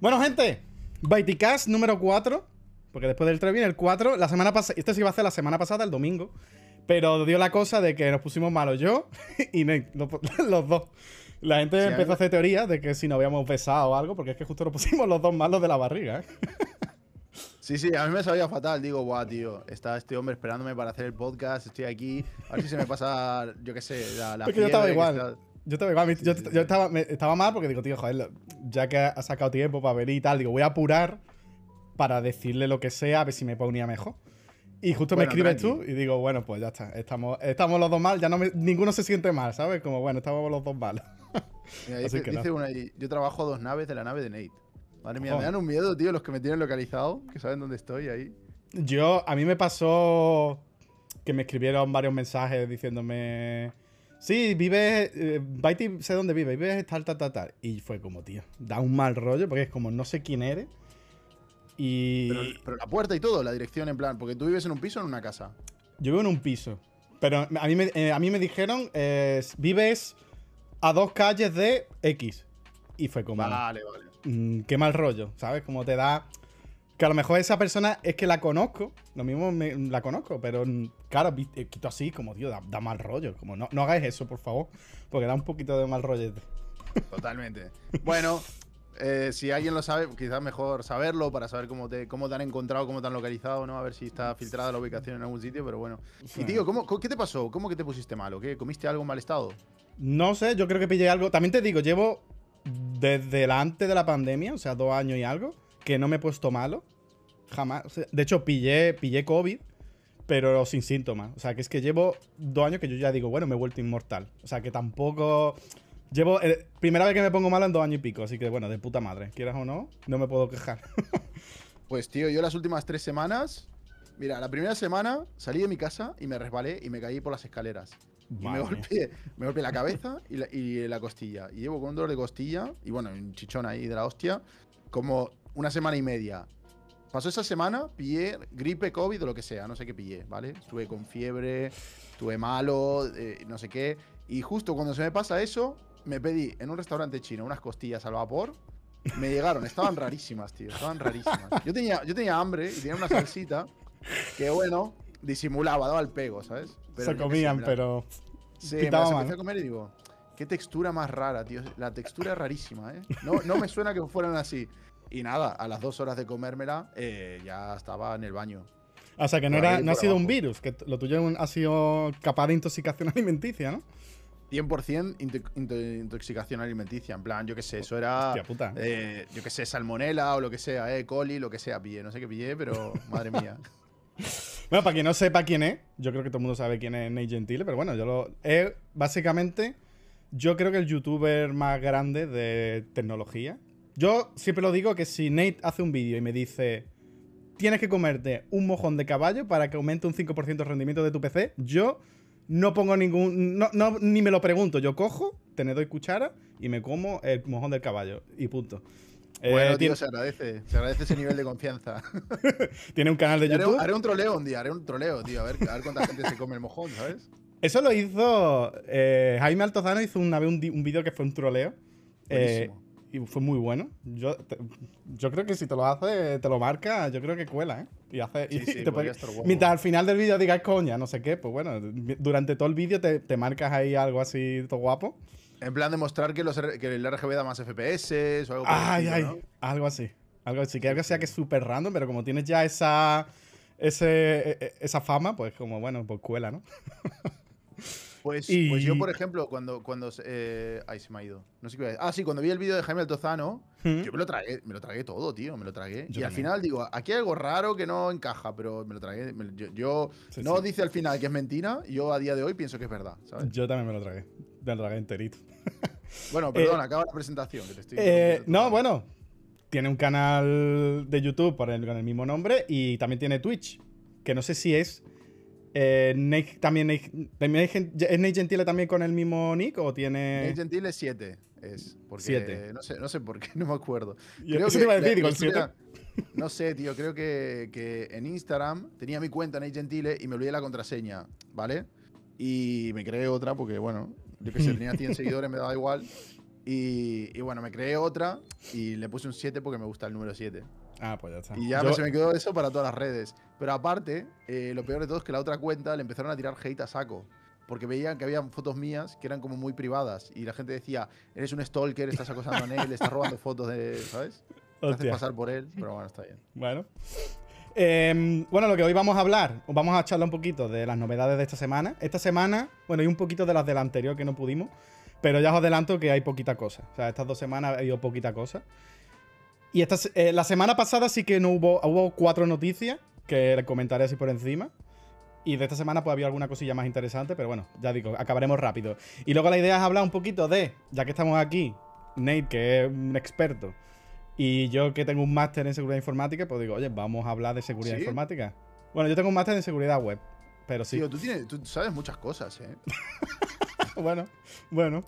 Bueno, gente, Baiticast número 4. Porque después del 3 viene el 4. La semana pasada. Este se iba a hacer la semana pasada, el domingo. Pero dio la cosa de que nos pusimos malos yo y los, dos. La gente empezó a ¿eh? hacer teorías de que si nos habíamos besado o algo, porque es que justo nos pusimos los dos malos de la barriga. ¿eh? Sí, sí, a mí me sabía fatal. Digo, guau, tío, está este hombre esperándome para hacer el podcast, estoy aquí. A ver si se me pasa, yo qué sé, la, la Es que yo estaba igual yo, estaba, mal porque digo, tío, joder, ya que ha sacado tiempo para venir y tal, digo, voy a apurar para decirle lo que sea, a ver si me ponía mejor. Y justo me escribes tú y digo, bueno, pues ya está, estamos, estamos los dos mal, ya no ninguno se siente mal, ¿sabes? Como, bueno, estamos los dos mal. dice, yo trabajo dos naves de la nave de Nate. Madre mía, me oh. dan un miedo, tío, los que me tienen localizado, que saben dónde estoy ahí. Yo, a mí me pasó que me escribieron varios mensajes diciéndome sí, vives, eh, Baiti sé dónde vives, vives tal, tal, tal, tal. Y fue como, tío, da un mal rollo porque es como, no sé quién eres. Y... Pero, la puerta y todo, la dirección en plan, porque tú vives en un piso o en una casa. Yo vivo en un piso, pero a mí me, eh, dijeron, eh, vives a dos calles de X. Y fue como... Vale, vale. Mm, qué mal rollo, ¿sabes? Como te da... Que a lo mejor esa persona es que la conozco, lo mismo la conozco, pero mm, claro, eh, quito así, como tío, da, mal rollo. Como no, no hagáis eso, por favor, porque da un poquito de mal rollete. Totalmente. bueno, eh, si alguien lo sabe, quizás mejor saberlo para saber cómo te, cómo han encontrado, cómo te han localizado, ¿no? A ver si está filtrada la ubicación en algún sitio, pero bueno. Y tío, ¿cómo, ¿qué te pasó? ¿Cómo que te pusiste malo? ¿Qué? ¿Comiste algo en mal estado? No sé, yo creo que pillé algo. También te digo, llevo desde antes de la pandemia, o sea, dos años y algo que no me he puesto malo. Jamás. de hecho, pillé, pillé COVID, pero sin síntomas. O sea, que es que llevo dos años que yo ya digo, bueno, me he vuelto inmortal. O sea, que tampoco. Llevo. Eh, primera vez que me pongo malo en dos años y pico. Así que, bueno, de puta madre. Quieras o no, no me puedo quejar. pues, tío, yo las últimas tres semanas. Mira, la primera semana salí de mi casa y me resbalé y me caí por las escaleras. Y me golpeé, me golpeé la cabeza y la, y la, costilla. Y llevo con dolor de costilla y bueno, un chichón ahí de la hostia. Como una semana y media. Pasó esa semana, pillé gripe, COVID o lo que sea, no sé qué pillé, ¿vale? Estuve con fiebre, estuve malo, eh, no sé qué. Y justo cuando se me pasa eso, me pedí en un restaurante chino unas costillas al vapor. Me llegaron, estaban rarísimas, tío, estaban rarísimas. Yo tenía, yo tenía hambre y tenía una salsita que, bueno, disimulaba, daba el pego, ¿sabes? se comían, pero. Sí, me empecé a comer y digo, qué textura más rara, tío. La textura es rarísima, ¿eh? No, no me suena que fueran así. Y nada, a las dos horas de comérmela eh, ya estaba en el baño. O sea, que no, era, no ha sido un virus, que lo tuyo ha sido capaz de intoxicación alimenticia, ¿no? 100% intoxicación alimenticia, en plan, yo qué sé, eso era. Hostia puta. Eh, yo qué sé, salmonela o lo que sea, eh, coli, lo que sea, pillé. No sé qué pillé, pero madre mía. bueno, para quien no sepa quién es, yo creo que todo el mundo sabe quién es Nate Gentile, pero bueno, yo lo. Es básicamente, yo creo que el youtuber más grande de tecnología yo siempre lo digo que si Nate hace un vídeo y me dice, tienes que comerte un mojón de caballo para que aumente un 5% el rendimiento de tu PC, yo no pongo ningún... ni me lo pregunto, yo cojo, te doy cuchara y me como el mojón del caballo y punto. Eh, bueno, tío, se agradece. Se agradece ese nivel de confianza. tiene un canal de YouTube. Haré, un troleo un día, haré un troleo, tío. A ver, a ver cuánta gente se come el mojón, ¿sabes? Eso lo hizo. Eh, Jaime Altozano hizo una vez un, un vídeo que fue un troleo. Eh, y fue muy bueno. Yo, yo creo que si te lo hace, te lo marca, yo creo que cuela, ¿eh? Y hace. y te puede, mientras al final del vídeo digas coña, no sé qué, pues bueno, durante todo el vídeo te, te, marcas ahí algo así todo guapo. En plan de que, los, que el RGB da más FPS o algo Ay, ay, algo así. Algo así. Que algo sea que es súper random, pero como tienes ya esa, ese, e, e, esa fama, pues como bueno, pues cuela, ¿no? Pues, pues, yo, por ejemplo, cuando. cuando eh, ay, se me ha ido. No sé qué Ah, sí, cuando vi el vídeo de Jaime Altozano, yo me lo tragué, me lo tragué todo, tío. Me lo tragué. y al final digo, aquí hay algo raro que no encaja, pero me lo tragué. yo, no dice al final que es mentira, yo a día de hoy pienso que es verdad. Yo también me lo tragué. Me lo tragué enterito. bueno, eh, perdón, acaba la presentación eh, no, bueno. Tiene un canal de YouTube con el mismo nombre y también tiene Twitch. Que no sé si es eh, también, Nate, también ¿Es Nate Gentile también con el mismo nick o tiene...? Nate Gentile 7 es. Porque, siete. No, sé, no sé por qué, no me acuerdo. Creo que iba a decir, con No sé, tío, creo que, que, en Instagram tenía mi cuenta Nate Gentile y me olvidé la contraseña, ¿vale? Y me creé otra porque, bueno, yo que tenía 100 seguidores, me daba igual. Y, y, bueno, me creé otra y le puse un 7 porque me gusta el número 7. Ah, pues ya está. Y ya se me quedó eso para todas las redes. Pero aparte, eh, lo peor de todo es que la otra cuenta le empezaron a tirar hate a saco. Porque veían que habían fotos mías que eran como muy privadas. Y la gente decía, eres un stalker, estás acosando a él, estás robando fotos de. ¿Sabes? Te haces pasar por él, pero bueno, está bien. Bueno. Em, bueno, lo que hoy vamos a hablar, vamos a charlar un poquito de las novedades de esta semana. Esta semana, bueno, hay un poquito de las de la anterior que no pudimos, pero ya os adelanto que hay poquita cosa. O sea, estas dos semanas ha habido poquita cosa. Y eh, la semana pasada sí que no hubo, hubo cuatro noticias, que comentaré así por encima. Y de esta semana pues había alguna cosilla más interesante, pero bueno, ya digo, acabaremos rápido. Y luego la idea es hablar un poquito de, ya que estamos aquí, Nate, que es un experto, y yo que tengo un máster en seguridad informática, pues digo, oye, vamos a hablar de seguridad informática. Bueno, yo tengo un máster en seguridad web, pero sí. Tío, tú, tú sabes muchas cosas, ¿eh? bueno, bueno.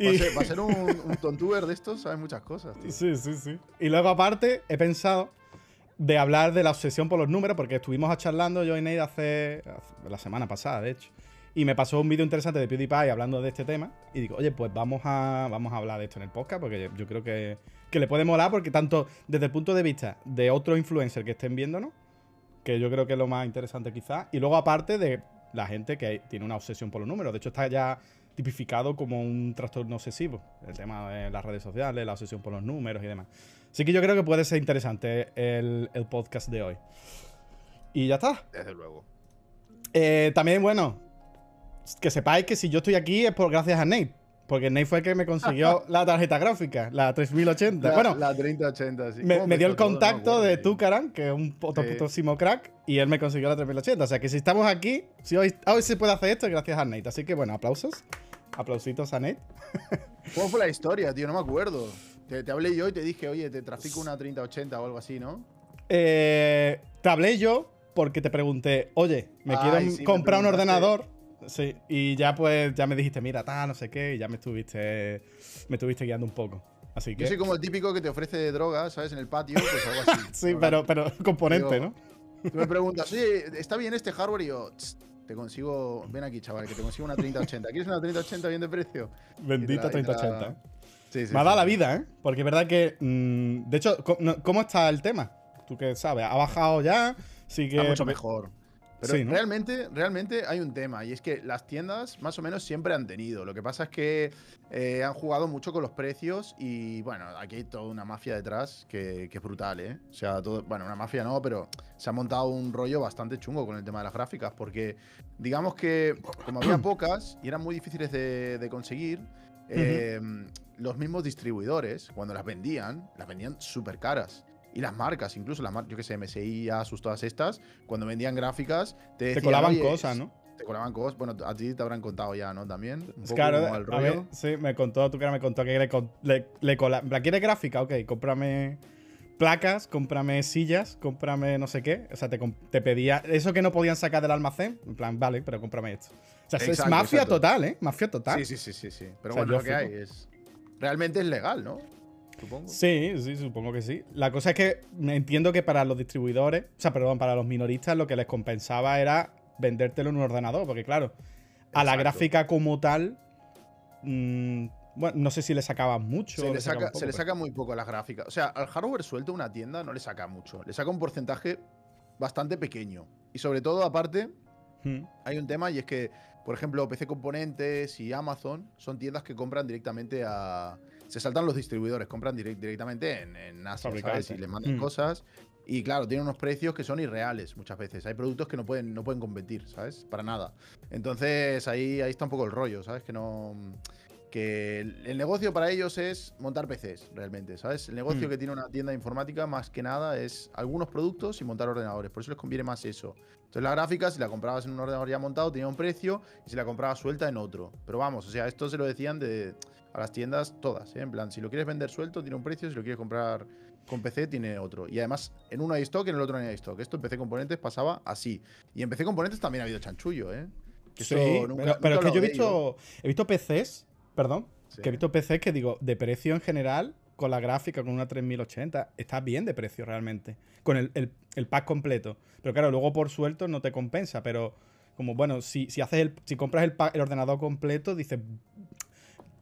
Va a ser, un, tontuber de estos, sabes muchas cosas. Sí, sí, sí. Y luego, aparte, he pensado de hablar de la obsesión por los números, porque estuvimos charlando yo y Nate hace, la semana pasada, de hecho. Y me pasó un vídeo interesante de PewDiePie hablando de este tema. Y digo, oye, pues vamos a, vamos a hablar de esto en el podcast, porque yo creo que, que le puede molar, porque tanto desde el punto de vista de otro influencer que estén viéndonos, que yo creo que es lo más interesante quizás, y luego aparte de la gente que tiene una obsesión por los números. De hecho, está ya tipificado como un trastorno obsesivo. El tema de las redes sociales, la obsesión por los números y demás. Así que yo creo que puede ser interesante el, podcast de hoy. Y ya está. Desde luego. Eh, también, bueno, que sepáis que si yo estoy aquí es por gracias a Nate. Porque Nate fue el que me consiguió la tarjeta gráfica, la 3080. bueno, la 3080, sí. Me, dio el contacto de Tucaran, que es un otro crack, y él me consiguió la 3080. O sea que si estamos aquí, si hoy, hoy se puede hacer esto, gracias a Nate. Así que bueno, aplausos. Aplausitos a Nate. ¿Cómo fue la historia, tío? No me acuerdo. Te, hablé yo y te dije, oye, te trafico una 3080 o algo así, ¿no? Eh, te hablé yo porque te pregunté, oye, me quiero comprar un ordenador Sí, y ya pues ya me dijiste, mira, tal, no sé qué, y ya me estuviste, me estuviste guiando un poco. Así que... Yo soy como el típico que te ofrece drogas, ¿sabes? En el patio, pues algo así. sí, pero, componente, ¿no? Tú me preguntas, oye, ¿está bien este hardware? Y yo, te consigo, ven aquí, chaval, que te consigo una 3080. ¿Quieres una 3080 bien de precio? Bendita 3080. Sí, sí, me ha dado la vida, ¿eh? Porque es verdad que. Mm, de hecho, ¿cómo está el tema? Tú que sabes, ¿ha bajado ya? Sí que. mucho mejor. Pero realmente, realmente hay un tema, y es que las tiendas más o menos siempre han tenido. Lo que pasa es que eh, han jugado mucho con los precios y bueno, aquí hay toda una mafia detrás que, es brutal, ¿eh? O sea, todo, bueno, una mafia no, pero se ha montado un rollo bastante chungo con el tema de las gráficas, porque digamos que como había pocas y eran muy difíciles de, conseguir, em, los mismos distribuidores, cuando las vendían, las vendían súper caras y las marcas, incluso las yo que sé, MSI, Asus, todas estas, cuando vendían gráficas, te, colaban cosas, ¿no? Te colaban cosas, bueno, a ti te habrán contado ya, ¿no? También. Un poco claro, rollo. sí, me contó, tu que me contó que le, le, ¿Quieres gráfica? Ok, cómprame placas, cómprame sillas, cómprame no sé qué. O sea, te, pedía eso que no podían sacar del almacén. En plan, vale, pero cómprame esto. O sea, es mafia total, ¿eh? Mafia total. Sí, sí, sí, sí. sí. Pero bueno, lo que hay es. Realmente es legal, ¿no? supongo. Sí, sí, supongo que sí. La cosa es que entiendo que para los distribuidores, o sea, perdón, para los minoristas lo que les compensaba era vendértelo en un ordenador, porque claro, a la gráfica como tal, mm, bueno, no sé si le sacaban mucho. Se le, saca, muy poco a las gráficas. O sea, al hardware suelto una tienda no le saca mucho. Le saca un porcentaje bastante pequeño. Y sobre todo, aparte, hmm. hay un tema y es que, por ejemplo, PC Componentes y Amazon son tiendas que compran directamente a, se saltan los distribuidores, compran directamente en, en Y les mandan mm. cosas. Y claro, tienen unos precios que son irreales muchas veces. Hay productos que no pueden, no pueden competir, ¿sabes? Para nada. Entonces ahí, ahí está un poco el rollo, ¿sabes? Que no. Que el, negocio para ellos es montar PCs, realmente, ¿sabes? El negocio mm. que tiene una tienda de informática, más que nada, es algunos productos y montar ordenadores. Por eso les conviene más eso. Entonces, la gráfica, si la comprabas en un ordenador ya montado, tenía un precio, y si la comprabas suelta, en otro. Pero vamos, o sea, esto se lo decían de a las tiendas todas. ¿eh? En plan, si lo quieres vender suelto, tiene un precio, si lo quieres comprar con PC, tiene otro. Y además, en uno hay stock, en el otro no hay stock. Esto en PC Componentes pasaba así. Y en PC Componentes también ha habido chanchullo, ¿eh? pero, es que yo he visto, he visto PCs, perdón, que he visto PCs que digo, de precio en general, con la gráfica, con una 3080, está bien de precio realmente, con el, pack completo. Pero claro, luego por suelto no te compensa, pero como bueno, si, si haces si compras el ordenador completo, dices,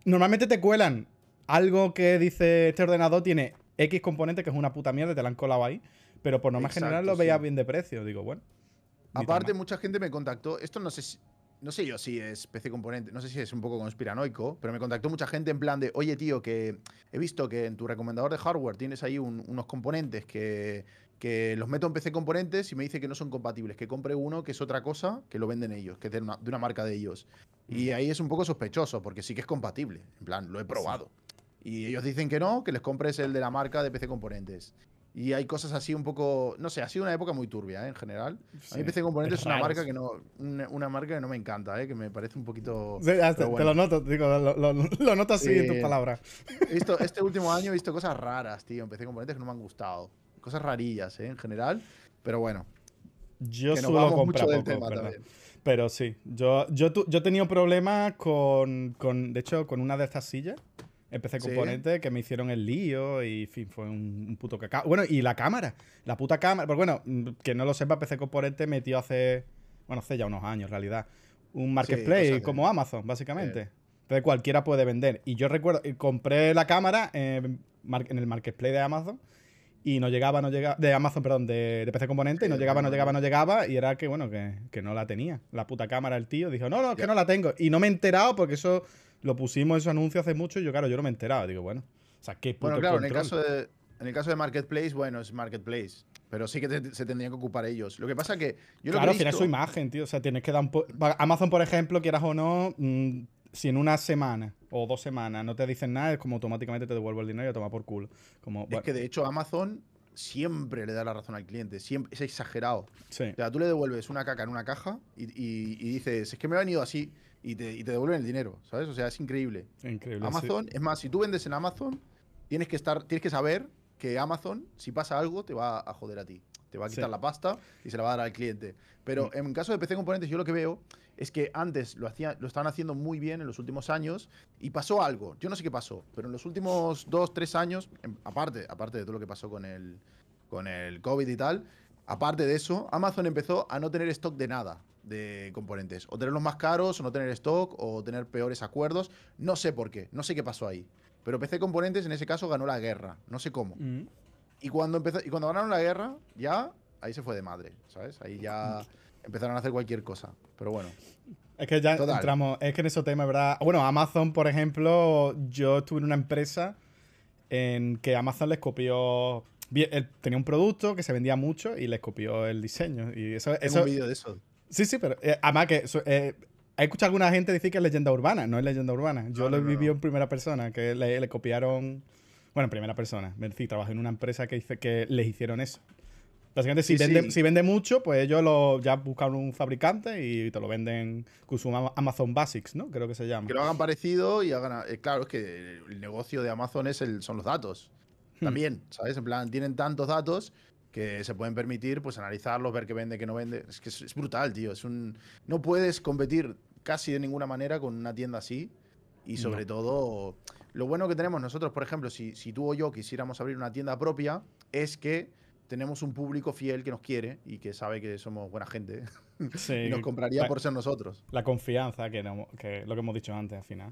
Normalmente te cuelan algo que dice este ordenador tiene X componente, que es una puta mierda, te la han colado ahí. Pero por lo más general lo veías bien de precio. Digo, bueno. Aparte, mucha gente me contactó. Esto no sé si, No sé yo si es PC Componente, no sé si es un poco conspiranoico, pero me contactó mucha gente en plan de, oye tío, que he visto que en tu recomendador de hardware tienes ahí unos componentes que que los meto en PC Componentes y me dice que no son compatibles, que compre uno que es otra cosa que lo venden ellos, que es de una, marca de ellos. Y ahí es un poco sospechoso, porque sí que es compatible. En plan, lo he probado. Y ellos dicen que no, que les compres el de la marca de PC Componentes. Y hay cosas así un poco. No sé, ha sido una época muy turbia, ¿eh? en general. A mí PC Componentes es, una marca que no. Una, marca que no me encanta, ¿eh? que me parece un poquito. Te lo noto, digo, lo, noto así en tus palabras. Este último año he visto cosas raras, tío, en PC Componentes que no me han gustado. Cosas rarillas, ¿eh? En general. Pero bueno. Yo suelo comprar poco, Pero sí, yo, yo, tu, yo he tenido problemas con, con, de hecho, con una de estas sillas. PC componente que me hicieron el lío y, fin, fue un, puto cacao. Bueno, y la cámara, la puta cámara. Pero pues bueno, mm, que no lo sepa, PC Componente metió hace, bueno, hace ya unos años en realidad, un marketplace como Amazon, básicamente. Entonces cualquiera puede vender. Y yo recuerdo, eh, compré la cámara en, eh, en el marketplace de Amazon y no llegaba, no llegaba, de Amazon, perdón, de, de PC Componente, y no llegaba, no llegaba, no llegaba, y era que, bueno, que, no la tenía. La puta cámara, el tío, dijo, no, no, que no la tengo. Y no me he enterado porque eso lo pusimos, esos anuncio hace mucho, y yo, claro, yo no me he enterado. Digo, bueno, o sea, qué puto Bueno, claro, En, el caso de, en el caso de Marketplace, bueno, es Marketplace. Pero sí que se tendrían que ocupar ellos. Lo que pasa que. Yo claro, tiene su imagen, tío. O sea, tienes que dar un. Amazon, por ejemplo, quieras o no, mm, si en una semana o dos semanas, no te dicen nada, es como automáticamente te devuelvo el dinero y a tomar por culo. Es que de hecho Amazon siempre le da la razón al cliente, siempre es exagerado. O sea, tú le devuelves una caca en una caja y, dices, es que me ha venido así y te, y devuelven el dinero, ¿sabes? O sea, es increíble. Increíble. Amazon, es más, si tú vendes en Amazon, tienes que, estar, tienes que saber que Amazon, si pasa algo, te va a joder a ti. Te va a quitar la pasta y se la va a dar al cliente. Pero mm. en caso de PC Componentes, yo lo que veo es que antes lo, lo estaban haciendo muy bien en los últimos años y pasó algo. Yo no sé qué pasó, pero en los últimos dos, tres años, em, aparte, aparte de todo lo que pasó con el, con el COVID y tal, aparte de eso, Amazon empezó a no tener stock de nada de componentes. O tenerlos más caros, o no tener stock, o tener peores acuerdos. No sé por qué, no sé qué pasó ahí. Pero PC Componentes en ese caso ganó la guerra, no sé cómo. Mm. Y, cuando empezó, y cuando ganaron la guerra, ya ahí se fue de madre, ¿sabes? Ahí ya mm empezaron a hacer cualquier cosa. Pero bueno. Es que ya entramos, es que en esos temas, ¿verdad? Bueno, Amazon, por ejemplo, yo estuve en una empresa en que Amazon les copió. Tenía un producto que se vendía mucho y les copió el diseño. Y eso, un vídeo de eso. Sí, sí, pero eh, además que eh, he escuchado a alguna gente decir que es leyenda urbana, no es leyenda urbana. Yo lo he vivido en primera persona, que le, copiaron. Bueno, en primera persona. Sí, trabajé en una empresa que, dice que les hicieron eso. Básicamente, si, vende, si mucho, pues ellos lo, ya buscan un fabricante y te lo venden con su Amazon Basics, ¿no? Creo que se llama. Que lo hagan parecido y hagan. Eh, claro, es que el negocio de Amazon es el, son los datos. Hmm. También, ¿sabes? En plan, tienen tantos datos que se pueden permitir pues analizarlos, ver qué vende, qué no vende. Es que es, brutal, tío. Es un, no puedes competir casi de ninguna manera con una tienda así. Y sobre todo, lo bueno que tenemos nosotros, por ejemplo, si, si tú o yo quisiéramos abrir una tienda propia, es que tenemos un público fiel que nos quiere y que sabe que somos buena gente y nos compraría por ser nosotros. La confianza, que, lo que hemos dicho antes al final.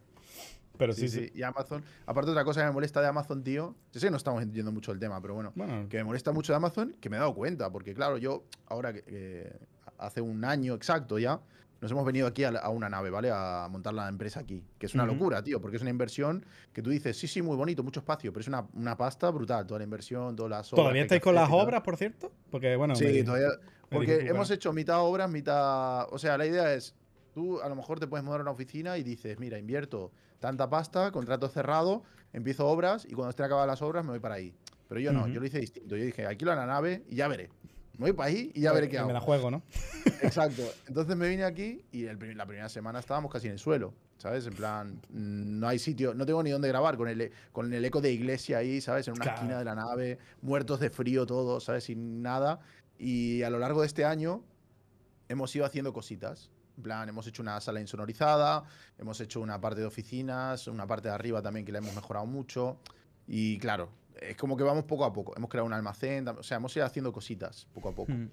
Pero sí, sí, Y Amazon. Aparte, otra cosa que me molesta de Amazon, tío. Yo sé no estamos entendiendo mucho el tema, pero bueno, Que me molesta mucho de Amazon, que me he dado cuenta. Porque, claro, yo ahora que hace un año exacto ya nos hemos venido aquí a, una nave, ¿vale? A montar la empresa aquí. Que es una locura, tío, porque es una inversión que tú dices, sí, sí, muy bonito, mucho espacio, pero es una, pasta brutal, toda la inversión, todas las obras. ¿Todavía estáis con las obras, por cierto? Porque, bueno. Sí, todavía. Porque hemos hecho mitad obras, mitad. O sea, la idea es. Tú a lo mejor te puedes mudar a una oficina y dices, mira, invierto tanta pasta, contrato cerrado, empiezo obras y cuando esté acabadas las obras me voy para ahí. Pero yo no, yo lo hice distinto. Yo dije, alquilo la nave y ya veré. Me voy para ahí y ya veré qué hago. Me la juego, ¿no? Exacto. Entonces me vine aquí y la primera semana estábamos casi en el suelo, ¿sabes? En plan, no hay sitio, no tengo ni dónde grabar, con el, con el eco de iglesia ahí, ¿sabes? En una esquina de la nave, muertos de frío todos, ¿sabes? Sin nada. Y a lo largo de este año hemos ido haciendo cositas. En plan, hemos hecho una sala insonorizada, hemos hecho una parte de oficinas, una parte de arriba también que la hemos mejorado mucho. Y claro, es como que vamos poco a poco. Hemos creado un almacén, o sea, hemos ido haciendo cositas poco a poco. Mm.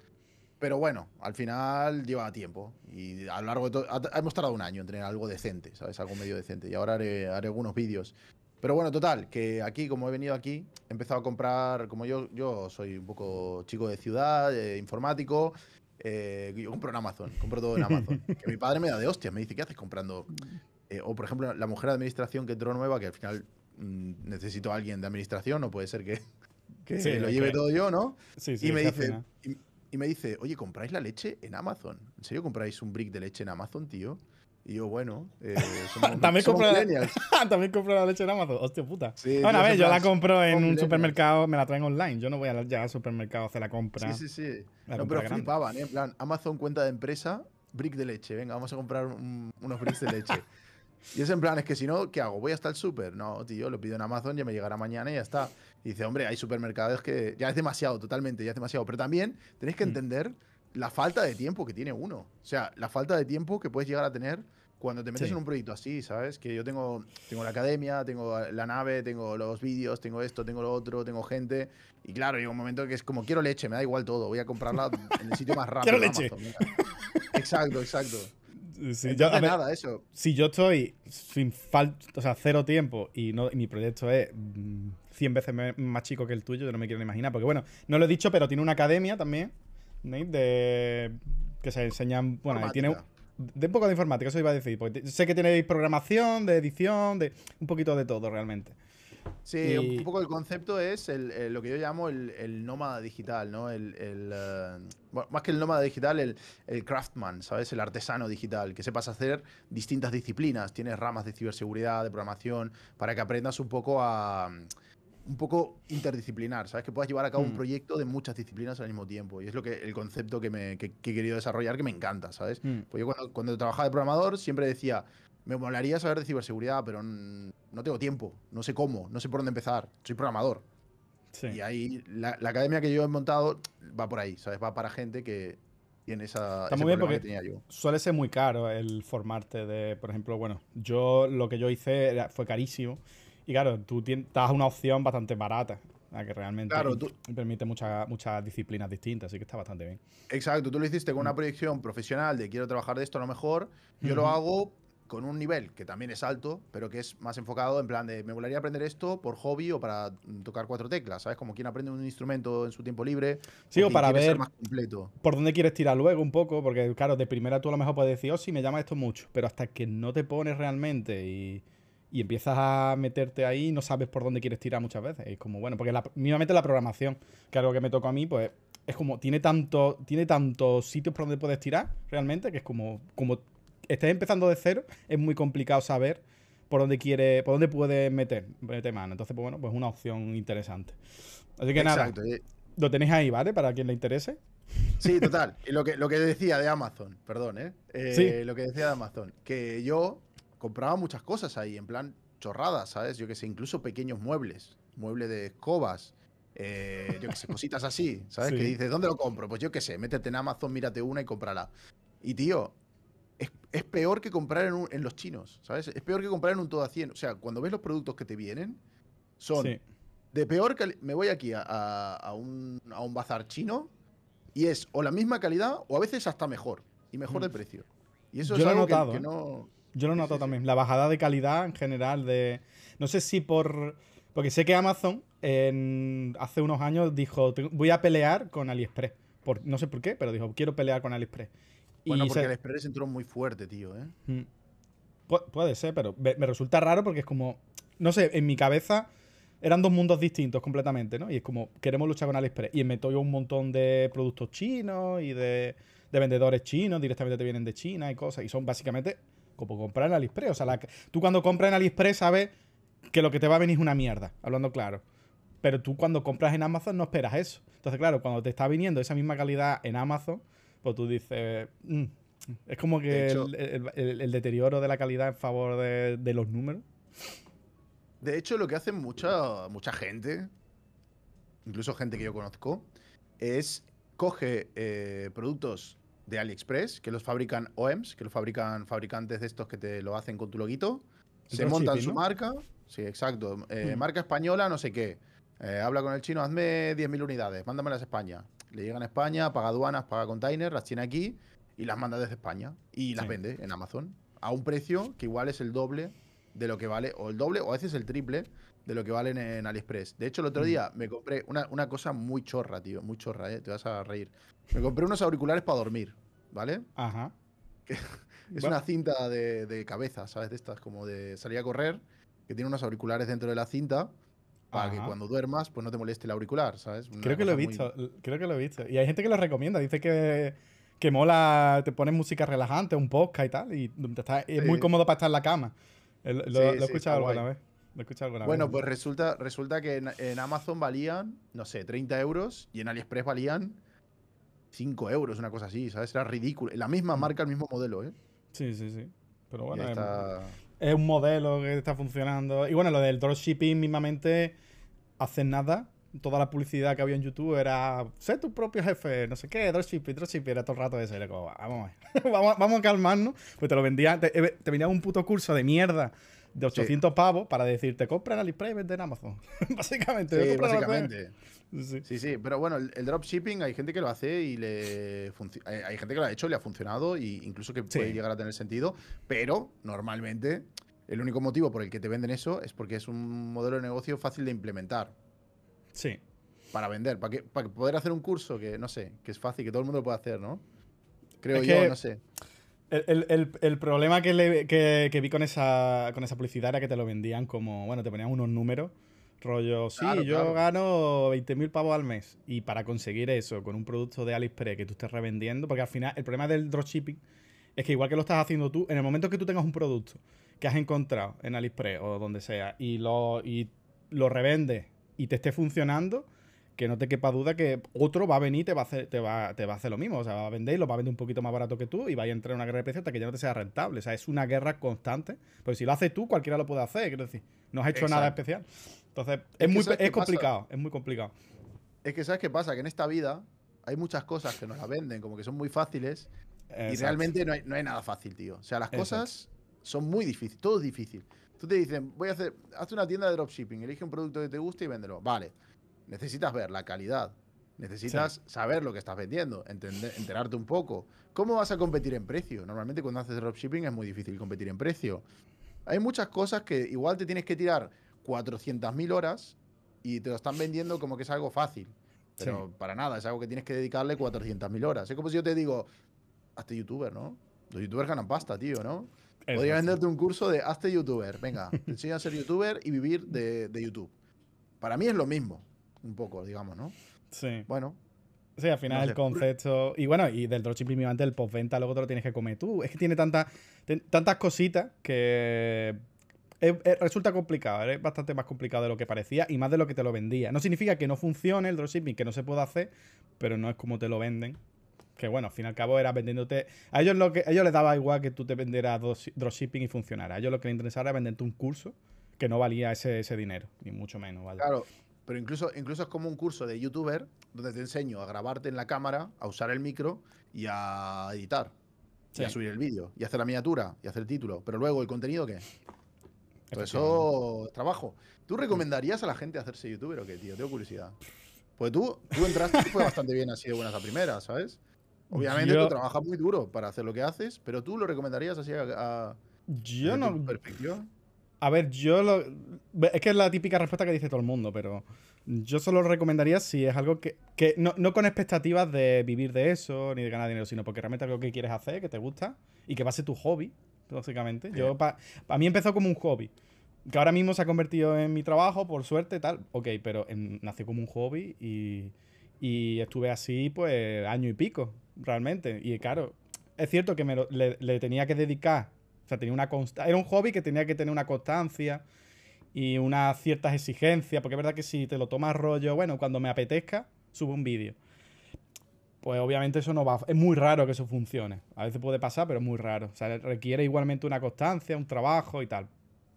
Pero bueno, al final lleva tiempo. Y a lo largo de todo. Hemos tardado un año en tener algo decente, ¿sabes? Algo medio decente. Y ahora haré, algunos vídeos. Pero bueno, total, que aquí, como he venido aquí, he empezado a comprar. Como yo, yo soy un poco chico de ciudad, eh, informático. Eh, yo compro en Amazon, compro todo en Amazon. que mi padre me da de hostias, me dice, ¿qué haces comprando? Eh, o por ejemplo, la mujer de administración que entró nueva, que al final Mm, necesito a alguien de administración, o puede ser que, lo lleve todo yo, ¿no? y me dice, y, me dice, oye, ¿compráis la leche en Amazon? ¿En serio compráis un brick de leche en Amazon, tío? Y yo, bueno, eh, también, la, también la leche en Amazon. Hostia puta. bueno, a ver, yo la compro en un supermercado, me la traen online. Yo no voy a ya al supermercado a hacer la compra. Sí, sí, sí. pero flipaban, ¿eh? En plan, Amazon cuenta de empresa, brick de leche. Venga, vamos a comprar unos bricks de leche. Y es en plan, es que si no, ¿qué hago? ¿Voy hasta el súper? No, tío, lo pido en Amazon, ya me llegará mañana y ya está. Y dice, hombre, hay supermercados que ya es demasiado, totalmente, ya es demasiado. Pero también tenés que mm. entender la falta de tiempo que tiene uno. O sea, la falta de tiempo que puedes llegar a tener cuando te metes en un proyecto así, ¿sabes? Que yo tengo, tengo la academia, tengo la nave, tengo los vídeos, tengo esto, tengo lo otro, tengo gente. Y claro, llega un momento que es como, quiero leche, me da igual todo, voy a comprarla en el sitio más rápido. quiero leche. Exacto, exacto si yo, nada, eso. Si yo estoy sin falta, o sea, cero tiempo y no mi proyecto es 100 mm, veces más chico que el tuyo, yo no me quiero ni imaginar. Porque bueno, no lo he dicho, pero tiene una academia también, de que se enseñan, bueno, tiene de un poco de informática, eso iba a decir. sé que tenéis programación, de edición, de un poquito de todo realmente. Sí, un poco el concepto es lo que yo llamo el, nómada digital, ¿no? Eh, más que el nómada digital, el, craftman, ¿sabes? El artesano digital, que sepas hacer distintas disciplinas. Tienes ramas de ciberseguridad, de programación, para que aprendas un poco a un poco interdisciplinar, ¿sabes? Que puedas llevar a cabo un mm. proyecto de muchas disciplinas al mismo tiempo. Y es lo que el concepto que, me, he querido desarrollar que me encanta, ¿sabes? Mm. Pues yo cuando trabajaba de programador siempre decía, me molaría saber de ciberseguridad, pero no tengo tiempo, no sé cómo, no sé por dónde empezar. Soy programador. Sí. Y ahí la, la, academia que yo he montado va por ahí, ¿sabes? Va para gente que tiene esa. Está muy bien porque suele ser muy caro el formarte de, por ejemplo, bueno, yo lo que yo hice fue carísimo. Y claro, tú das una opción bastante barata que realmente permite muchas muchas disciplinas distintas, así que está bastante bien. Exacto, tú lo hiciste con una mm. proyección profesional de quiero trabajar de esto a lo mejor, yo lo hago con un nivel que también es alto, pero que es más enfocado en plan de me gustaría aprender esto por hobby o para tocar cuatro teclas, ¿sabes? Como quien aprende un instrumento en su tiempo libre. Sí, o para ver más completo. por dónde quieres tirar luego un poco, porque claro, de primera tú a lo mejor puedes decir, oh, sí, me llama esto mucho, pero hasta que no te pones realmente y, y empiezas a meterte ahí, no sabes por dónde quieres tirar muchas veces. Es como, bueno, porque la, la programación, que es algo que me tocó a mí, pues es como, tiene tanto, tiene tantos sitios por donde puedes tirar realmente, que es como, como estés empezando de cero, es muy complicado saber por dónde quiere, por dónde puedes meter, meter Entonces, pues, bueno, pues una opción interesante. Así que nada, eh. lo tenéis ahí, ¿vale? Para quien le interese. Sí, total. Y lo que, lo que decía de Amazon, perdón, ¿eh? eh lo que decía de Amazon, que yo compraba muchas cosas ahí, en plan chorradas, ¿sabes? Yo que sé, incluso pequeños muebles, muebles de escobas, eh, yo que sé, cositas así, ¿sabes? Que dices, ¿dónde lo compro? Pues yo que sé, métete en Amazon, mírate una y cómprala. Y tío, es, peor que comprar en, los chinos, ¿sabes? Es peor que comprar en un todo a 100. O sea, cuando ves los productos que te vienen, son de peor calidad. Me voy aquí a, un, bazar chino y es o la misma calidad o a veces hasta mejor y mejor mm. de precio. Y eso Yo es lo algo he notado, que, ¿eh? no. Yo lo he notado también. La bajada de calidad en general de. No sé si por. Porque sé que Amazon hace unos años dijo, voy a pelear con AliExpress. no sé por qué, pero dijo, quiero pelear con AliExpress. Bueno, porque el Express entró muy fuerte, tío, ¿eh? Mm. puede ser, pero me resulta raro porque es como. No sé, en mi cabeza eran dos mundos distintos completamente, ¿no? Y es como, queremos luchar con AliExpress. Y me yo un montón de productos chinos y de, vendedores chinos, directamente te vienen de China y cosas. Y son básicamente como comprar en AliExpress. O sea, tú cuando compras en AliExpress sabes que lo que te va a venir es una mierda, hablando claro. Pero tú cuando compras en Amazon no esperas eso. Entonces, claro, cuando te está viniendo esa misma calidad en Amazon, pues tú dices, mm, es como que el, deterioro de la calidad en favor de, los números. De hecho, lo que hace mucha, mucha gente, incluso gente que yo conozco, es coge eh, productos de AliExpress, que los fabrican OEMs, que los fabrican fabricantes de estos que te lo hacen con tu loguito, se montan su marca, sí, exacto, eh, mm. marca española, no sé qué, eh, habla con el chino, hazme 10.000 unidades, mándamelas a España le llegan a España, paga aduanas, paga container, las tiene aquí y las manda desde España y las vende en Amazon a un precio que igual es el doble de lo que vale, o el doble, o a veces el triple de lo que valen en AliExpress. De hecho, el otro mm. día me compré una, cosa muy chorra, tío, muy chorra, eh, te vas a reír. Me compré unos auriculares para dormir, ¿vale? Ajá. es una cinta de, de cabeza, ¿sabes? De estas, como de salir a correr, que tiene unos auriculares dentro de la cinta para que cuando duermas pues no te moleste el auricular, ¿sabes? creo que lo he visto, creo que lo he visto. Y hay gente que lo recomienda, dice que, que mola, te pones música relajante, un podcast y tal, y es muy cómodo para estar en la cama. Eh, lo, he escuchado alguna vez. bueno, pues resulta, resulta que en, Amazon valían, no sé, 30 euros y en AliExpress valían 5 euros, una cosa así, ¿sabes? Era ridículo. La misma mm. marca, el mismo modelo, ¿eh? Sí, sí, sí. Pero bueno, está es un modelo que está funcionando. Y bueno, lo del dropshipping mismamente, hace nada, toda la publicidad que había en YouTube era, sé tu propio jefe, no sé qué, dropshipping, dropshipping, era todo el rato ese Era como, vamos, vamos, vamos a calmarnos. Pues te lo vendía, te eh, vendía un puto curso de mierda de 800 pavos para decirte, compra en AliExpress y vende en Amazon. básicamente. Sí, básicamente. Sí. sí. pero bueno, el, dropshipping hay gente que lo hace y le hay gente que lo ha hecho, y le ha funcionado e incluso que puede llegar a tener sentido, pero normalmente el único motivo por el que te venden eso es porque es un modelo de negocio fácil de implementar. Sí. Para vender, para, que, para poder hacer un curso que, no sé, que es fácil, que todo el mundo lo puede hacer, ¿no? Creo yo, no sé. El, problema que, le, que, que, vi con esa, con esa publicidad era que te lo vendían como, bueno, te ponían unos números, rollo, sí, yo gano gano 20.000 pavos al mes. Y para conseguir eso con un producto de AliExpress que tú estés revendiendo, porque al final el problema del dropshipping es que igual que lo estás haciendo tú, en el momento que tú tengas un producto que has encontrado en AliExpress o donde sea y lo, y lo revendes y te esté funcionando, que no te quepa duda que otro va a venir y te va a hacer, te va, a hacer lo mismo. O sea, va a vender y lo va a vender un poquito más barato que tú y va a entrar en una guerra de precios hasta que ya no te sea rentable. O sea, es una guerra constante. Pues si lo haces tú, cualquiera lo puede hacer. Quiero decir, no has hecho nada especial. Entonces, es, muy complicado, es muy complicado. Es que sabes qué pasa, que en esta vida hay muchas cosas que nos la venden, como que son muy fáciles. Y realmente no hay, nada fácil, tío. O sea, las cosas son muy difíciles, todo es difícil. Tú te dicen, voy a hacer, haz una tienda de dropshipping, elige un producto que te guste y véndelo. Vale necesitas ver la calidad, necesitas saber lo que estás vendiendo, entender, enterarte un poco. ¿Cómo vas a competir en precio? Normalmente cuando haces dropshipping es muy difícil competir en precio. Hay muchas cosas que igual te tienes que tirar 400.000 horas y te lo están vendiendo como que es algo fácil. Pero para nada, es algo que tienes que dedicarle 400.000 horas. Es como si yo te digo, hazte youtuber, ¿no? Los youtubers ganan pasta, tío, ¿no? Podría venderte un curso de hazte youtuber. Venga, te enseño a ser youtuber y vivir de YouTube. Para mí es lo mismo un poco, digamos, ¿no? Sí. Bueno. Sí, al final el concepto. Y bueno, y del dropshipping antes el postventa, luego te lo tienes que comer tú. Es que tiene tantas tantas cositas que resulta complicado, es bastante más complicado de lo que parecía y más de lo que te lo vendía. No significa que no funcione el dropshipping, que no se pueda hacer, pero no es como te lo venden. Que bueno, al fin y al cabo era vendiéndote. A ellos, lo que, ellos les daba igual que tú te vendieras dropshipping y funcionara. A ellos lo que les interesaba era venderte un curso que no valía ese, ese dinero, ni mucho menos. ¿vale? Claro, pero incluso, incluso es como un curso de youtuber donde te enseño a grabarte en la cámara, a usar el micro y a editar. Y a subir el vídeo, y hacer la miniatura, y hacer el título. Pero luego, ¿el contenido qué? eso es trabajo. ¿Tú recomendarías a la gente hacerse youtuber o qué, tío? Tengo curiosidad. Pues tú, tú entraste y fue bastante bien así de buenas a primeras, ¿sabes? Obviamente tú trabajas muy duro para hacer lo que haces, pero tú lo recomendarías así a, yo no. perfecto. A ver, yo lo, Es que es la típica respuesta que dice todo el mundo, pero yo solo lo recomendaría si es algo que. no, con expectativas de vivir de eso ni de ganar dinero, sino porque realmente es algo que quieres hacer, que te gusta y que va a ser tu hobby, básicamente. Yo, a mí empezó como un hobby, que ahora mismo se ha convertido en mi trabajo, por suerte, tal. Ok, pero nació como un hobby y, y, estuve así, pues, año y pico, realmente. Y claro, es cierto que me le tenía que dedicar o sea, tenía una era un hobby que tenía que tener una constancia y unas ciertas exigencias, porque es verdad que si te lo tomas rollo, bueno, cuando me apetezca, subo un vídeo. Pues obviamente eso no va, es muy raro que eso funcione. A veces puede pasar, pero es muy raro. O sea, requiere igualmente una constancia, un trabajo y tal.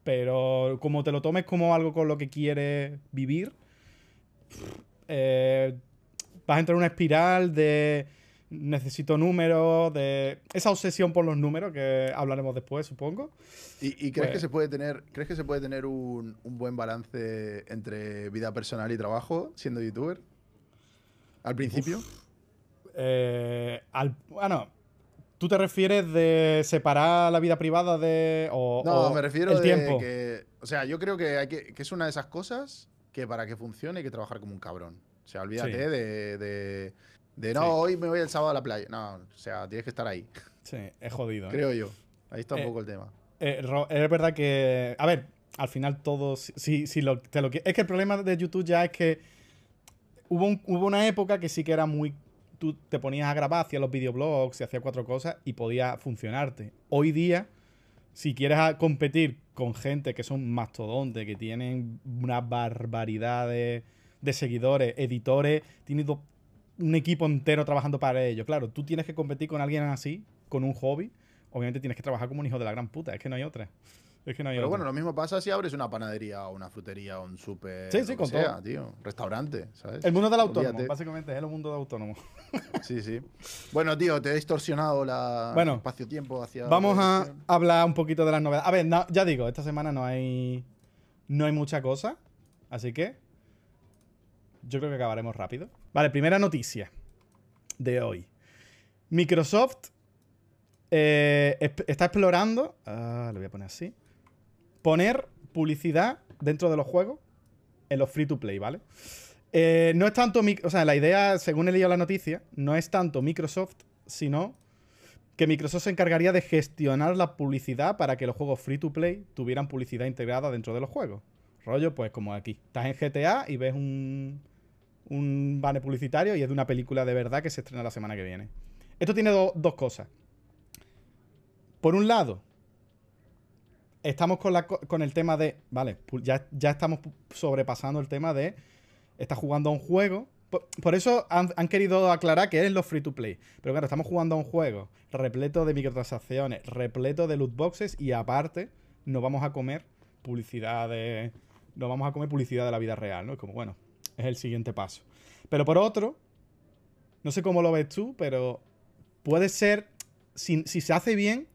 Pero como te lo tomes como algo con lo que quieres vivir, eh, vas a entrar en una espiral de necesito números, de esa obsesión por los números que hablaremos después, supongo. ¿Y, y crees que pues se puede tener, crees que se puede tener un, un, buen balance entre vida personal y trabajo siendo youtuber? Al principio. Eh, al, bueno, ¿tú te refieres de separar la vida privada de no, me refiero el de tiempo? Que, o sea, yo creo que, hay que, que es una de esas cosas que para que funcione hay que trabajar como un cabrón. O sea, olvídate de de no, hoy me voy el sábado a la playa. No, o sea, tienes que estar ahí. Sí, es jodido. ¿eh? Creo yo. Ahí está un eh, poco el tema. Eh, es verdad que. A ver, al final todo... Si, lo, es que el problema de YouTube ya es que hubo, una época que sí que era muy. Tú te ponías a grabar, hacías los videoblogs y hacías cuatro cosas y podía funcionarte. Hoy día, si quieres competir con gente que son mastodontes, que tienen una barbaridad de, seguidores, editores, tienes dos un equipo entero trabajando para ello. Claro, tú tienes que competir con alguien así, con un hobby. Obviamente tienes que trabajar como un hijo de la gran puta. Es que no hay otra. Es que no hay Pero bueno, lo mismo pasa si abres una panadería o una frutería o un súper. Sí, sí, con todo. Restaurante, ¿sabes? El mundo del autónomo, básicamente, es el mundo del autónomo. Sí, sí. Bueno, tío, te he distorsionado la bueno, espacio-tiempo hacia. Vamos a hablar un poquito de las novedades. A ver, ya digo, esta semana no hay. No hay mucha cosa. Así que. Yo creo que acabaremos rápido. Vale, primera noticia de hoy. Microsoft eh, está explorando, ah, lo voy a poner así, poner publicidad dentro de los juegos en los free to play, ¿vale? Eh, no es tanto, o sea, la idea, según he leído la noticia, no es tanto Microsoft, sino que Microsoft se encargaría de gestionar la publicidad para que los juegos free to play tuvieran publicidad integrada dentro de los juegos. Rollo, pues como aquí. Estás en GTA y ves un, un banner publicitario y es de una película de verdad que se estrena la semana que viene. Esto tiene dos cosas. Por un lado, estamos con, el tema de. Vale, ya, ya, estamos sobrepasando el tema de. estás jugando a un juego. Por, eso han, querido aclarar que es los free to play. Pero claro, estamos jugando a un juego repleto de microtransacciones, repleto de loot boxes y aparte no vamos a comer publicidad de. vamos a comer publicidad de la vida real, ¿no? Es como, bueno, es el siguiente paso. Pero por otro, no sé cómo lo ves tú, pero puede ser, si, se hace bien,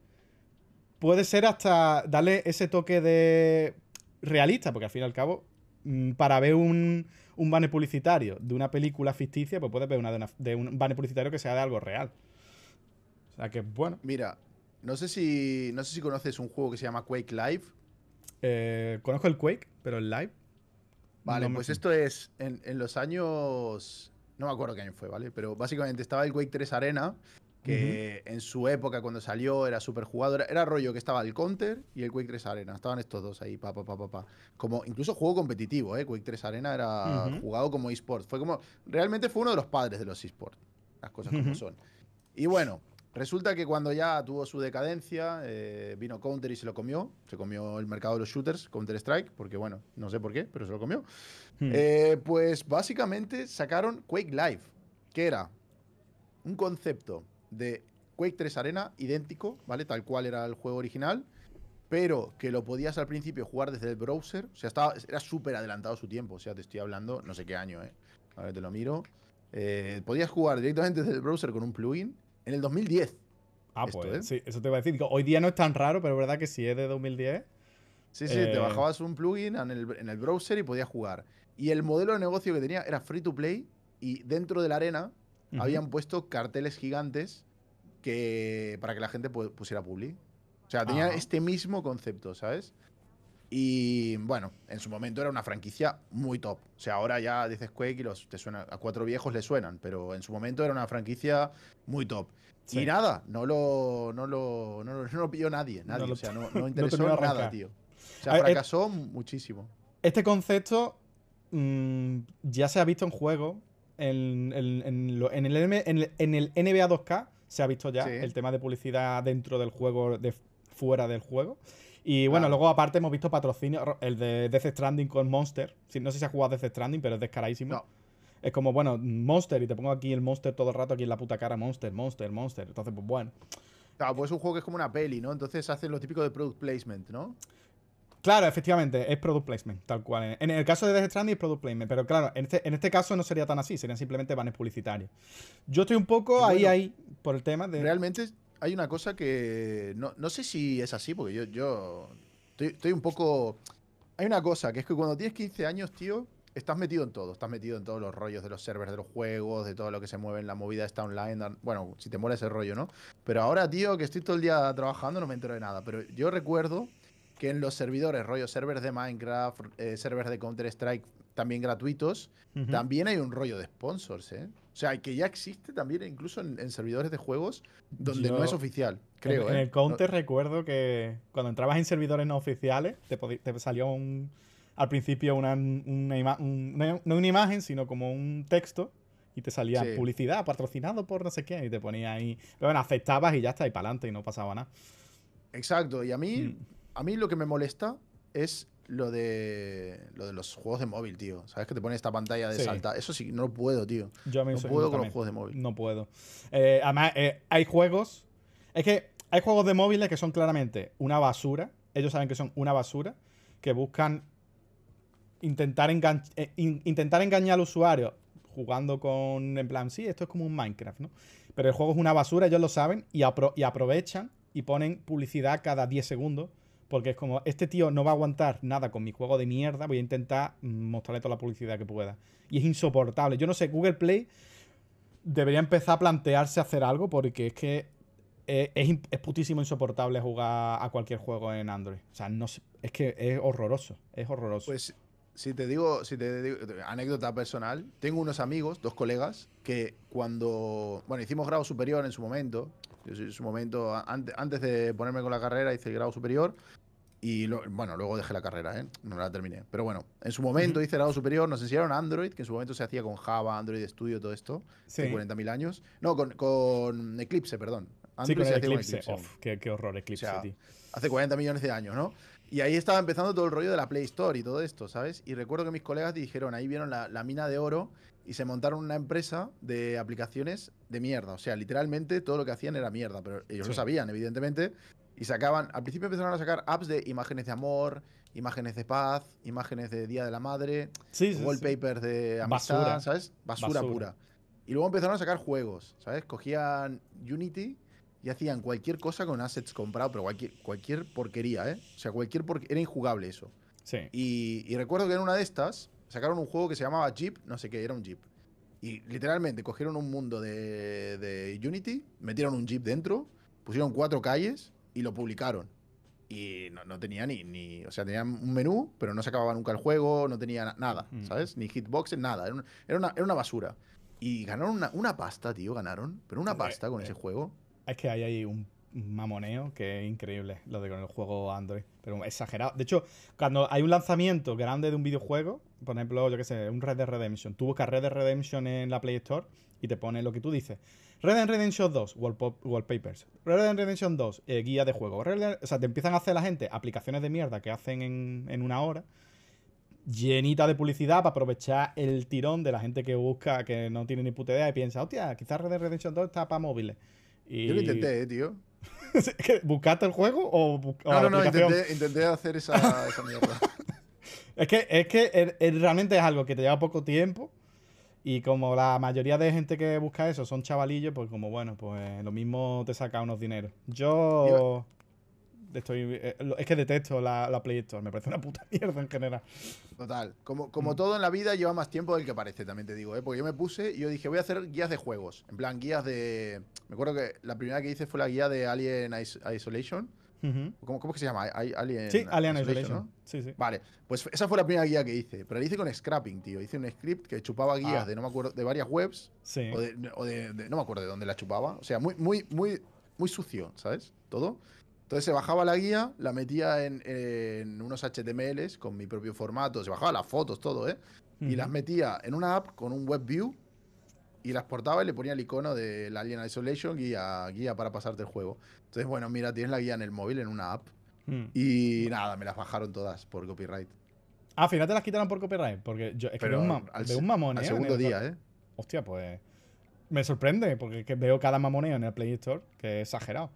puede ser hasta darle ese toque de realista, porque al fin y al cabo, mm, para ver un, un banner publicitario de una película ficticia, pues puedes ver una de, un banner publicitario que sea de algo real. O sea que, bueno. Mira, no sé si, no sé si conoces un juego que se llama Quake Live. Eh, conozco el Quake, pero el Live Vale, pues esto es en, los años. No me acuerdo qué año fue, ¿vale? Pero básicamente estaba el Quake 3 Arena, que en su época cuando salió era súper jugador. Era, rollo que estaba el Counter y el Quake 3 Arena. Estaban estos dos ahí, pa, pa, pa, pa. pa. Como incluso juego competitivo, ¿eh? Quake 3 Arena era jugado como eSport. Fue como. Realmente fue uno de los padres de los eSports. Las cosas como son. Y bueno, Resulta que cuando ya tuvo su decadencia, eh, vino Counter y se lo comió. Se comió el mercado de los shooters, Counter-Strike, porque bueno, no sé por qué, pero se lo comió. Hmm. Eh, pues básicamente sacaron Quake Live, que era un concepto de Quake 3 Arena idéntico, ¿vale? Tal cual era el juego original, pero que lo podías al principio jugar desde el browser. O sea, estaba, era súper adelantado su tiempo. O sea, te estoy hablando, no sé qué año, ¿eh? A ver, te lo miro. Eh, podías jugar directamente desde el browser con un plugin en el 2010. Ah, pues, ¿eh? sí, eso te iba a decir. Hoy día no es tan raro, pero es verdad que si es de 2010. Sí, sí, te eh, bajabas un plugin en el, browser y podías jugar. Y el modelo de negocio que tenía era free to play y dentro de la arena habían puesto carteles gigantes que, para que la gente pusiera public. O sea, tenía este mismo concepto, ¿sabes? Y bueno, en su momento era una franquicia muy top. O sea, ahora ya dices Quake y te suena, a cuatro viejos le suenan, pero en su momento era una franquicia muy top. Y nada, no lo, no pilló nadie, nadie. o sea, no, interesó nada, tío. O sea, fracasó muchísimo. Este concepto mm, ya se ha visto en juego. En, el, en, el, NBA 2K se ha visto ya el tema de publicidad dentro del juego, de fuera del juego. Y bueno, luego aparte hemos visto patrocinio, el de Death Stranding con Monster. No sé si has jugado Death Stranding, pero es descaradísimo. No. Es como, bueno, Monster, y te pongo aquí el Monster todo el rato, aquí en la puta cara, Monster, Monster, Monster. Entonces, pues bueno. Claro, pues es un juego que es como una peli, ¿no? Entonces hacen lo típico de product placement, ¿no? Claro, efectivamente, es product placement, tal cual. En el caso de Death Stranding es product placement, pero claro, en este, este caso no sería tan así, serían simplemente banners publicitarios. Yo estoy un poco ahí, ahí, por el tema de... Realmente hay una cosa que no, sé si es así, porque yo, yo estoy, un poco... Hay una cosa, que es que cuando tienes 15 años, tío, estás metido en todo. Estás metido en todos los rollos de los servers, de los juegos, de todo lo que se mueve en la movida está online. Bueno, si te mola ese rollo, ¿no? Pero ahora, tío, que estoy todo el día trabajando, no me entero de nada. Pero yo recuerdo que en los servidores, rollo servers de Minecraft, eh, servers de Counter-Strike, también gratuitos, también hay un rollo de sponsors, ¿eh? O sea, que ya existe también incluso en, servidores de juegos donde no es oficial, creo. En, el ¿eh? Counter recuerdo que cuando entrabas en servidores no oficiales, te, salió un, al principio una, una, no una imagen, sino como un texto y te salía publicidad, patrocinado por no sé qué y te ponía ahí. Pero bueno, aceptabas y ya está, y para adelante, y no pasaba nada. Exacto, y a mí, mm. a mí lo que me molesta es lo de de los juegos de móvil, tío. ¿Sabes que te pone esta pantalla de saltar salta? Eso sí, no lo puedo, tío. Yo a mí no puedo con los juegos de móvil. No puedo. Eh, además, eh, hay juegos. Es que hay juegos de móviles que son claramente una basura. Ellos saben que son una basura. Que buscan intentar, eh, intentar engañar al usuario jugando con. En plan, sí, esto es como un Minecraft, ¿no? Pero el juego es una basura, ellos lo saben y aprovechan y ponen publicidad cada 10 segundos porque es como, este tío no va a aguantar nada con mi juego de mierda, voy a intentar mostrarle toda la publicidad que pueda. Y es insoportable. Yo no sé, Google Play debería empezar a plantearse hacer algo porque es que es, putísimo insoportable jugar a cualquier juego en Android. O sea, no es que es horroroso, es horroroso. Pues si te digo, si te anécdota personal, tengo unos amigos, dos colegas, que cuando, bueno, hicimos grado superior en su momento, yo en su momento, antes de ponerme con la carrera, hice el grado superior. Y bueno, luego dejé la carrera, ¿eh? no la terminé. Pero bueno, en su momento hice el hice grado superior, nos enseñaron Android, que en su momento se hacía con Java, Android Studio, todo esto, sí. 40.000 años. No, con, Eclipse, perdón. sí, con Eclipse. qué, horror Eclipse, Hace 40 millones de años, ¿no? Y ahí estaba empezando todo el rollo de la Play Store y todo esto, ¿sabes? Y recuerdo que mis colegas dijeron, ahí vieron la, mina de oro y se montaron una empresa de aplicaciones de mierda. O sea, literalmente todo lo que hacían era mierda, pero ellos lo sabían, evidentemente. Y sacaban, al principio empezaron a sacar apps de imágenes de amor, imágenes de paz, imágenes de Día de la Madre, sí, wallpapers de amistad, Basura. ¿sabes? Basura pura. Y luego empezaron a sacar juegos, ¿sabes? Cogían Unity y hacían cualquier cosa con assets comprados, pero cualquier, cualquier porquería, ¿eh? O sea, cualquier porquería. Era injugable eso. Sí. Y, recuerdo que en una de estas sacaron un juego que se llamaba Jeep, no sé qué, era un Jeep. Y literalmente cogieron un mundo de, Unity, metieron un Jeep dentro, pusieron cuatro calles y lo publicaron. Y no, tenía ni, ni, O sea, tenían un menú, pero no se acababa nunca el juego, no tenía nada, mm. ¿sabes? Ni hitboxes, nada. Era, una, basura. Y ganaron una, pasta, tío, ganaron. Pero una pasta con ese eh, juego es que hay ahí un mamoneo que es increíble lo de con el juego Android, pero exagerado. De hecho, cuando hay un lanzamiento grande de un videojuego, por ejemplo, yo qué sé, un Red Dead Redemption, tú buscas Red Dead Redemption en la Play Store y te pone lo que tú dices. Red Dead Redemption 2, wallpapers. Red Dead Redemption 2, eh, guía de juego. o sea, te empiezan a hacer la gente aplicaciones de mierda que hacen en, en una hora llenita de publicidad para aprovechar el tirón de la gente que busca, que no tiene ni puta idea y piensa, hostia, quizás Red Dead Redemption 2 está para móviles. Yo lo intenté, ¿eh, tío. ¿Buscaste el juego o, no, no, no, intenté, intenté, hacer esa, esa mierda. es que, es que realmente es algo que te lleva poco tiempo. Y como la mayoría de gente que busca eso son chavalillos, pues como bueno, pues lo mismo te saca unos dineros. Yo. Eh, es que detesto la, la Play Store, me parece una puta mierda en general. Total, como, como mm. todo en la vida lleva más tiempo del que parece, también te digo, ¿eh? porque yo me puse y yo dije, voy a hacer guías de juegos, en plan, guías de... Me acuerdo que la primera que hice fue la guía de Alien Isolation. ¿Cómo, es que se llama? Alien, sí, Alien Isolation. Vale, pues esa fue la primera guía que hice. Pero la hice con scrapping, tío. Hice un script que chupaba ah. guías de no me acuerdo de varias webs. Sí. O, no me acuerdo de dónde la chupaba. O sea, muy, muy, muy, muy sucio, ¿sabes? Todo. Entonces se bajaba la guía, la metía en, unos HTMLs con mi propio formato, se bajaba las fotos, todo, ¿eh? Y las metía en una app con un web view y las portaba y le ponía el icono del Alien Isolation, guía, guía para pasarte el juego. Entonces, bueno, mira, tienes la guía en el móvil, en una app. Mm. Y nada, me las bajaron todas por copyright. Ah, al final te las quitaron por copyright, porque yo es que veo un, al, un mamoneo. Al segundo día, ¿eh? Hostia, pues. Me sorprende, porque veo cada mamoneo en el Play Store, que es exagerado.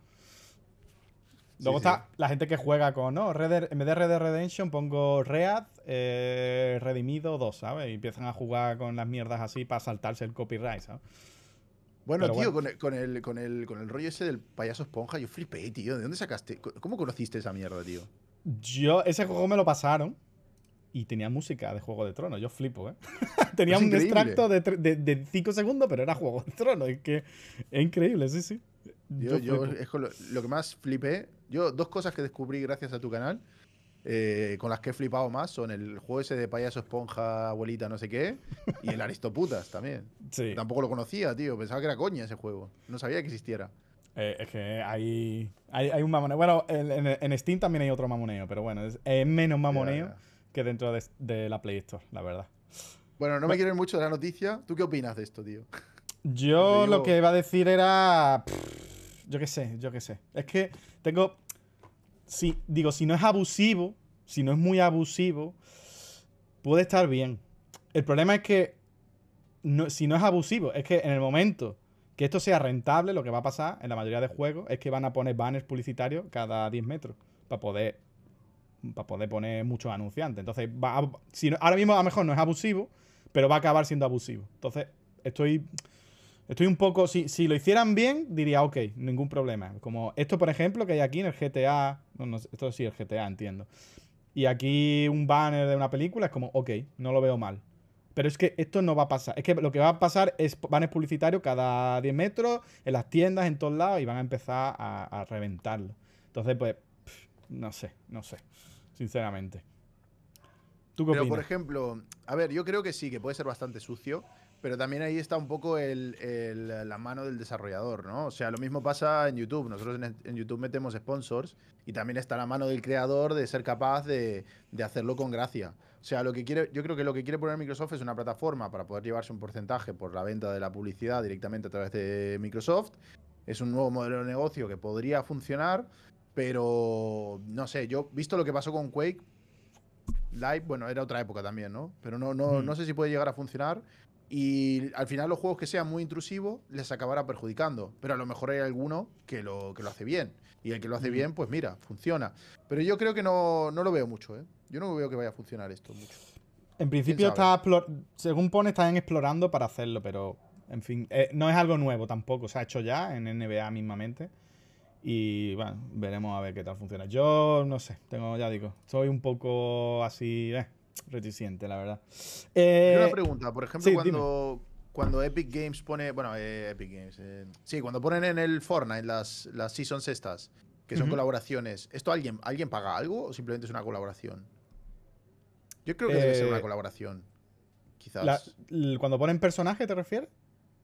Luego está la gente que juega con, ¿no? Red, en vez de Red Dead Redemption pongo Read eh, Redimido 2, ¿sabes? Y empiezan a jugar con las mierdas así para saltarse el copyright, ¿sabes? Bueno, tío, Con, el, con, el, con, el, rollo ese del payaso esponja, yo flipé, tío. ¿De dónde sacaste? ¿Cómo conociste esa mierda, tío? Yo, ese juego me lo pasaron y tenía música de Juego de Tronos. Yo flipo, ¿eh? tenía un extracto de 5 segundos, pero era Juego de Tronos. Es que es increíble, sí, sí. Yo, yo, es lo, lo, que más flipé yo, dos cosas que descubrí gracias a tu canal, eh, con las que he flipado más, son el juego ese de payaso, esponja, abuelita, no sé qué, y el Aristoputas también. Sí. Tampoco lo conocía, tío. Pensaba que era coña ese juego. No sabía que existiera. Eh, es que hay, hay, un mamoneo. Bueno, en, Steam también hay otro mamoneo, pero bueno, es, menos mamoneo que dentro de, la Play Store, la verdad. Bueno, no me quieren mucho de la noticia. ¿Tú qué opinas de esto, tío? Yo lo que iba a decir era yo qué sé, yo qué sé. Es que tengo, si, digo, si no es abusivo, si no es muy abusivo, puede estar bien. El problema es que si no es abusivo, es que en el momento que esto sea rentable, lo que va a pasar en la mayoría de juegos es que van a poner banners publicitarios cada 10 metros para poder para poder poner muchos anunciantes. Entonces, si ahora mismo a lo mejor no es abusivo, pero va a acabar siendo abusivo. Entonces, estoy Estoy un poco. Si, lo hicieran bien, diría, ok, ningún problema. Como esto, por ejemplo, que hay aquí en el GTA. No, esto sí, el GTA, entiendo. Y aquí un banner de una película es como, ok, no lo veo mal. Pero es que esto no va a pasar. Es que lo que va a pasar es banners publicitarios cada 10 metros, en las tiendas, en todos lados, y van a empezar a, reventarlo. Entonces, pues, no sé, no sé, sinceramente. ¿Tú Pero, por ejemplo, a ver, yo creo que sí, que puede ser bastante sucio. Pero también ahí está un poco el, la mano del desarrollador, ¿no? O sea, lo mismo pasa en YouTube. Nosotros en, YouTube metemos sponsors y también está la mano del creador de ser capaz de, de, hacerlo con gracia. O sea, lo que quiere, yo creo que lo que quiere poner Microsoft es una plataforma para poder llevarse un porcentaje por la venta de la publicidad directamente a través de Microsoft. Es un nuevo modelo de negocio que podría funcionar, pero no sé, yo visto lo que pasó con Quake, Live, bueno, era otra época también, ¿no? Pero no, no, no sé si puede llegar a funcionar. Y al final los juegos que sean muy intrusivos les acabará perjudicando. Pero a lo mejor hay alguno que lo, que lo hace bien. Y el que lo hace mm. bien, pues mira, funciona. Pero yo creo que no, lo veo mucho, ¿eh? Yo no veo que vaya a funcionar esto mucho. En principio está según pone, están explorando para hacerlo, pero en fin, eh, no es algo nuevo tampoco. Se ha hecho ya en NBA mismamente. Y bueno, veremos a ver qué tal funciona. Yo no sé, tengo, ya digo, soy un poco así. Eh reticente, la verdad. una eh, pregunta, por ejemplo, cuando, Epic Games pone. Bueno, eh, Epic Games. Eh, sí, cuando ponen en el Fortnite las, las seasons estas, que son colaboraciones, ¿esto alguien, alguien paga algo o simplemente es una colaboración? Yo creo que debe ser una colaboración. Quizás. ¿Cuando ponen personaje te refieres?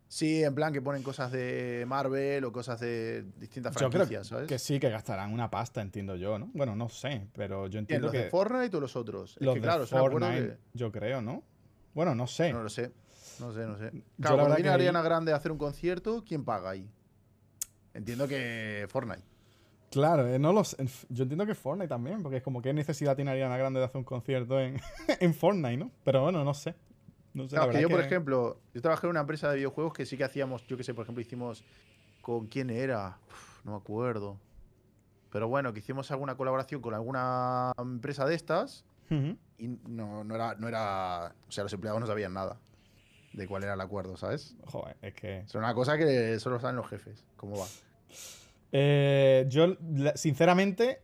Sí, en plan que ponen cosas de Marvel o cosas de distintas franquicias, ¿sabes? Que sí, que gastarán una pasta, entiendo yo, ¿no? Bueno, no sé, pero yo entiendo que. ¿Los de Fortnite o los otros? es que, claro, de Fortnite, yo creo, ¿no? Bueno, no sé. No lo sé. No sé, no sé. Claro, cuando Ariana Grande hacer un concierto, ¿quién paga ahí? Entiendo que Fortnite. Claro, eh, no los, yo entiendo que Fortnite también, porque es como que necesidad tiene Ariana Grande de hacer un concierto en, en Fortnite, ¿no? Pero bueno, no sé yo, por ejemplo, yo trabajé en una empresa de videojuegos que sí que hacíamos, yo qué sé, por ejemplo, hicimos con quién era, no me acuerdo. Pero bueno, que hicimos alguna colaboración con alguna empresa de estas y no, era, no era. O sea, los empleados no sabían nada de cuál era el acuerdo, ¿sabes? Joder, es que. Es una cosa que solo saben los jefes, cómo va. Eh, yo, sinceramente,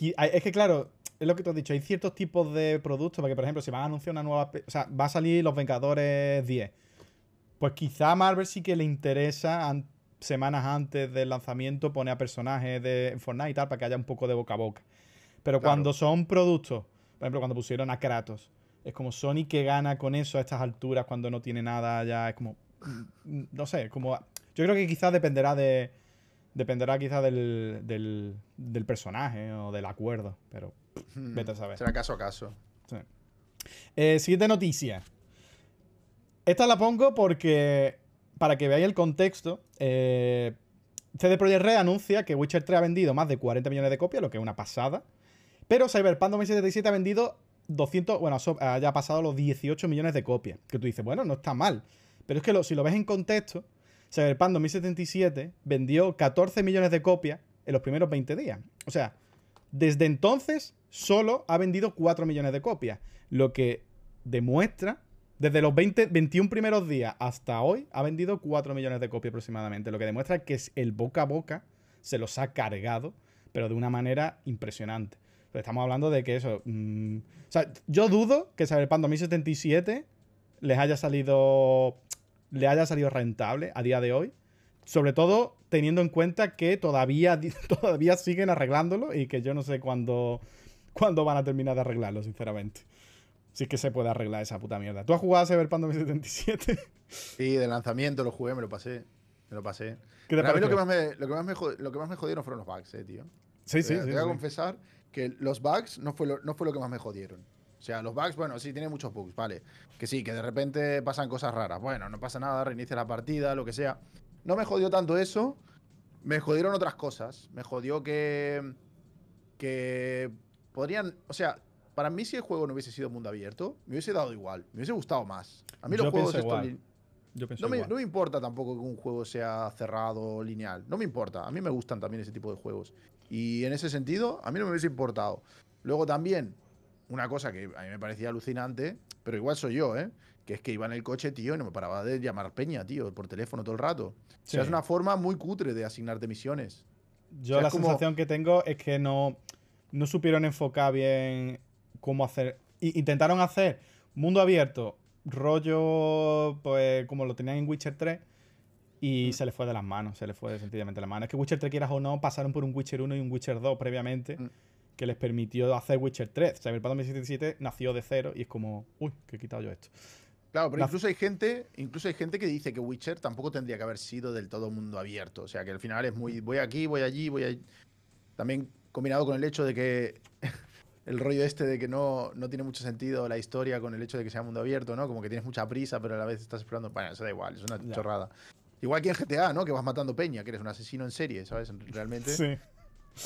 es que claro, es lo que te has dicho, hay ciertos tipos de productos, porque por ejemplo, si van a anunciar una nueva, o sea, va a salir Los Vengadores 10. Pues quizá a Marvel sí que le interesa semanas antes del lanzamiento poner a personajes de Fortnite y tal para que haya un poco de boca a boca. Pero cuando son productos, por ejemplo, cuando pusieron a Kratos, es como Sony que gana con eso a estas alturas cuando no tiene nada ya, es como mm, no sé, como yo creo que quizás dependerá de dependerá quizás del, del, del personaje o del acuerdo, pero Hmm. Vete a saber. Será caso a caso. Eh, siguiente noticia. Esta la pongo porque, para que veáis el contexto, eh, CD Projekt Red anuncia que Witcher 3 ha vendido más de 40 millones de copias, lo que es una pasada. Pero Cyberpunk 2077 ha vendido 200, bueno, ya ha pasado los 18 millones de copias. Que tú dices, bueno, no está mal. Pero es que si lo ves en contexto, Cyberpunk 2077 vendió 14 millones de copias en los primeros 20 días. O sea, desde entonces solo ha vendido 4 millones de copias, lo que demuestra desde los 20, 21 primeros días hasta hoy ha vendido 4 millones de copias aproximadamente, lo que demuestra que el boca a boca se los ha cargado, pero de una manera impresionante. Pero estamos hablando de que eso... Mm, o sea, yo dudo que Cyberpunk 2077 les haya salido... le haya salido rentable a día de hoy. Sobre todo teniendo en cuenta que todavía, todavía siguen arreglándolo y que yo no sé cuándo cuándo van a terminar de arreglarlo, sinceramente. Si es que se puede arreglar esa puta mierda. ¿Tú has jugado a Cyberpunk 2077? Sí, de lanzamiento lo jugué, me lo pasé. Me lo pasé. a mí lo que, más me, lo, que más me, jodieron fueron los bugs, eh, tío. Sí, sí, sí. voy a confesar que los bugs no fue, lo, no fue lo que más me jodieron. O sea, los bugs, bueno, sí, tiene muchos bugs, vale. Que sí, que de repente pasan cosas raras. Bueno, no pasa nada, reinicia la partida, lo que sea. No me jodió tanto eso. Me jodieron otras cosas. Me jodió que. que podrían, o sea, para mí si el juego no hubiese sido mundo abierto, me hubiese dado igual, me hubiese gustado más. A mí los juegos no, me, importa tampoco que un juego sea cerrado, o lineal. No me importa. A mí me gustan también ese tipo de juegos. Y en ese sentido, a mí no me hubiese importado. Luego también, una cosa que a mí me parecía alucinante, pero igual soy yo, ¿eh? Que es que iba en el coche, tío, y no me paraba de llamar peña, tío, por teléfono todo el rato. O sea, es una forma muy cutre de asignarte misiones. Yo la sensación que tengo es que no no supieron enfocar bien cómo hacer. Intentaron hacer mundo abierto, rollo, pues como lo tenían en Witcher 3, y mm. se les fue de las manos, se les fue sencillamente de las manos. Es que Witcher 3, quieras o no, pasaron por un Witcher 1 y un Witcher 2 previamente, mm. que les permitió hacer Witcher 3. O sea, el 2017 nació de cero y es como, uy, que he quitado yo esto. Claro, pero incluso hay gente, incluso hay gente que dice que Witcher tampoco tendría que haber sido del todo mundo abierto. O sea que al final es muy voy aquí, voy allí, voy allí. También combinado con el hecho de que el rollo este de que no, no tiene mucho sentido la historia con el hecho de que sea mundo abierto, ¿no? Como que tienes mucha prisa, pero a la vez estás explorando. Bueno, eso da igual, es una chorrada. Igual que en GTA, ¿no? Que vas matando peña, que eres un asesino en serie, ¿sabes? Realmente. Sí.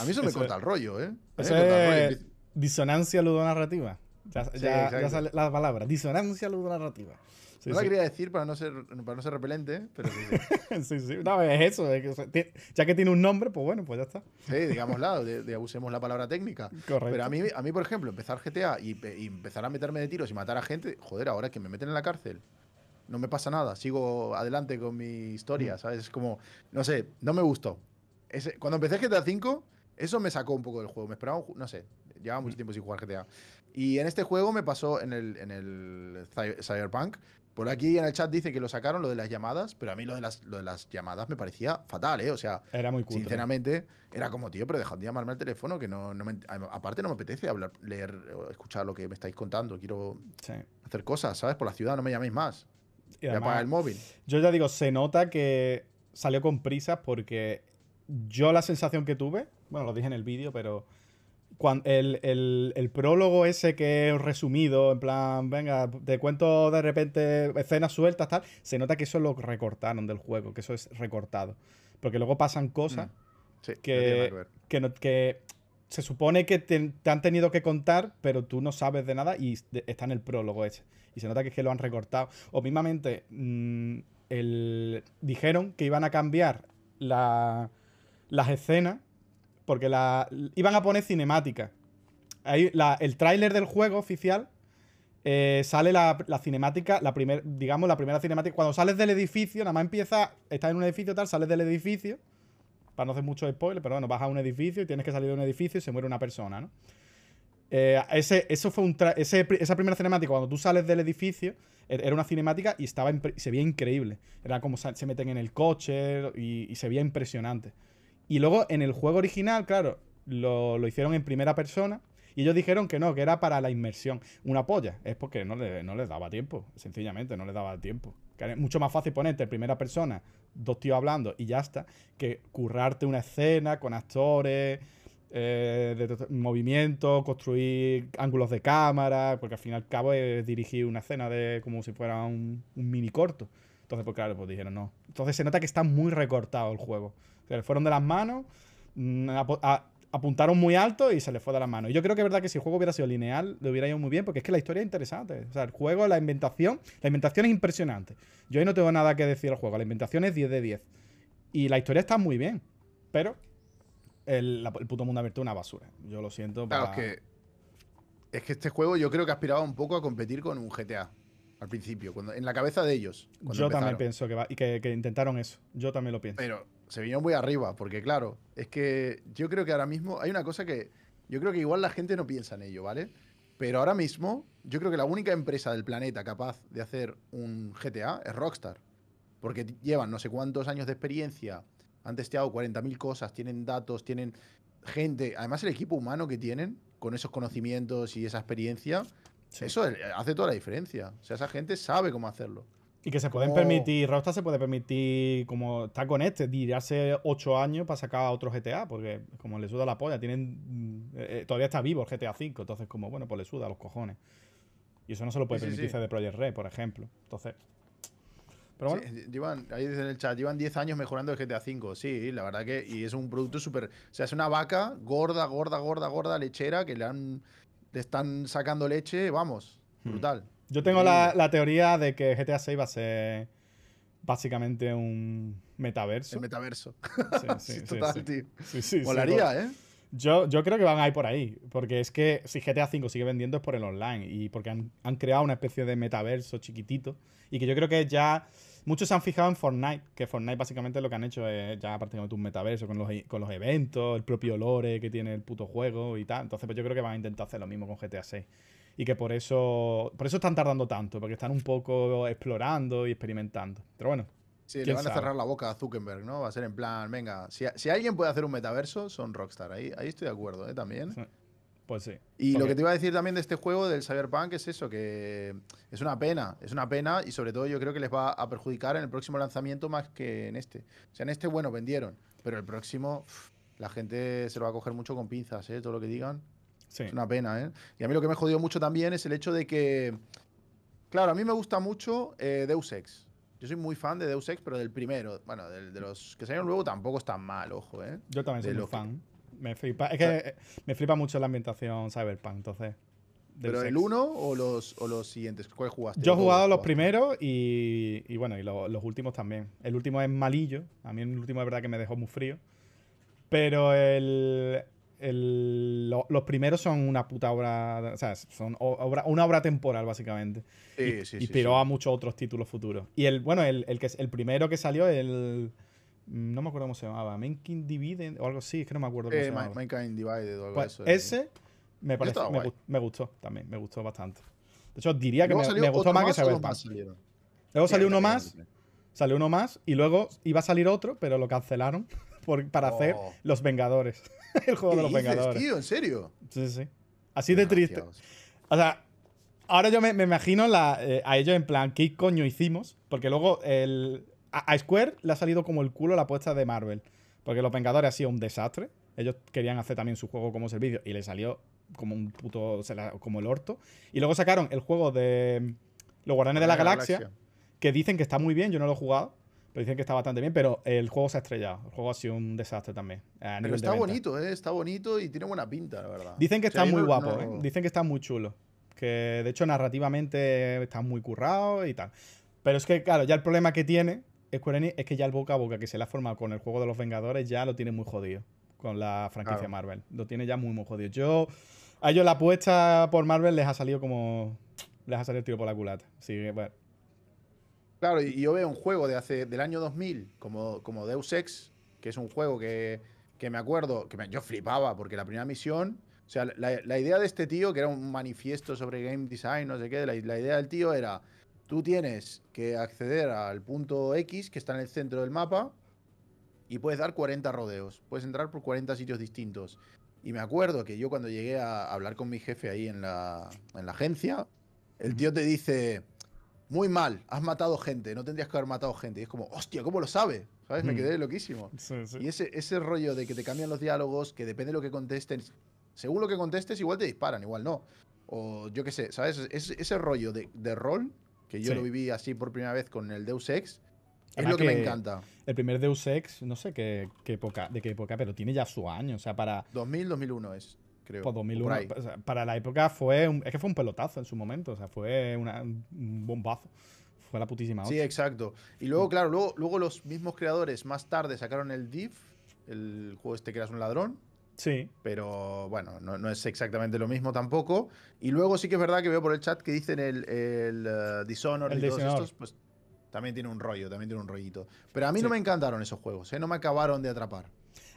A mí eso me ¿eh? corta el rollo, ¿eh? Eso rollo. disonancia ludonarrativa. Ya, ya, ya sale la palabra, disonancia ludonarrativa no la quería decir para no ser, para no ser repelente, pero sí. sí, sí. es eso. ya que tiene un nombre, pues bueno, pues ya está. Sí, digámosla, de, de, la palabra técnica. Pero a mí, a mí por ejemplo, empezar GTA eh, y, empezar a meterme de tiros y matar a gente, joder, ahora que me meten en la cárcel, no me pasa nada. Sigo adelante con mi historia, mm. ¿sabes? Es como, no sé, no me gustó. cuando empecé GTA V, eso me sacó un poco del juego. Me esperaba, no sé, llevaba mucho mm. tiempo sin jugar GTA. Y en este juego me pasó en el, en el Cyberpunk, por aquí en el chat dice que lo sacaron, lo de las llamadas, pero a mí lo de las, de las llamadas me parecía fatal, ¿eh? O sea, era muy sinceramente, era como, tío, pero dejad de llamarme al teléfono, que no, aparte no me apetece hablar, leer, escuchar lo que me estáis contando, quiero hacer cosas, ¿sabes? Por la ciudad no me llaméis más. Y además, el móvil. Yo ya digo, se nota que salió con prisas porque yo la sensación que tuve, bueno, lo dije en el vídeo, pero cuando el, prólogo ese que es resumido, en plan, venga, te cuento de repente escenas sueltas, tal, se nota que eso lo recortaron del juego, que eso es recortado. Porque luego pasan cosas mm. que, que, se supone que te, han tenido que contar, pero tú no sabes de nada y está en el prólogo ese. Y se nota que es que lo han recortado. O mismamente, mm, el, dijeron que iban a cambiar las escenas porque la, iban a poner cinemática. el tráiler del juego oficial eh, sale la, cinemática, la primer, digamos, la primera cinemática. Cuando sales del edificio, nada más empieza, estás en un edificio tal, sales del edificio, para no hacer mucho spoiler, pero bueno, vas a un edificio y tienes que salir de un edificio y se muere una persona, ¿no? Eh, eso fue un esa primera cinemática, cuando tú sales del edificio, e, era una cinemática y estaba se veía increíble. Era como se meten en el coche y se veía impresionante. Y luego en el juego original, claro, lo, hicieron en primera persona. Y ellos dijeron que no, que era para la inmersión. Una polla. Es porque no, le, no les daba tiempo. Sencillamente, no les daba tiempo. Que es mucho más fácil ponerte en primera persona, dos tíos hablando y ya está, que currarte una escena con actores, eh, de, movimiento, construir ángulos de cámara, porque al fin y al cabo es dirigir una escena de como si fuera un, un mini corto. Entonces, pues claro, pues dijeron no. Entonces se nota que está muy recortado el juego. Se le fueron de las manos, mm, apuntaron muy alto y se le fue de las manos. Y yo creo que es verdad que si el juego hubiera sido lineal, le hubiera ido muy bien, porque es que la historia es interesante. O sea, el juego, la inventación, la inventación es impresionante. Yo hoy no tengo nada que decir al juego, la inventación es 10 de 10. Y la historia está muy bien, pero el, puto mundo abierto es una basura. Yo lo siento. Claro, es que. Es que este juego yo creo que aspiraba un poco a competir con un GTA al principio, cuando, en la cabeza de ellos. Yo también pienso que, va, y que, intentaron eso. Yo también lo pienso. Pero se vino muy arriba, porque claro, es que yo creo que ahora mismo hay una cosa que yo creo que igual la gente no piensa en ello, ¿vale? Pero ahora mismo yo creo que la única empresa del planeta capaz de hacer un GTA es Rockstar, porque llevan no sé cuántos años de experiencia, han testeado 40.000 cosas, tienen datos, tienen gente, además el equipo humano que tienen con esos conocimientos y esa experiencia, eso eh, hace toda la diferencia. O sea, esa gente sabe cómo hacerlo. Y que se pueden oh. permitir, Rockstar se puede permitir, como está con este, tirarse 8 años para sacar otro GTA, porque como le suda la polla, tienen eh, eh, todavía está vivo el GTA V, entonces como, bueno, pues le suda los cojones. Y eso no se lo puede permitir de Project Red, por ejemplo. Entonces... Pero bueno. llevan, ahí en el chat, llevan 10 años mejorando el GTA V, sí, la verdad que, y es un producto súper, o sea, es una vaca gorda, gorda, gorda, gorda, lechera, que le han, le están sacando leche, vamos, hmm. brutal. Yo tengo la, teoría de que GTA 6 va a ser básicamente un metaverso. El metaverso. Sí, sí, Volaría, ¿eh? Yo, yo, creo que van a ir por ahí, porque es que si GTA V sigue vendiendo es por el online y porque han, creado una especie de metaverso chiquitito y que yo creo que ya muchos se han fijado en Fortnite, que Fortnite básicamente lo que han hecho es ya prácticamente un metaverso con los, e, con los eventos, el propio lore que tiene el puto juego y tal. Entonces pues yo creo que van a intentar hacer lo mismo con GTA 6 y que por eso, por eso están tardando tanto, porque están un poco explorando y experimentando. Pero bueno. Sí, le van a cerrar la boca a Zuckerberg, ¿no? Va a ser en plan, venga, si, alguien puede hacer un metaverso, son Rockstar. Ahí, ahí estoy de acuerdo, ¿eh? También. Pues sí. Y lo que te iba a decir también de este juego, del Cyberpunk, es eso, que es una pena, es una pena y sobre todo yo creo que les va a perjudicar en el próximo lanzamiento más que en este. O sea, en este, bueno, vendieron, pero el próximo, la gente se lo va a coger mucho con pinzas, ¿eh? todo lo que digan. Es una pena, ¿eh? Y a mí lo que me jodió mucho también es el hecho de que. Claro, a mí me gusta mucho eh, Deus Ex. Yo soy muy fan de Deus Ex, pero del primero. Bueno, de, los que salieron luego tampoco es tan mal, ojo, ¿eh? Yo también soy fan. Me flipa. Es que eh, me flipa mucho la ambientación Cyberpunk, entonces. ¿Pero el uno o los, los siguientes? ¿Cuál jugaste? Yo he jugado los primeros y, y bueno, y los últimos también. El último es malillo. A mí el último es verdad que me dejó muy frío. Pero el, los primeros son una puta obra, o sea, son una obra temporal básicamente. Sí, sí, inspiró a muchos otros títulos futuros. Y el, bueno, el, que, el primero que salió, el... Mm, no me acuerdo cómo se llamaba, Mankind Divided o algo así, es que no me acuerdo cómo eh, se llamaba. o algo pues Ese me, parece me, gustó también, me gustó bastante. De hecho, diría que me, gustó más que ese Luego salió uno más, salió uno más y luego iba a salir otro, pero lo cancelaron para hacer oh. Los Vengadores. el juego de los dices, Vengadores. Tío, ¿En serio? Sí, sí. Así de triste. O sea, ahora yo me, imagino eh, a ellos en plan, ¿qué coño hicimos? Porque luego el, a, Square le ha salido como el culo la apuesta de Marvel. Porque Los Vengadores ha sido un desastre. Ellos querían hacer también su juego como servicio y le salió como un puto. como el orto. Y luego sacaron el juego de Los Guardianes de la, Galaxia, que dicen que está muy bien, yo no lo he jugado. Pues dicen que está bastante bien, pero el juego se ha estrellado. El juego ha sido un desastre también. Pero está bonito, ¿eh? Está bonito y tiene buena pinta, la verdad. Dicen que está muy guapo, ¿eh? Dicen que está muy chulo. Que de hecho narrativamente está muy currado y tal. Pero es que, claro, ya el problema que tiene Square es que ya el boca a boca que se le ha formado con el juego de los Vengadores ya lo tiene muy jodido. Con la franquicia Marvel. Lo tiene ya muy, muy jodido. Yo. A ellos la apuesta por Marvel les ha salido como. Les ha salido el tiro por la culata. Así que, bueno. Claro, y yo veo un juego de hace, del año 2000, como, como Deus Ex, que es un juego que, me acuerdo, que yo flipaba, porque la primera misión, o sea, la, idea de este tío, que era un manifiesto sobre game design, no sé qué, la, idea del tío era, tú tienes que acceder al punto X, que está en el centro del mapa, y puedes dar 40 rodeos, puedes entrar por 40 sitios distintos. Y me acuerdo que yo cuando llegué a hablar con mi jefe ahí en la, en la agencia, el tío te dice muy mal, has matado gente, no tendrías que haber matado gente. Y es como, hostia, ¿cómo lo sabe? ¿Sabes? Me mm. quedé loquísimo. Y ese, ese rollo de que te cambian los diálogos, que depende de lo que contestes, según lo que contestes, igual te disparan, igual no. O yo qué sé, ¿sabes? ese rollo de, rol, que yo lo viví así por primera vez con el Deus Ex, es lo que, me encanta. El primer Deus Ex, no sé qué, qué, época, de qué época, pero tiene ya su año. O sea, para. 2000, 2001 es. Pues para la época fue un, es que fue un pelotazo en su momento, o sea, fue una, un bombazo. Fue la putísima. Otra. Sí, exacto. Y luego, claro, luego, luego los mismos creadores más tarde sacaron el Div, el juego este que eras un ladrón. Sí. Pero bueno, no, es exactamente lo mismo tampoco. Y luego sí que es verdad que veo por el chat que dicen el, el eh, Dishonored y todos estos, pues también tiene un rollo, también tiene un rollito. Pero a mí no me encantaron esos juegos, ¿eh? no me acabaron de atrapar.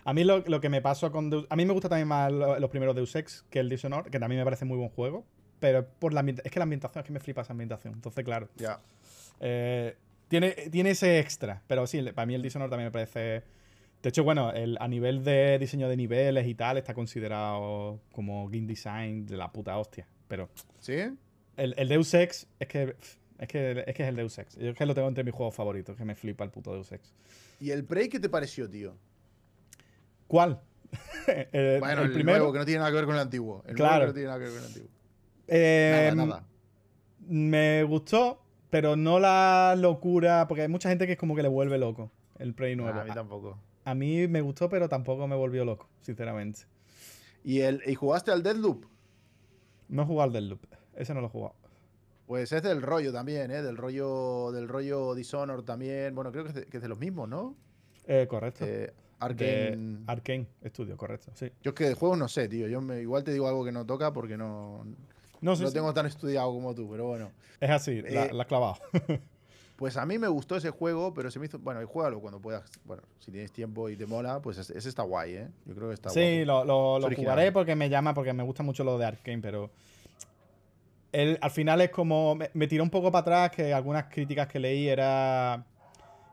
A mí lo, que me pasó con A mí me gusta también más los primeros Deus Ex que el Dishonored, que también me parece muy buen juego. Pero por la es que la ambientación, es que me flipa esa ambientación. Entonces, claro. Ya. Eh, tiene, tiene ese extra. Pero sí, para mí el Dishonored también me parece. De hecho, bueno, el, a nivel de diseño de niveles y tal, está considerado como game design de la puta hostia. Pero. ¿Sí? El, el Deus Ex es que. Es que, es que es el Deus Ex. Yo es que lo tengo entre mis juegos favoritos, que me flipa el puto Deus Ex. ¿Y el Prey qué te pareció, tío? ¿Cuál? Eh, bueno, el, primero. que no tiene nada que ver con el antiguo. El claro. no tiene nada que ver con el antiguo. Eh, nada, Me gustó, pero no la locura, porque hay mucha gente que es como que le vuelve loco el Play nuevo. a mí tampoco. A, mí me gustó, pero tampoco me volvió loco, sinceramente. ¿Y, el, jugaste al Deadloop? No jugué al Deadloop, ese no lo he jugado. Pues es del rollo también, ¿eh? Del rollo, del rollo Dishonor también. Bueno, creo que es de, los mismos, ¿no? Eh, correcto. Eh, Arkane. Arkane Studio, correcto, Yo es que de juegos no sé, tío. Yo igual te digo algo que no toca porque no. No, tengo tan estudiado como tú, pero bueno. Es así, la, eh, clavado. pues a mí me gustó ese juego, pero se me hizo. Bueno, y juégalo cuando puedas. Bueno, si tienes tiempo y te mola, pues ese está guay, ¿eh? Yo creo que está sí, Sí, lo, lo, jugaré porque me llama, porque me gusta mucho lo de Arkane, pero. al final es como. Me, tiró un poco para atrás que algunas críticas que leí era.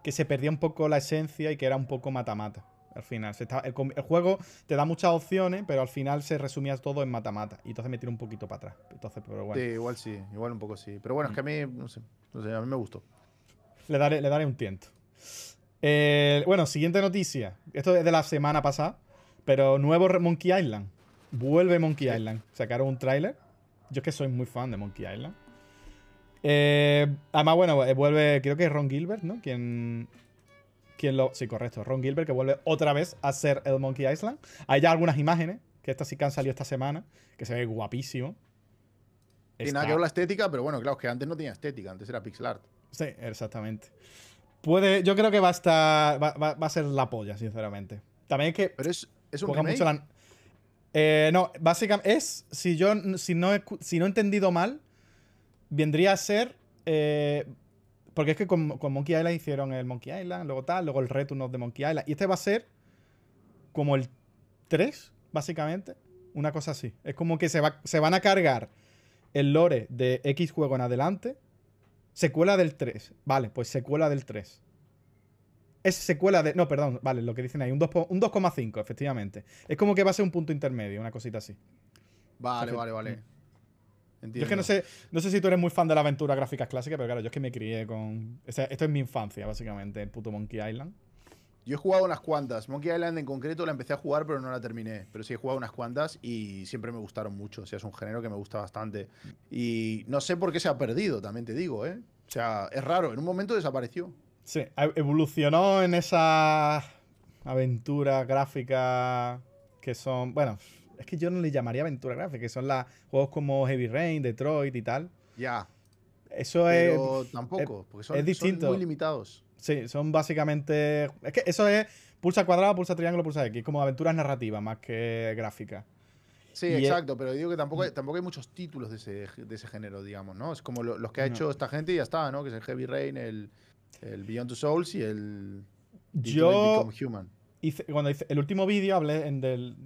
que se perdía un poco la esencia y que era un poco mata-mata al final. el, juego te da muchas opciones, pero al final se resumía todo en mata-mata. Y entonces me tiro un poquito para atrás. Entonces, pero Sí, igual sí, igual un poco sí. Pero bueno, es que a mí, no sé, a mí me gustó. Le daré, le daré un tiento. Eh, bueno, siguiente noticia. Esto es de la semana pasada, pero nuevo Monkey Island. Vuelve Monkey Island. Sacaron un tráiler. Yo es que soy muy fan de Monkey Island. Eh, además, bueno, eh, vuelve, creo que es Ron Gilbert, ¿no? Quien quien lo. Sí, correcto. Ron Gilbert, que vuelve otra vez a ser el Monkey Island. Hay ya algunas imágenes, que estas sí que han salido esta semana, que se ve guapísimo. Tiene nada que ver la estética, pero bueno, claro, es que antes no tenía estética, antes era pixel art. Sí, exactamente. Puede, yo creo que va a estar. Va, a ser la polla, sinceramente. También es que. Pero es, un eh, no, básicamente es. Si yo si no, si no he entendido mal, vendría a ser. Eh, porque es que con, Monkey Island hicieron el Monkey Island, luego tal, luego el Return of the Monkey Island. Y este va a ser como el 3, básicamente. Una cosa así. Es como que se, van a cargar el lore de X juego en adelante. Secuela del 3. Vale, pues secuela del 3. Es secuela de. No, perdón, vale, lo que dicen ahí. Un 2,5, efectivamente. Es como que va a ser un punto intermedio, una cosita así. Vale, vale, vale. Yo es que no sé, no sé si tú eres muy fan de la aventura gráfica clásica, pero claro, yo es que me crié con. esto es mi infancia, básicamente, el puto Monkey Island. Yo he jugado unas cuantas. Monkey Island en concreto la empecé a jugar, pero no la terminé. Pero sí he jugado unas cuantas y siempre me gustaron mucho. O sea, es un género que me gusta bastante. Y no sé por qué se ha perdido, también te digo, ¿eh? O sea, es raro. En un momento desapareció. Sí, evolucionó en esa aventura gráfica que son. Bueno, es que yo no le llamaría aventura gráfica, que son los juegos como Heavy Rain, Detroit y tal. Ya. Eso pero es. tampoco, porque son, distinto. son muy limitados. Sí, son básicamente. Es que eso es pulsa cuadrado, pulsa triángulo, pulsa X, como aventuras narrativas más que gráficas. Sí, exacto, pero digo que tampoco hay, mm. tampoco hay muchos títulos de ese, de ese género, digamos, ¿no? Es como los que ha hecho esta gente y ya está, ¿no? Que es el Heavy Rain, el, Beyond the Souls y el. Yo. Human cuando el último vídeo, hablé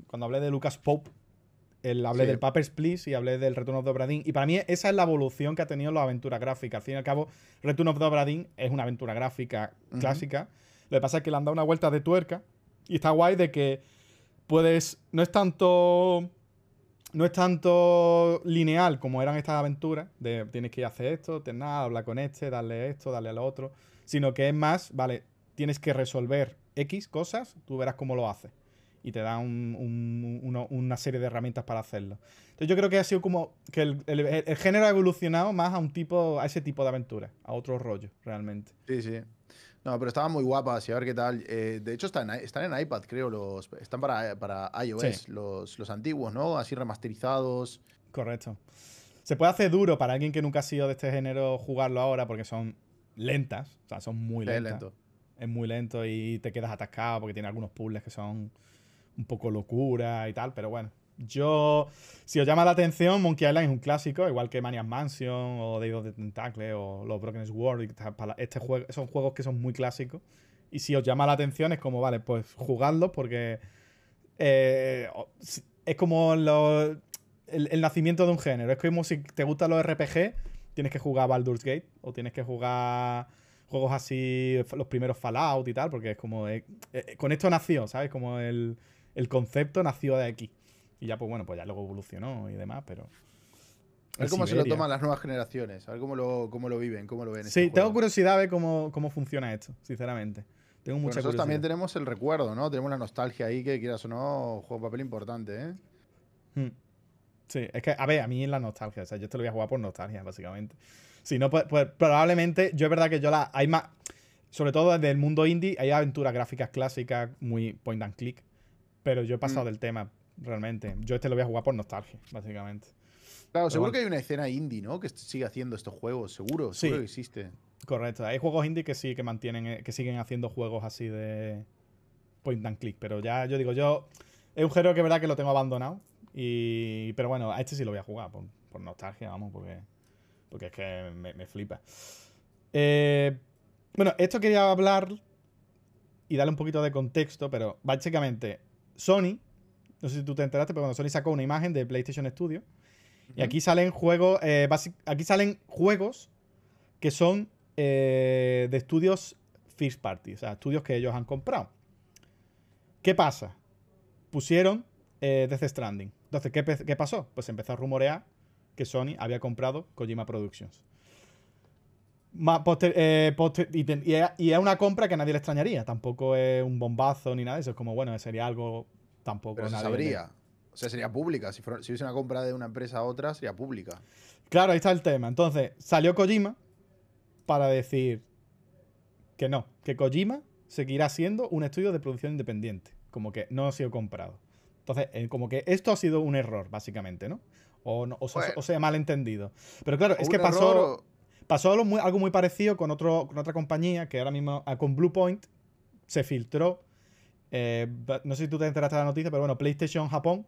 cuando hablé de Lucas Pope, el, hablé del Papers, Please y hablé del Return of the Y para mí esa es la evolución que ha tenido la aventuras gráficas Al fin y al cabo, Return of the es una aventura gráfica clásica. Lo que pasa es que le han dado una vuelta de tuerca. Y está guay de que puedes... No es tanto... No es tanto lineal como eran estas aventuras, de tienes que hacer esto, tienes nada, hablar con este, darle esto, darle al otro, sino que es más, vale, tienes que resolver X cosas, tú verás cómo lo haces. Y te da una serie de herramientas para hacerlo. Entonces yo creo que ha sido como que el, género ha evolucionado más a un tipo, a ese tipo de aventuras, a otro rollo, realmente. Sí, sí. No, pero estaban muy guapas y a ver qué tal. Eh, de hecho, están, están en iPad, creo, Están para, para iOS, los, los antiguos, ¿no? Así remasterizados. Correcto. Se puede hacer duro para alguien que nunca ha sido de este género jugarlo ahora porque son lentas, o sea, son muy lentas es muy lento y te quedas atascado porque tiene algunos puzzles que son un poco locura y tal, pero bueno. Yo, si os llama la atención, Monkey Island es un clásico, igual que Mania's Mansion o Day of the Tentacle o los Broken Sword. Este juego, son juegos que son muy clásicos. Y si os llama la atención, es como, vale, pues jugadlos porque eh, es como el, el, nacimiento de un género. Es como si te gustan los RPG, tienes que jugar Baldur's Gate o tienes que jugar juegos así, los primeros Fallout y tal, porque es como. Eh, eh, con esto nació, ¿sabes? Como el, el, concepto nació de aquí. Y ya, pues bueno, pues ya luego evolucionó y demás, pero. A ver cómo se lo toman las nuevas generaciones, a ver cómo lo, cómo lo viven, cómo lo ven. Sí, este tengo curiosidad de ver cómo, cómo funciona esto, sinceramente. Tengo mucha nosotros también tenemos el recuerdo, ¿no? Tenemos la nostalgia ahí que quieras o no, juega un papel importante, ¿eh? Hmm. Sí, es que, a ver, a mí es la nostalgia, o sea, yo esto lo voy a jugar por nostalgia, básicamente. Si no, pues, pues, probablemente, yo es verdad que yo la. Hay más. Sobre todo desde el mundo indie, hay aventuras gráficas clásicas, muy point and click. Pero yo he mm. pasado del tema, realmente. Yo este lo voy a jugar por nostalgia, básicamente. Claro, seguro que hay una escena indie, ¿no? Que sigue haciendo estos juegos, seguro, seguro que existe. Correcto. Hay juegos indie que sí que mantienen, eh, que siguen haciendo juegos así de point and click. Pero ya, yo digo, yo. Es un género que es verdad que lo tengo abandonado. Y, pero bueno, a este sí lo voy a jugar, por nostalgia, vamos, porque porque es que me, flipa. Eh, bueno, esto quería hablar y darle un poquito de contexto, pero básicamente Sony, no sé si tú te enteraste, pero cuando Sony sacó una imagen de PlayStation Studio y aquí salen juegos, eh, aquí salen juegos que son eh, de estudios first party, o sea, estudios que ellos han comprado. ¿Qué pasa? Pusieron Death Stranding. Entonces, ¿qué, ¿qué, pasó? Pues empezó a rumorear que Sony había comprado Kojima Productions. Eh, y, es, una compra que nadie le extrañaría. Tampoco es un bombazo ni nada eso. Es como, bueno, sería algo tampoco. Pero se sabría. O sea, sería pública. Si, fuera, si, hubiese una compra de una empresa a otra, sería pública. Claro, ahí está el tema. Entonces, salió Kojima para decir que no, que Kojima seguirá siendo un estudio de producción independiente. Como que no ha sido comprado. Entonces, eh, como que esto ha sido un error, básicamente, ¿no? O, sea, pues malentendido. Pero claro, es que pasó, pasó algo muy, parecido con, otro, con otra compañía que ahora mismo, ah, con Bluepoint, se filtró. Eh, no sé si tú te enteraste de la noticia, pero bueno, PlayStation Japón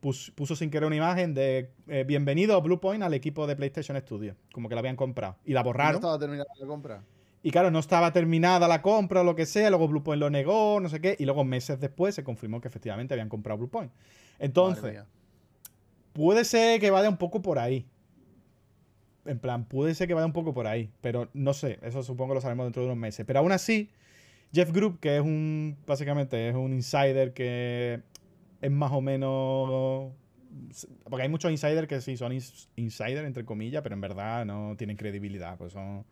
puso, sin querer una imagen de eh, bienvenido Bluepoint al equipo de PlayStation Studio. Como que la habían comprado. Y la borraron. No estaba terminada la compra. Y claro, no estaba terminada la compra o lo que sea, luego Bluepoint lo negó, no sé qué, y luego meses después se confirmó que efectivamente habían comprado Bluepoint. Entonces, Puede ser que vaya un poco por ahí. En plan, puede ser que vaya un poco por ahí. Pero no sé, eso supongo lo sabemos dentro de unos meses. Pero aún así, Jeff Group, que es un. Básicamente es un insider que es más o menos. Porque hay muchos insiders que sí son insiders, entre comillas, pero en verdad no tienen credibilidad. Pues son,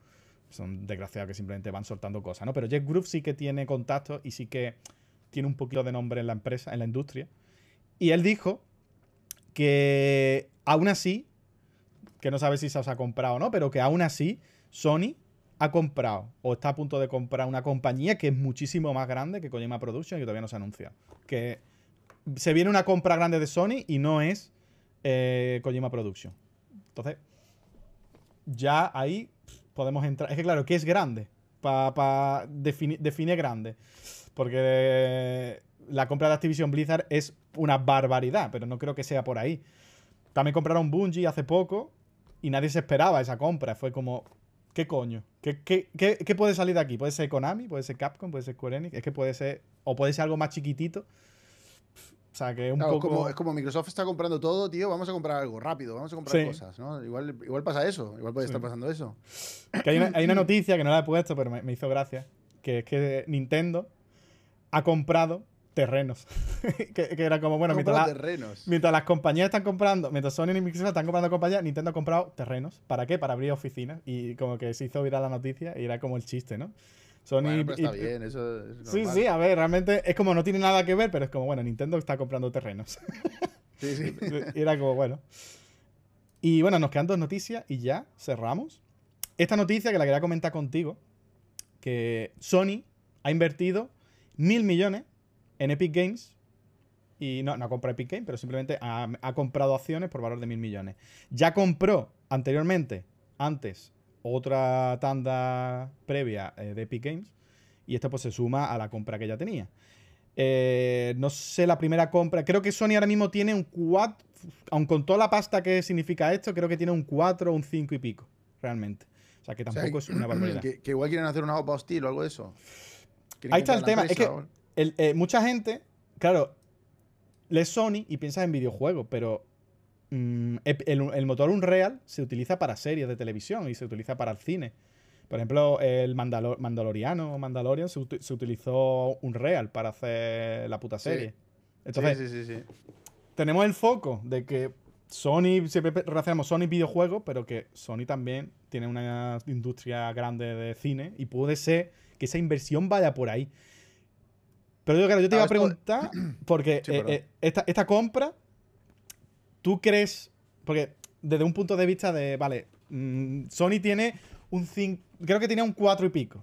son desgraciados que simplemente van soltando cosas, ¿no? Pero Jeff Group sí que tiene contactos y sí que tiene un poquito de nombre en la empresa, en la industria. Y él dijo que aún así, que no sabes si se os ha comprado o no, pero que aún así Sony ha comprado o está a punto de comprar una compañía que es muchísimo más grande que Kojima Production y que todavía no se anuncia. Que se viene una compra grande de Sony y no es eh, Kojima Production. Entonces, ya ahí podemos entrar. Es que claro, ¿qué es grande? Para definir define grande. Porque la compra de Activision Blizzard es una barbaridad, pero no creo que sea por ahí. También compraron Bungie hace poco y nadie se esperaba esa compra. Fue como, ¿qué coño? ¿Qué, puede salir de aquí? ¿Puede ser Konami? ¿Puede ser Capcom? ¿Puede ser Square Enix? Es que puede ser... O puede ser algo más chiquitito. O sea, que un poco... es como Microsoft está comprando todo, tío, vamos a comprar algo rápido, vamos a comprar cosas, ¿no? Igual, pasa eso, igual puede estar pasando eso. hay, una, noticia que no la he puesto, pero me, me hizo gracia, que es que Nintendo ha comprado terrenos. que, era como, bueno, mientras, las compañías están comprando, mientras Sony y Microsoft están comprando compañías, Nintendo ha comprado terrenos. ¿Para qué? Para abrir oficinas. Y como que se hizo viral la noticia y era como el chiste, ¿no? Sony está bien, eso es Sí, sí, a ver, realmente es como no tiene nada que ver, pero es como, bueno, Nintendo está comprando terrenos. sí, sí. Y era como, bueno. Y bueno, nos quedan dos noticias y ya cerramos. Esta noticia que la quería comentar contigo, que Sony ha invertido mil millones en Epic Games. Y no, no comprado Epic Games, pero simplemente ha, comprado acciones por valor de mil millones. Ya compró anteriormente, antes, otra tanda previa eh, de Epic Games. Y esto pues se suma a la compra que ya tenía. Eh, no sé la primera compra. Creo que Sony ahora mismo tiene un 4. Aun con toda la pasta que significa esto, creo que tiene un 4 un 5 y pico. Realmente. O sea que tampoco es una barbaridad. Que, igual quieren hacer una OPA hostil o algo de eso. Ahí está el tema. es que, eh, mucha gente, claro, lees Sony y piensa en videojuegos, pero mm, el, motor Unreal se utiliza para series de televisión y se utiliza para el cine. Por ejemplo, el Mandalor Mandaloriano Mandalorian se, utilizó Unreal para hacer la puta serie. Entonces, sí, sí, tenemos el foco de que Sony, siempre relacionamos Sony videojuegos, pero que Sony también tiene una industria grande de cine y puede ser que esa inversión vaya por ahí. Pero yo, yo te iba a preguntar, porque eh, eh, esta, compra, ¿tú crees? Porque desde un punto de vista de, vale, mm, Sony tiene un creo que tiene un 4 y pico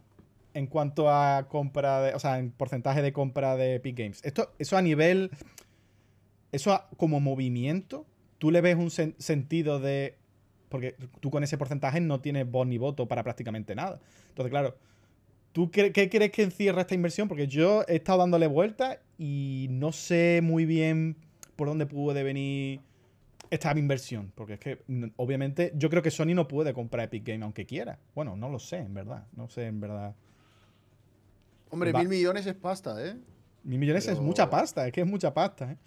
en cuanto a compra, de, o sea, en porcentaje de compra de Epic Games. Esto, eso a nivel, eso como movimiento, ¿tú le ves un sentido de...? Porque tú con ese porcentaje no tienes voz ni voto para prácticamente nada. Entonces, claro, ¿Tú qué, crees que encierra esta inversión? Porque yo he estado dándole vueltas y no sé muy bien por dónde puede venir esta inversión. Porque es que, obviamente, yo creo que Sony no puede comprar Epic Games aunque quiera. Bueno, no lo sé, en verdad. No sé, en verdad. Hombre, mil millones es pasta, ¿eh? Mil millones es mucha pasta, es que es mucha pasta, ¿eh?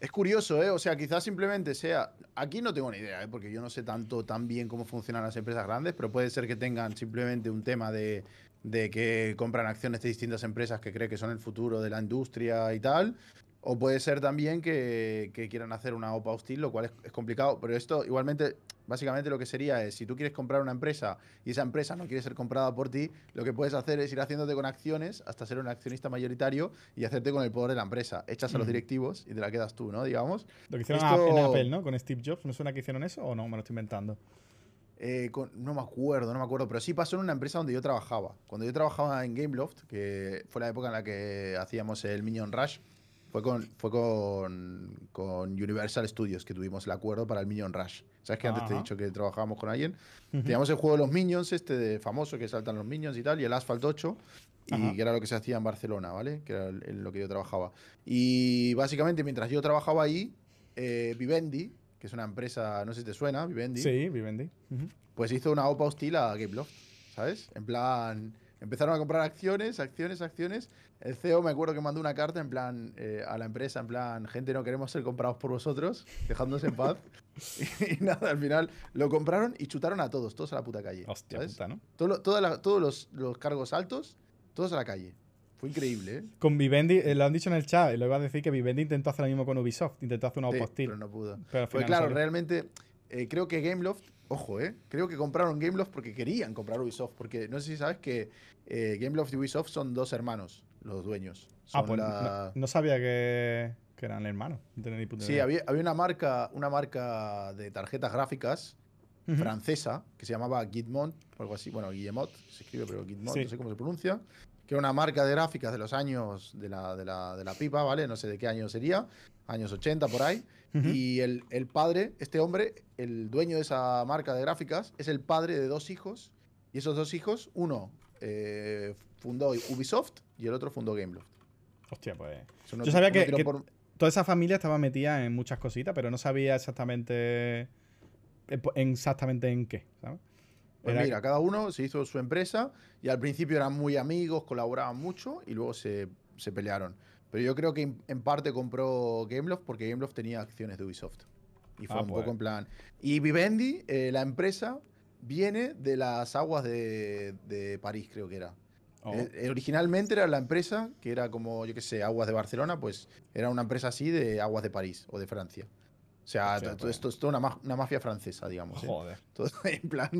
Es curioso, ¿eh? O sea, quizás simplemente sea. Aquí no tengo ni idea, ¿eh? Porque yo no sé tanto tan bien cómo funcionan las empresas grandes, pero puede ser que tengan simplemente un tema de, que compran acciones de distintas empresas que creen que son el futuro de la industria y tal. O puede ser también que, quieran hacer una OPA hostil, lo cual es, complicado. Pero esto igualmente, básicamente lo que sería es, si tú quieres comprar una empresa y esa empresa no quiere ser comprada por ti, lo que puedes hacer es ir haciéndote con acciones hasta ser un accionista mayoritario y hacerte con el poder de la empresa. Echas a los mm. directivos y te la quedas tú, ¿no? Digamos. Lo que hicieron en Apple, ¿no? Con Steve Jobs. ¿No suena que hicieron eso o no? Me lo estoy inventando. Eh, no me acuerdo, no me acuerdo, pero sí pasó en una empresa donde yo trabajaba. Cuando yo trabajaba en Gameloft, que fue la época en la que hacíamos el Minion Rush, fue con, Universal Studios que tuvimos el acuerdo para el Minion Rush. ¿Sabes que antes te he dicho que trabajábamos con alguien? Teníamos el juego de los Minions, este de famoso que saltan los Minions y tal, y el Asphalt 8, y que era lo que se hacía en Barcelona, ¿vale? Que era en lo que yo trabajaba. Y básicamente, mientras yo trabajaba ahí, eh, Vivendi, que es una empresa, no sé si te suena, Vivendi. Sí, Vivendi. Pues hizo una OPA hostil a Gameloft, ¿sabes? En plan Empezaron a comprar acciones, acciones, acciones. El CEO me acuerdo que mandó una carta en plan eh, a la empresa, en plan, gente, no queremos ser comprados por vosotros, dejándose en paz. y, nada, al final lo compraron y chutaron a todos, todos a la puta calle. Hostia, Puta, ¿no? todos los, los, cargos altos, todos a la calle. Fue increíble, ¿eh? Con Vivendi, eh, lo han dicho en el chat, lo iba a decir que Vivendi intentó hacer lo mismo con Ubisoft, intentó hacer una sí, Pero no pudo. Pero pues claro, realmente eh, creo que Gameloft Ojo, ¿eh? Creo que compraron Gameloft porque querían comprar Ubisoft. Porque no sé si sabes que eh, Gameloft y Ubisoft son dos hermanos, los dueños. ah, pues no, sabía que, eran hermanos. sí, había, una, marca, una marca de tarjetas gráficas francesa que se llamaba Gitmont, o algo así. Bueno, Guillemot se escribe, pero Gitmont, no sé cómo se pronuncia. Que era una marca de gráficas de los años de de la, de la pipa, ¿vale? No sé de qué año sería años 80 por ahí. Y el, el, padre, este hombre, el dueño de esa marca de gráficas, es el padre de dos hijos. Y esos dos hijos, uno eh, fundó Ubisoft y el otro fundó Gameloft. Hostia, pues. Yo sabía que, toda esa familia estaba metida en muchas cositas, pero no sabía exactamente. Exactamente en qué, Pues mira, cada uno se hizo su empresa y al principio eran muy amigos, colaboraban mucho y luego se, se pelearon. Pero yo creo que en parte compró Gameloft porque Gameloft tenía acciones de Ubisoft. Y fue ah, un pues. poco en plan. Y Vivendi, eh, la empresa, viene de las aguas de, París, creo que era. Oh. Eh, eh, originalmente era la empresa que era como, yo qué sé, aguas de Barcelona, pues era una empresa así de aguas de París o de Francia. O sea, todo, pues. esto, es una, una, mafia francesa, digamos. ¿eh? Joder. Todo en plan.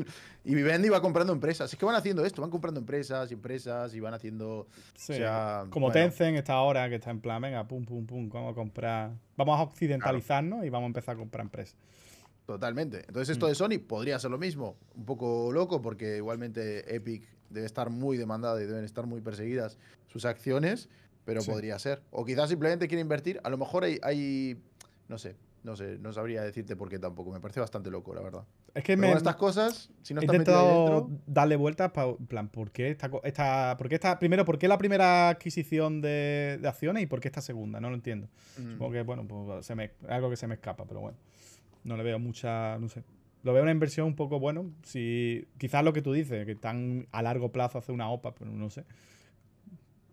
Y Vivendi va comprando empresas. Es que van haciendo esto, van comprando empresas y empresas y van haciendo. sea, Como Tencent está ahora, que está en plan, venga, pum, pum, pum, vamos a comprar. Vamos a occidentalizarnos y vamos a empezar a comprar empresas. Totalmente. Entonces, esto mm. de Sony podría ser lo mismo. Un poco loco, porque igualmente Epic debe estar muy demandada y deben estar muy perseguidas sus acciones, pero podría ser. O quizás simplemente quiere invertir. A lo mejor hay no sé, no sé, no sabría decirte por qué tampoco. Me parece bastante loco, la verdad. Es que estas cosas, si no he estás metido darle vueltas para. plan, ¿por qué esta, Primero, ¿por qué la primera adquisición de, acciones y por qué esta segunda? No lo entiendo. Supongo que, bueno, pues, algo que se me escapa, pero bueno. No le veo mucha. No sé. Lo veo una inversión un poco, bueno, si. Quizás lo que tú dices, que tan a largo plazo hace una OPA, pero no sé.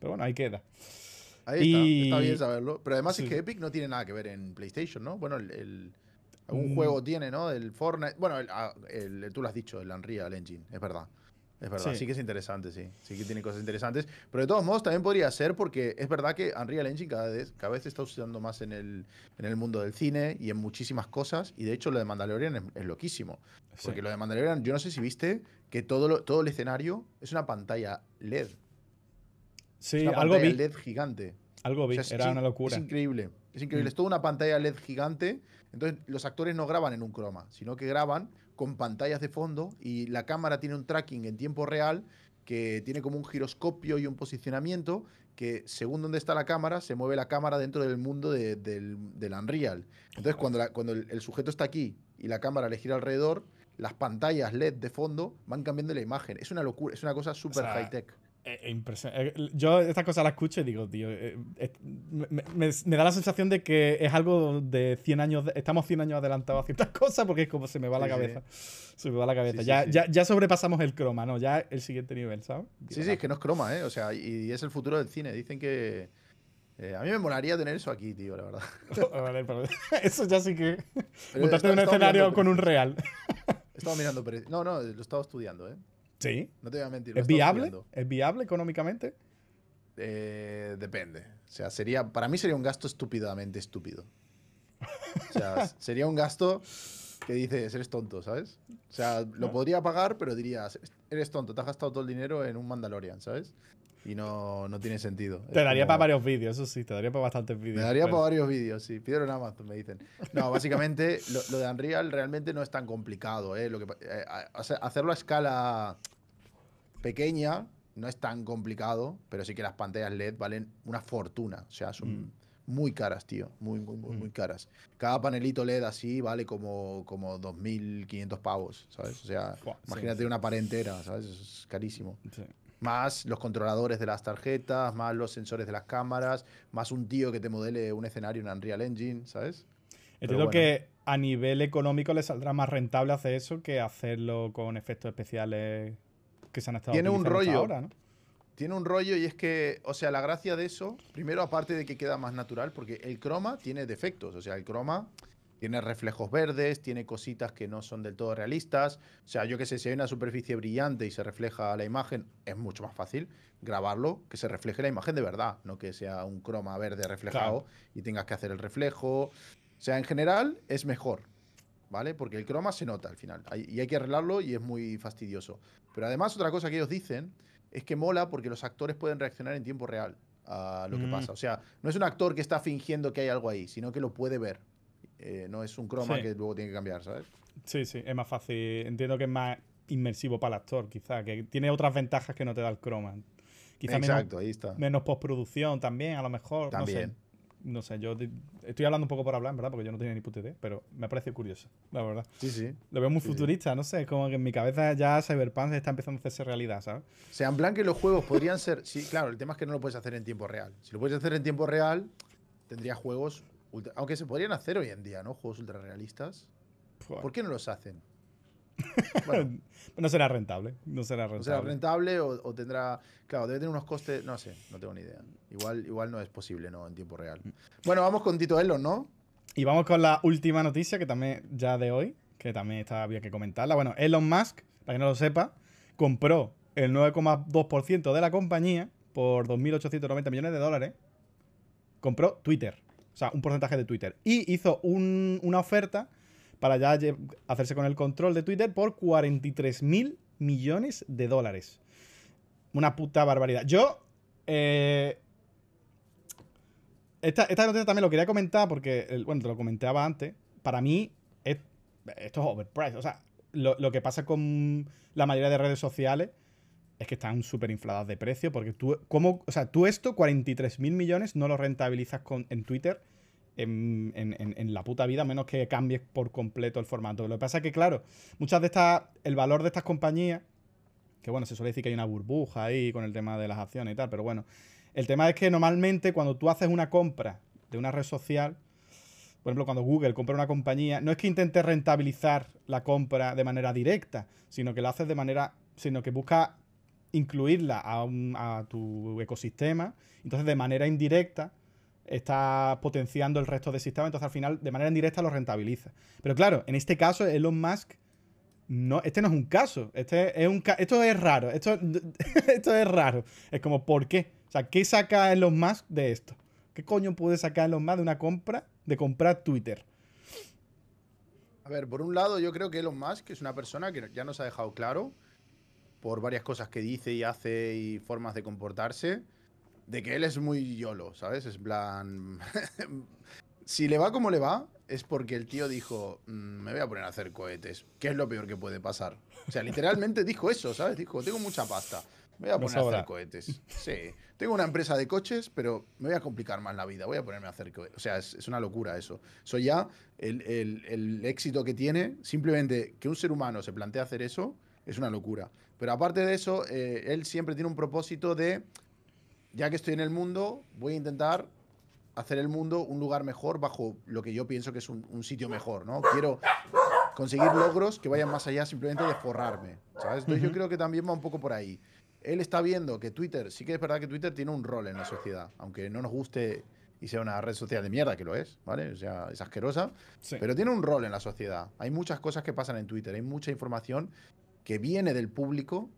Pero bueno, ahí queda. Ahí está, está bien saberlo. Pero además es que Epic no tiene nada que ver en PlayStation, ¿no? Bueno, el, algún mm. juego tiene, ¿no? Del Fortnite. Bueno, ah, tú lo has dicho, el Unreal Engine, es verdad. Es verdad, sí. que es interesante, sí. Sí que tiene cosas interesantes. Pero de todos modos, también podría ser porque es verdad que Unreal Engine cada vez, cada vez se está usando más en el, en el mundo del cine y en muchísimas cosas. Y de hecho, lo de Mandalorian es, loquísimo. Porque lo de Mandalorian, yo no sé si viste que todo, todo el escenario es una pantalla LED. Sí, algo LED gigante. Algo vi, era una locura. Es increíble, es increíble. Mm. Es toda una pantalla LED gigante. Entonces, los actores no graban en un croma, sino que graban con pantallas de fondo y la cámara tiene un tracking en tiempo real que tiene como un giroscopio y un posicionamiento que según dónde está la cámara, se mueve la cámara dentro del mundo del, del, Unreal. Entonces, cuando, cuando el, sujeto está aquí y la cámara le gira alrededor, las pantallas LED de fondo van cambiando la imagen. Es una locura, es una cosa súper high-tech. Eh, eh, eh, Yo estas cosas las escucho y digo, tío, eh, me, da la sensación de que es algo de 100 años, estamos 100 años adelantados a ciertas cosas porque es como se me va la cabeza. Se me va la cabeza. ya, ya, sobrepasamos el croma, ¿no? Ya el siguiente nivel, ¿sabes? sí, sí, es que no es croma, ¿eh? O sea, y, es el futuro del cine. Dicen que... a mí me molaría tener eso aquí, tío, la verdad. Ah, eso ya sí que. Montarte un escenario con un real. Estaba mirando. No, no, lo estaba estudiando, ¿eh? Sí. No te voy a mentir. ¿Es viable? ¿Es viable económicamente? Eh, depende. O sea, sería, para mí sería un gasto estúpidamente estúpido. O sea, sería un gasto que dices, eres tonto, ¿sabes? O sea, lo ah. podría pagar, pero dirías, eres tonto, te has gastado todo el dinero en un Mandalorian, ¿sabes? y no, tiene sentido. Te daría para varios vídeos, eso sí, te daría para bastantes vídeos. Me daría para varios vídeos, sí. Pidieron en Amazon, me dicen. No, básicamente lo, de Unreal realmente no es tan complicado. ¿eh? Lo que, eh, hacerlo a escala pequeña no es tan complicado, pero sí que las pantallas LED valen una fortuna. O sea, son mm. muy caras, tío. Muy, muy, mm. muy, caras. Cada panelito LED así vale como, como 2.500 pavos, ¿sabes? O sea, imagínate una pared una ¿sabes? es carísimo más los controladores de las tarjetas, más los sensores de las cámaras, más un tío que te modele un escenario en Unreal Engine, ¿sabes? Entiendo que a nivel económico le saldrá más rentable hacer eso que hacerlo con efectos especiales que se han estado Tiene un rollo. ahora, ¿no? Tiene un rollo y es que, o sea, la gracia de eso, primero aparte de que queda más natural, porque el croma tiene defectos, o sea, el croma tiene reflejos verdes, tiene cositas que no son del todo realistas. O sea, yo que sé, si hay una superficie brillante y se refleja la imagen, es mucho más fácil grabarlo que se refleje la imagen de verdad, no que sea un croma verde reflejado y tengas que hacer el reflejo. O sea, en general es mejor, ¿vale? Porque el croma se nota al final y hay que arreglarlo y es muy fastidioso. Pero además, otra cosa que ellos dicen es que mola porque los actores pueden reaccionar en tiempo real a lo que mm. pasa. O sea, no es un actor que está fingiendo que hay algo ahí, sino que lo puede ver eh, no es un croma que luego tiene que cambiar, ¿sabes? Sí, sí, es más fácil. Entiendo que es más inmersivo para el actor, quizá, que tiene otras ventajas que no te da el croma. Quizá Exacto, menos, ahí está. Menos postproducción también, a lo mejor. También. No sé, yo estoy hablando un poco por hablar, verdad, porque yo no tenía ni puta idea, pero me parece curioso, la verdad. Sí, sí. Lo veo muy futurista, no sé, como que en mi cabeza ya Cyberpunk está empezando a hacerse realidad, ¿sabes? O sea, en plan que los juegos podrían ser. Sí, claro, el tema es que no lo puedes hacer en tiempo real. Si lo puedes hacer en tiempo real, tendría juegos aunque se podrían hacer hoy en día, ¿no? Juegos ultra realistas. ¿Por qué no los hacen? no será rentable. No será rentable. o, tendrá. Claro, debe tener unos costes. No sé, no tengo ni idea. Igual, igual no es posible, ¿no? En tiempo real. Mm. Bueno, vamos con Tito Elon, ¿no? Y vamos con la última noticia que también ya de hoy, que también está, había que comentarla. Bueno, Elon Musk, para que no lo sepa, compró el 9,2% de la compañía por 2.890 millones de dólares. Compró Twitter. O sea, un porcentaje de Twitter. Y hizo una oferta para ya hacerse con el control de Twitter por 43 mil millones de dólares. Una puta barbaridad. Yo... Eh, esta, noticia también lo quería comentar porque, bueno, te lo comentaba antes. Para mí, es, esto es overpriced. O sea, lo que pasa con la mayoría de redes sociales es que están súper infladas de precio, porque tú, ¿cómo, o sea, tú esto, 43 mil millones, no lo rentabilizas en Twitter en, la puta vida, a menos que cambies por completo el formato. Lo que pasa es que, claro, muchas de estas, el valor de estas compañías, que bueno, se suele decir que hay una burbuja ahí con el tema de las acciones y tal, pero bueno, el tema es que normalmente cuando tú haces una compra de una red social, por ejemplo, cuando Google compra una compañía, no es que intente rentabilizar la compra de manera directa, sino que lo haces de manera, sino que busca incluirla a, tu ecosistema. Entonces, de manera indirecta, está potenciando el resto del sistema, entonces al final de manera indirecta lo rentabiliza. Pero claro, en este caso Elon Musk no, este no es un caso, este es un esto es raro, esto, esto es raro. Es como, ¿por qué? O sea, ¿qué saca Elon Musk de esto? ¿Qué coño puede sacar Elon Musk de una compra, de comprar Twitter? A ver, por un lado yo creo que Elon Musk es una persona que ya nos ha dejado claro por varias cosas que dice y hace y formas de comportarse, de que él es muy yolo, ¿sabes? Es plan... si le va como le va, es porque el tío dijo, mm, me voy a poner a hacer cohetes, qué es lo peor que puede pasar. O sea, literalmente dijo eso, ¿sabes? Dijo, tengo mucha pasta, me voy a poner a hacer cohetes. Sí, tengo una empresa de coches, pero me voy a complicar más la vida, voy a ponerme a hacer cohetes. O sea, es, una locura eso. Eso ya, el, el éxito que tiene, simplemente que un ser humano se plantea hacer eso, es una locura. Pero aparte de eso, eh, él siempre tiene un propósito de, ya que estoy en el mundo, voy a intentar hacer el mundo un lugar mejor bajo lo que yo pienso que es un, sitio mejor, ¿no? Quiero conseguir logros que vayan más allá simplemente de forrarme, Entonces yo creo que también va un poco por ahí. Él está viendo que Twitter, sí que es verdad que Twitter tiene un rol en la sociedad, aunque no nos guste y sea una red social de mierda, que lo es, ¿vale? O sea, es asquerosa, pero tiene un rol en la sociedad. Hay muchas cosas que pasan en Twitter, hay mucha información que viene del público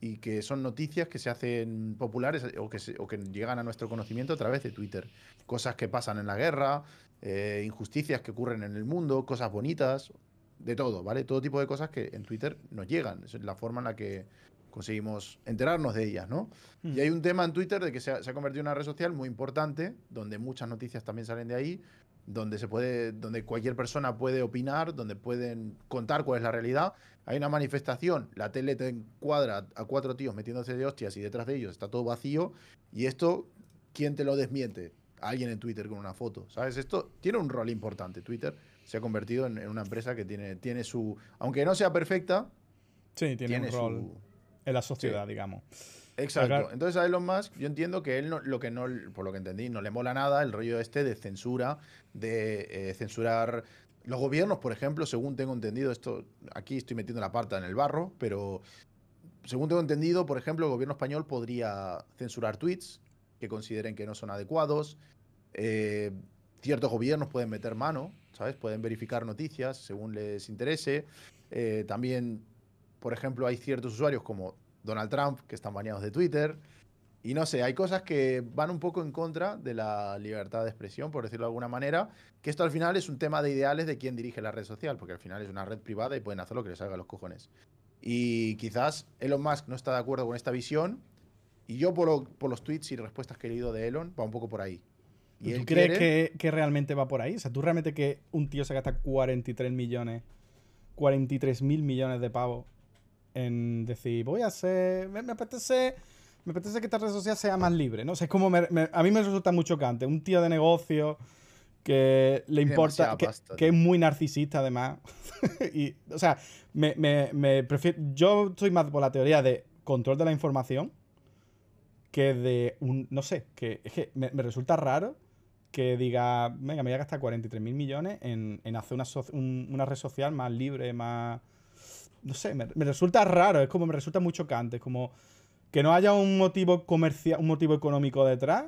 y que son noticias que se hacen populares o que, llegan a nuestro conocimiento a través de Twitter. Cosas que pasan en la guerra, eh, injusticias que ocurren en el mundo, cosas bonitas, de todo, ¿vale? Todo tipo de cosas que en Twitter nos llegan. Es la forma en la que conseguimos enterarnos de ellas, ¿no? Mm. Y hay un tema en Twitter de que se ha, se ha, convertido en una red social muy importante, donde muchas noticias también salen de ahí, donde se puede, donde cualquier persona puede opinar, donde pueden contar cuál es la realidad. Hay una manifestación, la tele te encuadra a cuatro tíos metiéndose de hostias y detrás de ellos está todo vacío. Y esto, ¿quién te lo desmiente? Alguien en Twitter con una foto. ¿Sabes? Esto tiene un rol importante. Twitter se ha convertido en, una empresa que tiene, tiene su. Aunque no sea perfecta. tiene, un rol en la sociedad, digamos. Exacto. Entonces a Elon Musk, yo entiendo que él lo que no, por lo que entendí, no le mola nada el rollo este de censura, de eh, censurar los gobiernos, por ejemplo, según tengo entendido, esto aquí estoy metiendo la parte en el barro, pero según tengo entendido, por ejemplo, el gobierno español podría censurar tweets que consideren que no son adecuados. Eh, ciertos gobiernos pueden meter mano, ¿sabes? Pueden verificar noticias según les interese. Eh, también, por ejemplo, hay ciertos usuarios como Donald Trump, que están baneados de Twitter. Y no sé, hay cosas que van un poco en contra de la libertad de expresión, por decirlo de alguna manera, que esto al final es un tema de ideales de quién dirige la red social, porque al final es una red privada y pueden hacer lo que les salga a los cojones. Y quizás Elon Musk no está de acuerdo con esta visión, y yo por, por los tweets y respuestas que he leído de Elon, va un poco por ahí. ¿Y ¿Tú él crees que, realmente va por ahí? O sea, ¿tú realmente que un tío se gasta 43 millones, 43 mil millones de pavos en decir, voy a hacer, me, apetece me apetece que esta red social sea más libre, ¿no? como a mí me resulta muy chocante. Un tío de negocio que le importa, que, es muy narcisista además. y, o sea, me, me, prefiero, yo estoy más por la teoría de control de la información que de un, no sé, que es que me, resulta raro que diga, venga, me voy a gastar 43 mil millones en, en hacer una, una red social más libre, más no sé, me, resulta raro, es como me resulta muy chocante, como que no haya un motivo comercial, un motivo económico detrás,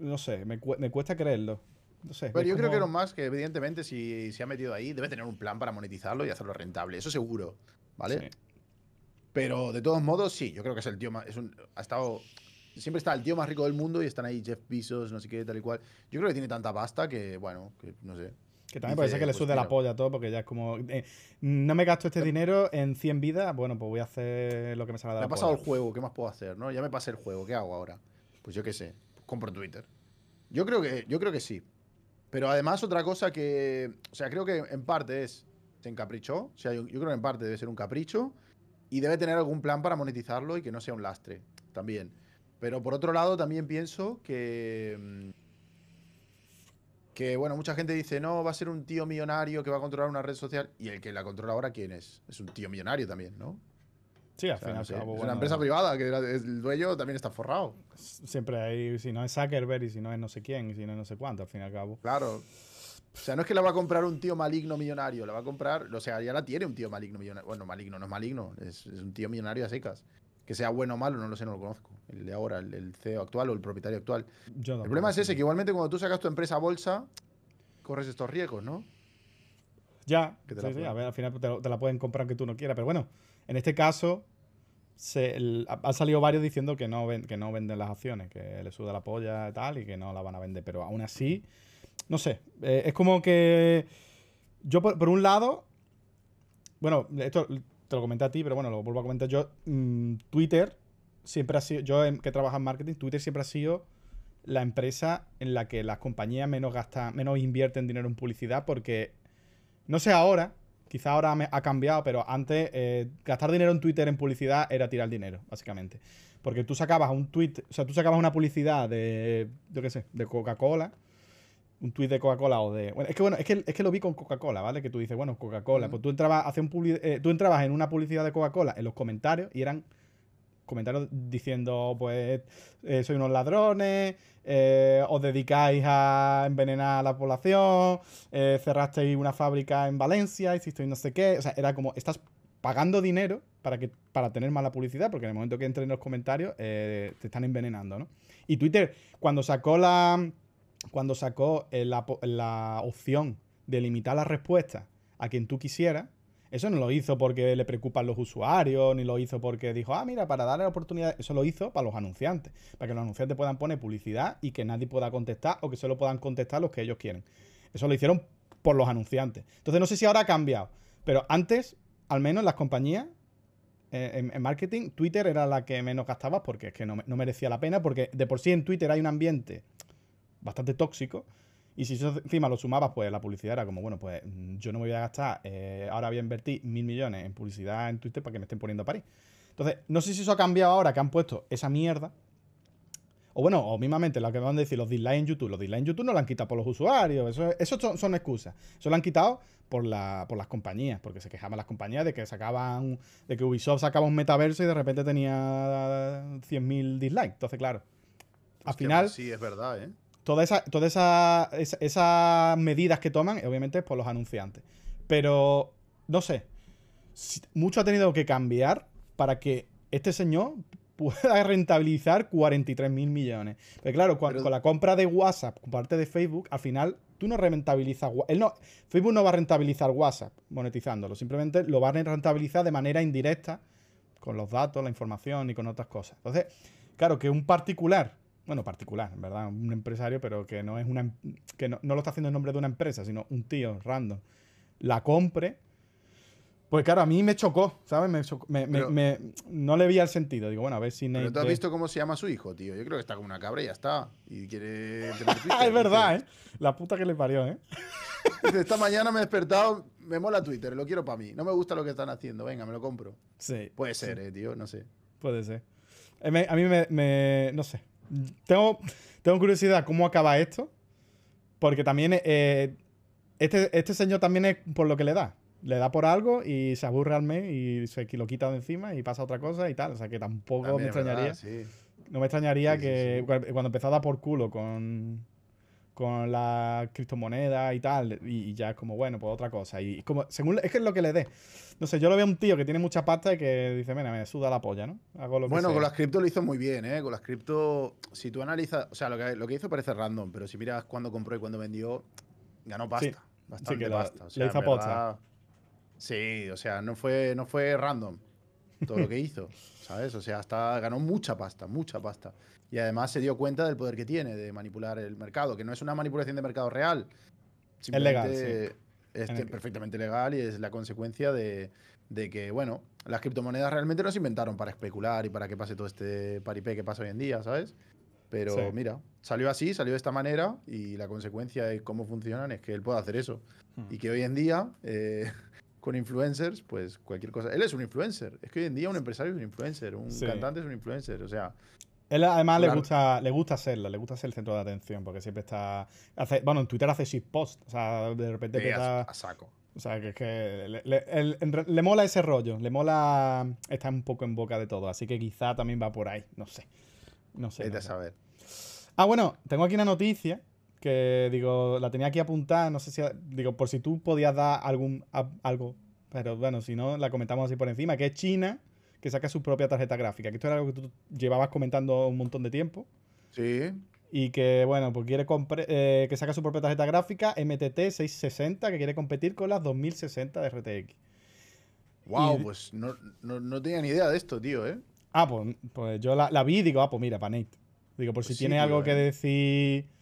no sé, me, cuesta creerlo. No sé, Pero yo creo que lo más que evidentemente si se ha metido ahí debe tener un plan para monetizarlo y hacerlo rentable, eso seguro, ¿vale? Pero de todos modos, sí, yo creo que es el tío más. ha estado. Siempre está el tío más rico del mundo y están ahí Jeff Bezos, no sé qué, tal y cual. Yo creo que tiene tanta pasta que, bueno, que no sé. Que también puede ser que le pues sube la polla todo, porque ya es como. Eh, no me gasto este dinero en 100 vidas, bueno, pues voy a hacer lo que me salga de la Me ha pasado el juego, ¿qué más puedo hacer? ¿no? Ya me pasé el juego, ¿qué hago ahora? Pues yo qué sé, compro Twitter. Yo creo que, yo creo que sí. Pero además, otra cosa que. O sea, creo que en parte es. Se encaprichó. O sea, yo, yo creo que en parte debe ser un capricho. Y debe tener algún plan para monetizarlo y que no sea un lastre. También. Pero por otro lado, también pienso que mm, que bueno, mucha gente dice, no, va a ser un tío millonario que va a controlar una red social. Y el que la controla ahora, ¿quién es? Es un tío millonario también, ¿no? Sí, al fin final. cabo, es una empresa privada, que el dueño también está forrado. Siempre hay, si no es Zuckerberg, y si no es no sé quién, y si no es no sé cuánto, al fin y al cabo. Claro. O sea, no es que la va a comprar un tío maligno millonario, la va a comprar, o sea, ya la tiene un tío maligno millonario. Bueno, maligno no es maligno, es, es un tío millonario a secas que sea bueno o malo, no lo sé, no lo conozco. El de ahora, el, CEO actual o el propietario actual. el problema es ese, que igualmente cuando tú sacas tu empresa a bolsa, corres estos riesgos, ¿no? Ya, a ver, al final te, la pueden comprar aunque tú no quieras, pero bueno, en este caso han salido varios diciendo que no, que no venden las acciones, que le suda la polla y tal, y que no la van a vender, pero aún así, no sé, eh, es como que yo por un lado, bueno, esto te lo comenté a ti, pero bueno, lo vuelvo a comentar yo. Mm, Twitter siempre ha sido, yo que trabajo en marketing, Twitter siempre ha sido la empresa en la que las compañías menos gastan, menos invierten dinero en publicidad porque, no sé ahora, quizá ahora ha cambiado, pero antes eh, gastar dinero en Twitter en publicidad era tirar dinero, básicamente. Porque tú sacabas un tweet, o sea, tú sacabas una publicidad de, yo qué sé, de Coca-Cola un tuit de Coca-Cola o de. Bueno, es que bueno, es que, lo vi con Coca-Cola, ¿vale? Que tú dices, bueno, Coca-Cola. Pues tú entrabas, un eh, tú entrabas en una publicidad de Coca-Cola en los comentarios y eran comentarios diciendo, pues, eh, soy unos ladrones, eh, os dedicáis a envenenar a la población, cerrasteis una fábrica en Valencia, hicisteis no sé qué. O sea, era como, estás pagando dinero para, que, para tener mala publicidad, porque en el momento que entren en los comentarios te están envenenando, ¿no? Y Twitter, cuando sacó la cuando sacó eh, la, opción de limitar la respuesta a quien tú quisieras, eso no lo hizo porque le preocupan los usuarios, ni lo hizo porque dijo, ah, mira, para darle la oportunidad. Eso lo hizo para los anunciantes, para que los anunciantes puedan poner publicidad y que nadie pueda contestar o que solo puedan contestar los que ellos quieren. Eso lo hicieron por los anunciantes. Entonces no sé si ahora ha cambiado, pero antes, al menos las compañías, eh, en, marketing, Twitter era la que menos gastaba porque es que no merecía la pena, porque de por sí en Twitter hay un ambiente bastante tóxico. Y si eso encima lo sumabas, pues la publicidad era como, bueno, pues mm, yo no me voy a gastar, eh, ahora voy a invertir mil millones en publicidad en Twitter para que me estén poniendo a París. Entonces, no sé si eso ha cambiado ahora que han puesto esa mierda. O bueno, o mismamente lo que van a decir, los dislikes en YouTube. Los dislikes en YouTube no lo han quitado por los usuarios. Eso, son, excusas. Eso lo han quitado por, por las compañías, porque se quejaban las compañías de que sacaban. de que Ubisoft sacaba un metaverso y de repente tenía 100.000 dislikes. Entonces, claro. al final. Pues sí, es verdad, ¿eh? Todas esas medidas que toman, obviamente, es por los anunciantes. Pero, no sé, mucho ha tenido que cambiar para que este señor pueda rentabilizar 43 mil millones. Pero claro, con, la compra de WhatsApp por parte de Facebook, al final tú no rentabilizas él no Facebook no va a rentabilizar WhatsApp monetizándolo, simplemente lo va a rentabilizar de manera indirecta con los datos, la información y con otras cosas. Entonces, claro que un particular bueno, particular, ¿verdad? Un empresario, pero que no es una em, que no, lo está haciendo en nombre de una empresa, sino un tío random, la compre. Pues claro, a mí me chocó, ¿sabes? Me, no le vi el sentido. Digo, bueno, a ver si Nate. Pero tú has visto cómo se llama su hijo, tío. Yo creo que está como una cabra y ya está. Y quiere. es verdad, ¿eh? La puta que le parió, ¿eh? Esta mañana me he despertado, me mola Twitter, lo quiero para mí. No me gusta lo que están haciendo, venga, me lo compro. Sí. Puede ser, eh, tío, no sé. Puede ser. A mí me, no sé, tengo, tengo curiosidad cómo acaba esto. Porque también eh, este, este, señor también es por lo que le da. Le da por algo y se aburre al mes y se lo quita de encima y pasa otra cosa y tal. O sea que tampoco ah, me extrañaría. No me extrañaría que cuando empezaba por culo con, con la criptomoneda y tal, y, ya es como, bueno, pues otra cosa. Y, como, según, es que es lo que le dé. No sé, yo lo veo a un tío que tiene mucha pasta y que dice, mira, me suda la polla, ¿no? bueno, con las cripto lo hizo muy bien, ¿eh? Con las cripto, si tú analizas, o sea, lo que, lo que hizo parece random, pero si miras cuándo compró y cuándo vendió, ganó pasta. Sí, bastante que pasta. Sí, o sea, no fue, no fue random todo lo que hizo, ¿sabes? O sea, hasta ganó mucha pasta, mucha pasta. Y además se dio cuenta del poder que tiene de manipular el mercado, que no es una manipulación de mercado real. Es legal. Sí. Es perfectamente legal y es la consecuencia de, que, bueno, las criptomonedas realmente no se inventaron para especular y para que pase todo este paripé que pasa hoy en día, ¿sabes? Pero mira, salió así, salió de esta manera y la consecuencia de cómo funcionan es que él puede hacer eso. Hmm. Y que hoy en día eh, con influencers, pues cualquier cosa. Él es un influencer. Es que hoy en día un empresario es un influencer, un cantante es un influencer. O sea, él además le gusta, le gusta le gusta ser el centro de atención, porque siempre está. bueno, en Twitter hace posts O sea, de repente queda... a, saco. O sea, que es que le, mola ese rollo, le mola está un poco en boca de todo, así que quizá también va por ahí, no sé. No sé. a saber. Ah, bueno, tengo aquí una noticia que digo, la tenía aquí apuntada, no sé si, digo, por si tú podías dar algún, algo, pero bueno, si no, la comentamos así por encima, que es China, que saca su propia tarjeta gráfica, que esto era algo que tú llevabas comentando un montón de tiempo. Sí. Y que, bueno, pues quiere eh, que saca su propia tarjeta gráfica, MTT 660, que quiere competir con las 2060 de RTX. Wow, pues no, tenía ni idea de esto, tío, ¿eh? Ah, pues, pues yo la, vi y digo, ah, pues mira, para Nate. Digo, por pues si tiene algo que ¿eh? decir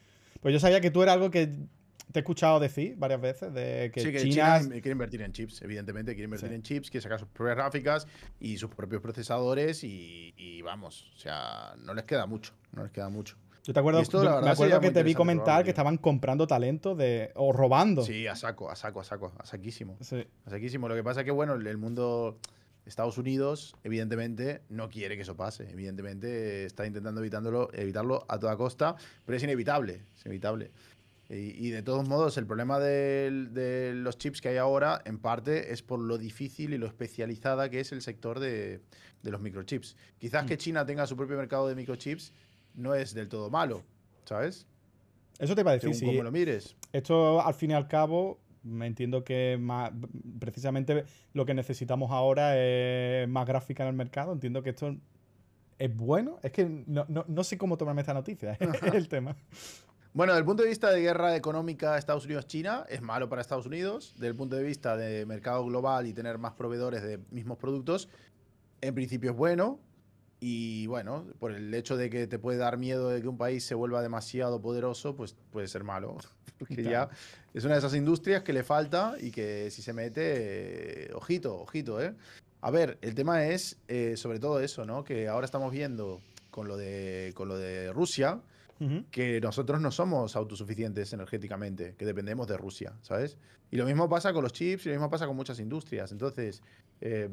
pues yo sabía que tú eras algo que te he escuchado decir varias veces de que, sí, que China... quiere invertir en chips, evidentemente, quiere invertir en chips, quiere sacar sus propias gráficas y sus propios procesadores y, vamos, o sea, no les queda mucho, no les queda mucho. Yo te acuerdo, me acuerdo que te vi comentar que estaban comprando talento de, o robando. Sí, a saco, a saco, a saco, a saquísimo. A saquísimo. Lo que pasa es que, bueno, el mundo Estados Unidos, evidentemente, no quiere que eso pase. Evidentemente, está intentando evitándolo, evitarlo a toda costa, pero es inevitable. Es inevitable. Y, de todos modos, el problema de, los chips que hay ahora, en parte, es por lo difícil y lo especializada que es el sector de, de los microchips. Quizás que mm. China tenga su propio mercado de microchips no es del todo malo, ¿sabes? Eso te va a decir. lo mires. Esto, al fin y al cabo, me entiendo que más, precisamente lo que necesitamos ahora es más gráfica en el mercado. Entiendo que esto es bueno. Es que no, sé cómo tomarme esta noticia, el tema. Bueno, desde el punto de vista de guerra económica Estados Unidos-China, es malo para Estados Unidos. Desde el punto de vista de mercado global y tener más proveedores de mismos productos, en principio es bueno. Y bueno, por el hecho de que te puede dar miedo de que un país se vuelva demasiado poderoso, pues puede ser malo. Porque ya es una de esas industrias que le falta y que si se mete, ojito, ojito, ¿eh? A ver, el tema es eh, sobre todo eso, ¿no? Que ahora estamos viendo con lo de, con lo de Rusia, que nosotros no somos autosuficientes energéticamente, que dependemos de Rusia, ¿sabes? Y lo mismo pasa con los chips y lo mismo pasa con muchas industrias. Entonces, eh,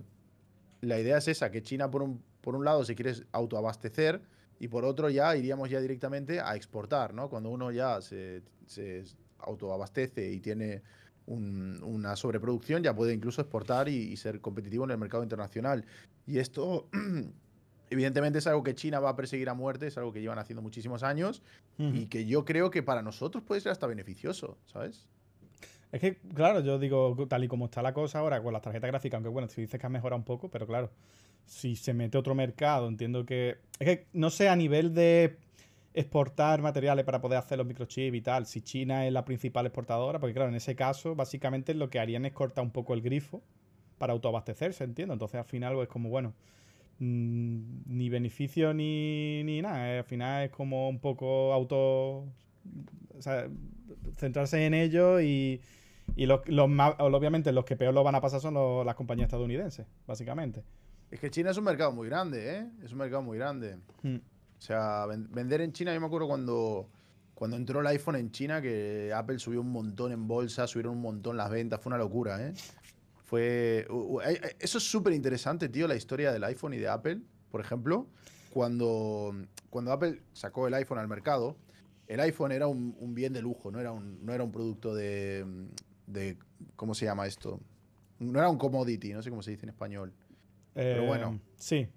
la idea es esa, que China por un, por un lado, si quieres autoabastecer y por otro ya iríamos ya directamente a exportar, ¿no? Cuando uno ya se, autoabastece y tiene una sobreproducción, ya puede incluso exportar y, ser competitivo en el mercado internacional. Y esto, evidentemente, es algo que China va a perseguir a muerte, es algo que llevan haciendo muchísimos años y que yo creo que para nosotros puede ser hasta beneficioso, ¿sabes? Es que, claro, yo digo, tal y como está la cosa ahora con las tarjetas gráficas, aunque bueno, si dices que ha mejorado un poco, pero claro, si se mete otro mercado, entiendo que. Es que no sé, a nivel de exportar materiales para poder hacer los microchips y tal, si China es la principal exportadora, porque claro, en ese caso, básicamente lo que harían es cortar un poco el grifo para autoabastecerse, entiendo. Entonces al final es pues, como, bueno, mm, ni beneficio ni, nada. Eh, al final es como un poco auto. centrarse en ello y. Y los, los obviamente los que peor lo van a pasar son las compañías estadounidenses, básicamente. Es que China es un mercado muy grande, ¿eh? Es un mercado muy grande. Hmm. O sea, vender en China, yo me acuerdo cuando, cuando entró el iPhone en China, que Apple subió un montón en bolsa, subieron un montón las ventas, fue una locura, ¿eh? Fue... Eso es súper interesante, tío, la historia del iPhone y de Apple, por ejemplo. Cuando, cuando Apple sacó el iPhone al mercado, el iPhone era un, bien de lujo, no era un, no era un producto de, de... ¿Cómo se llama esto? No era un commodity, no sé cómo se dice en español. Pero bueno. Eh, sí,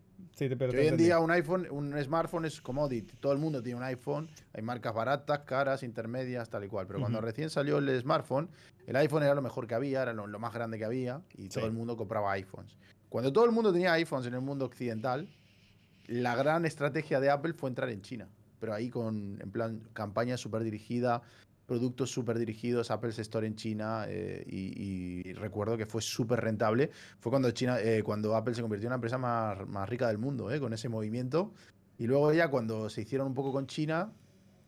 hoy en día un iPhone, un smartphone es commodity. Todo el mundo tiene un iPhone. Hay marcas baratas, caras, intermedias, tal y cual. Pero cuando recién salió el smartphone, el iPhone era lo mejor que había, era lo, más grande que había y todo el mundo compraba iPhones. Cuando todo el mundo tenía iPhones en el mundo occidental, la gran estrategia de Apple fue entrar en China. Pero ahí con, en plan, campaña súper dirigida productos súper dirigidos, Apple Store en China, eh, y, recuerdo que fue súper rentable. Fue cuando, China, eh, cuando Apple se convirtió en la empresa más, más rica del mundo, eh, con ese movimiento. Y luego ya cuando se hicieron un poco con China,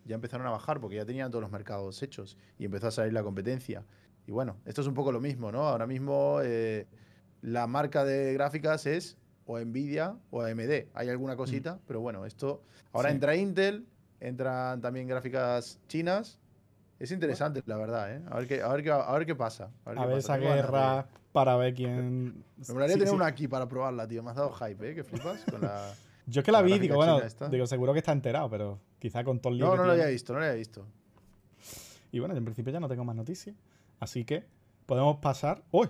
ya empezaron a bajar, porque ya tenían todos los mercados hechos, y empezó a salir la competencia. Y bueno, esto es un poco lo mismo, ¿no? Ahora mismo la marca de gráficas es o Nvidia o AMD. Hay alguna mm. cosita, pero bueno, esto... Ahora entra Intel, entran también gráficas chinas, es interesante, la verdad, ¿eh? A ver qué, a ver qué, a ver qué pasa. A ver, esa guerra para ver quién. Me gustaría tener una aquí para probarla, tío. Me has dado hype, ¿eh? Que flipas con la. Yo es que la, vi, digo, bueno, digo, seguro que está enterado, pero quizá con todo el No, no lo había visto, no lo había visto. Y bueno, en principio ya no tengo más noticias. Así que podemos pasar. ¡Uy!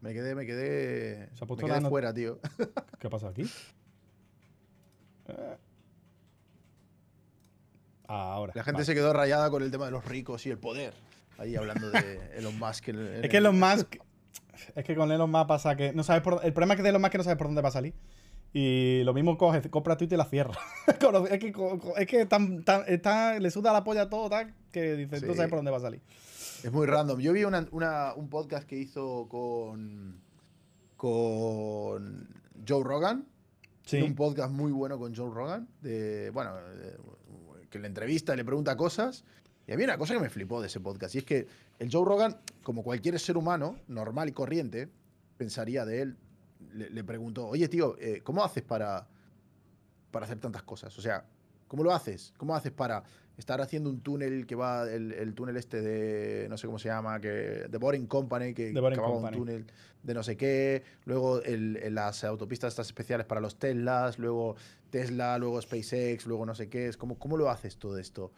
Me quedé, me quedé. me quedé fuera, tío. ¿Qué ha pasado aquí? Eh. ahora. La gente se quedó rayada con el tema de los ricos y el poder. Ahí hablando de Elon Musk. es que Elon Musk. Es que con Elon Musk pasa que. No sabes por, el problema es que Elon Musk que no sabes por dónde va a salir. Y lo mismo coge, compra Twitter y la cierra. es que, le suda la polla todo, tal, que dice, tú sabes por dónde va a salir. Es muy random. Yo vi un podcast que hizo con. con Joe Rogan. Sí. un podcast muy bueno con Joe Rogan. De, bueno, que le entrevista, le pregunta cosas. Y había una cosa que me flipó de ese podcast, y es que el Joe Rogan, como cualquier ser humano, normal y corriente, pensaría de él, le, preguntó, oye tío, eh, ¿cómo haces para, para hacer tantas cosas? O sea, ¿cómo lo haces? ¿Cómo haces para estar haciendo un túnel que va, el, el, túnel este de, no sé cómo se llama, que de Boring Company, que, acababa un túnel de no sé qué, luego el, las autopistas estas especiales para los Teslas, luego Tesla, luego SpaceX, luego no sé qué, es como, ¿cómo lo haces todo esto?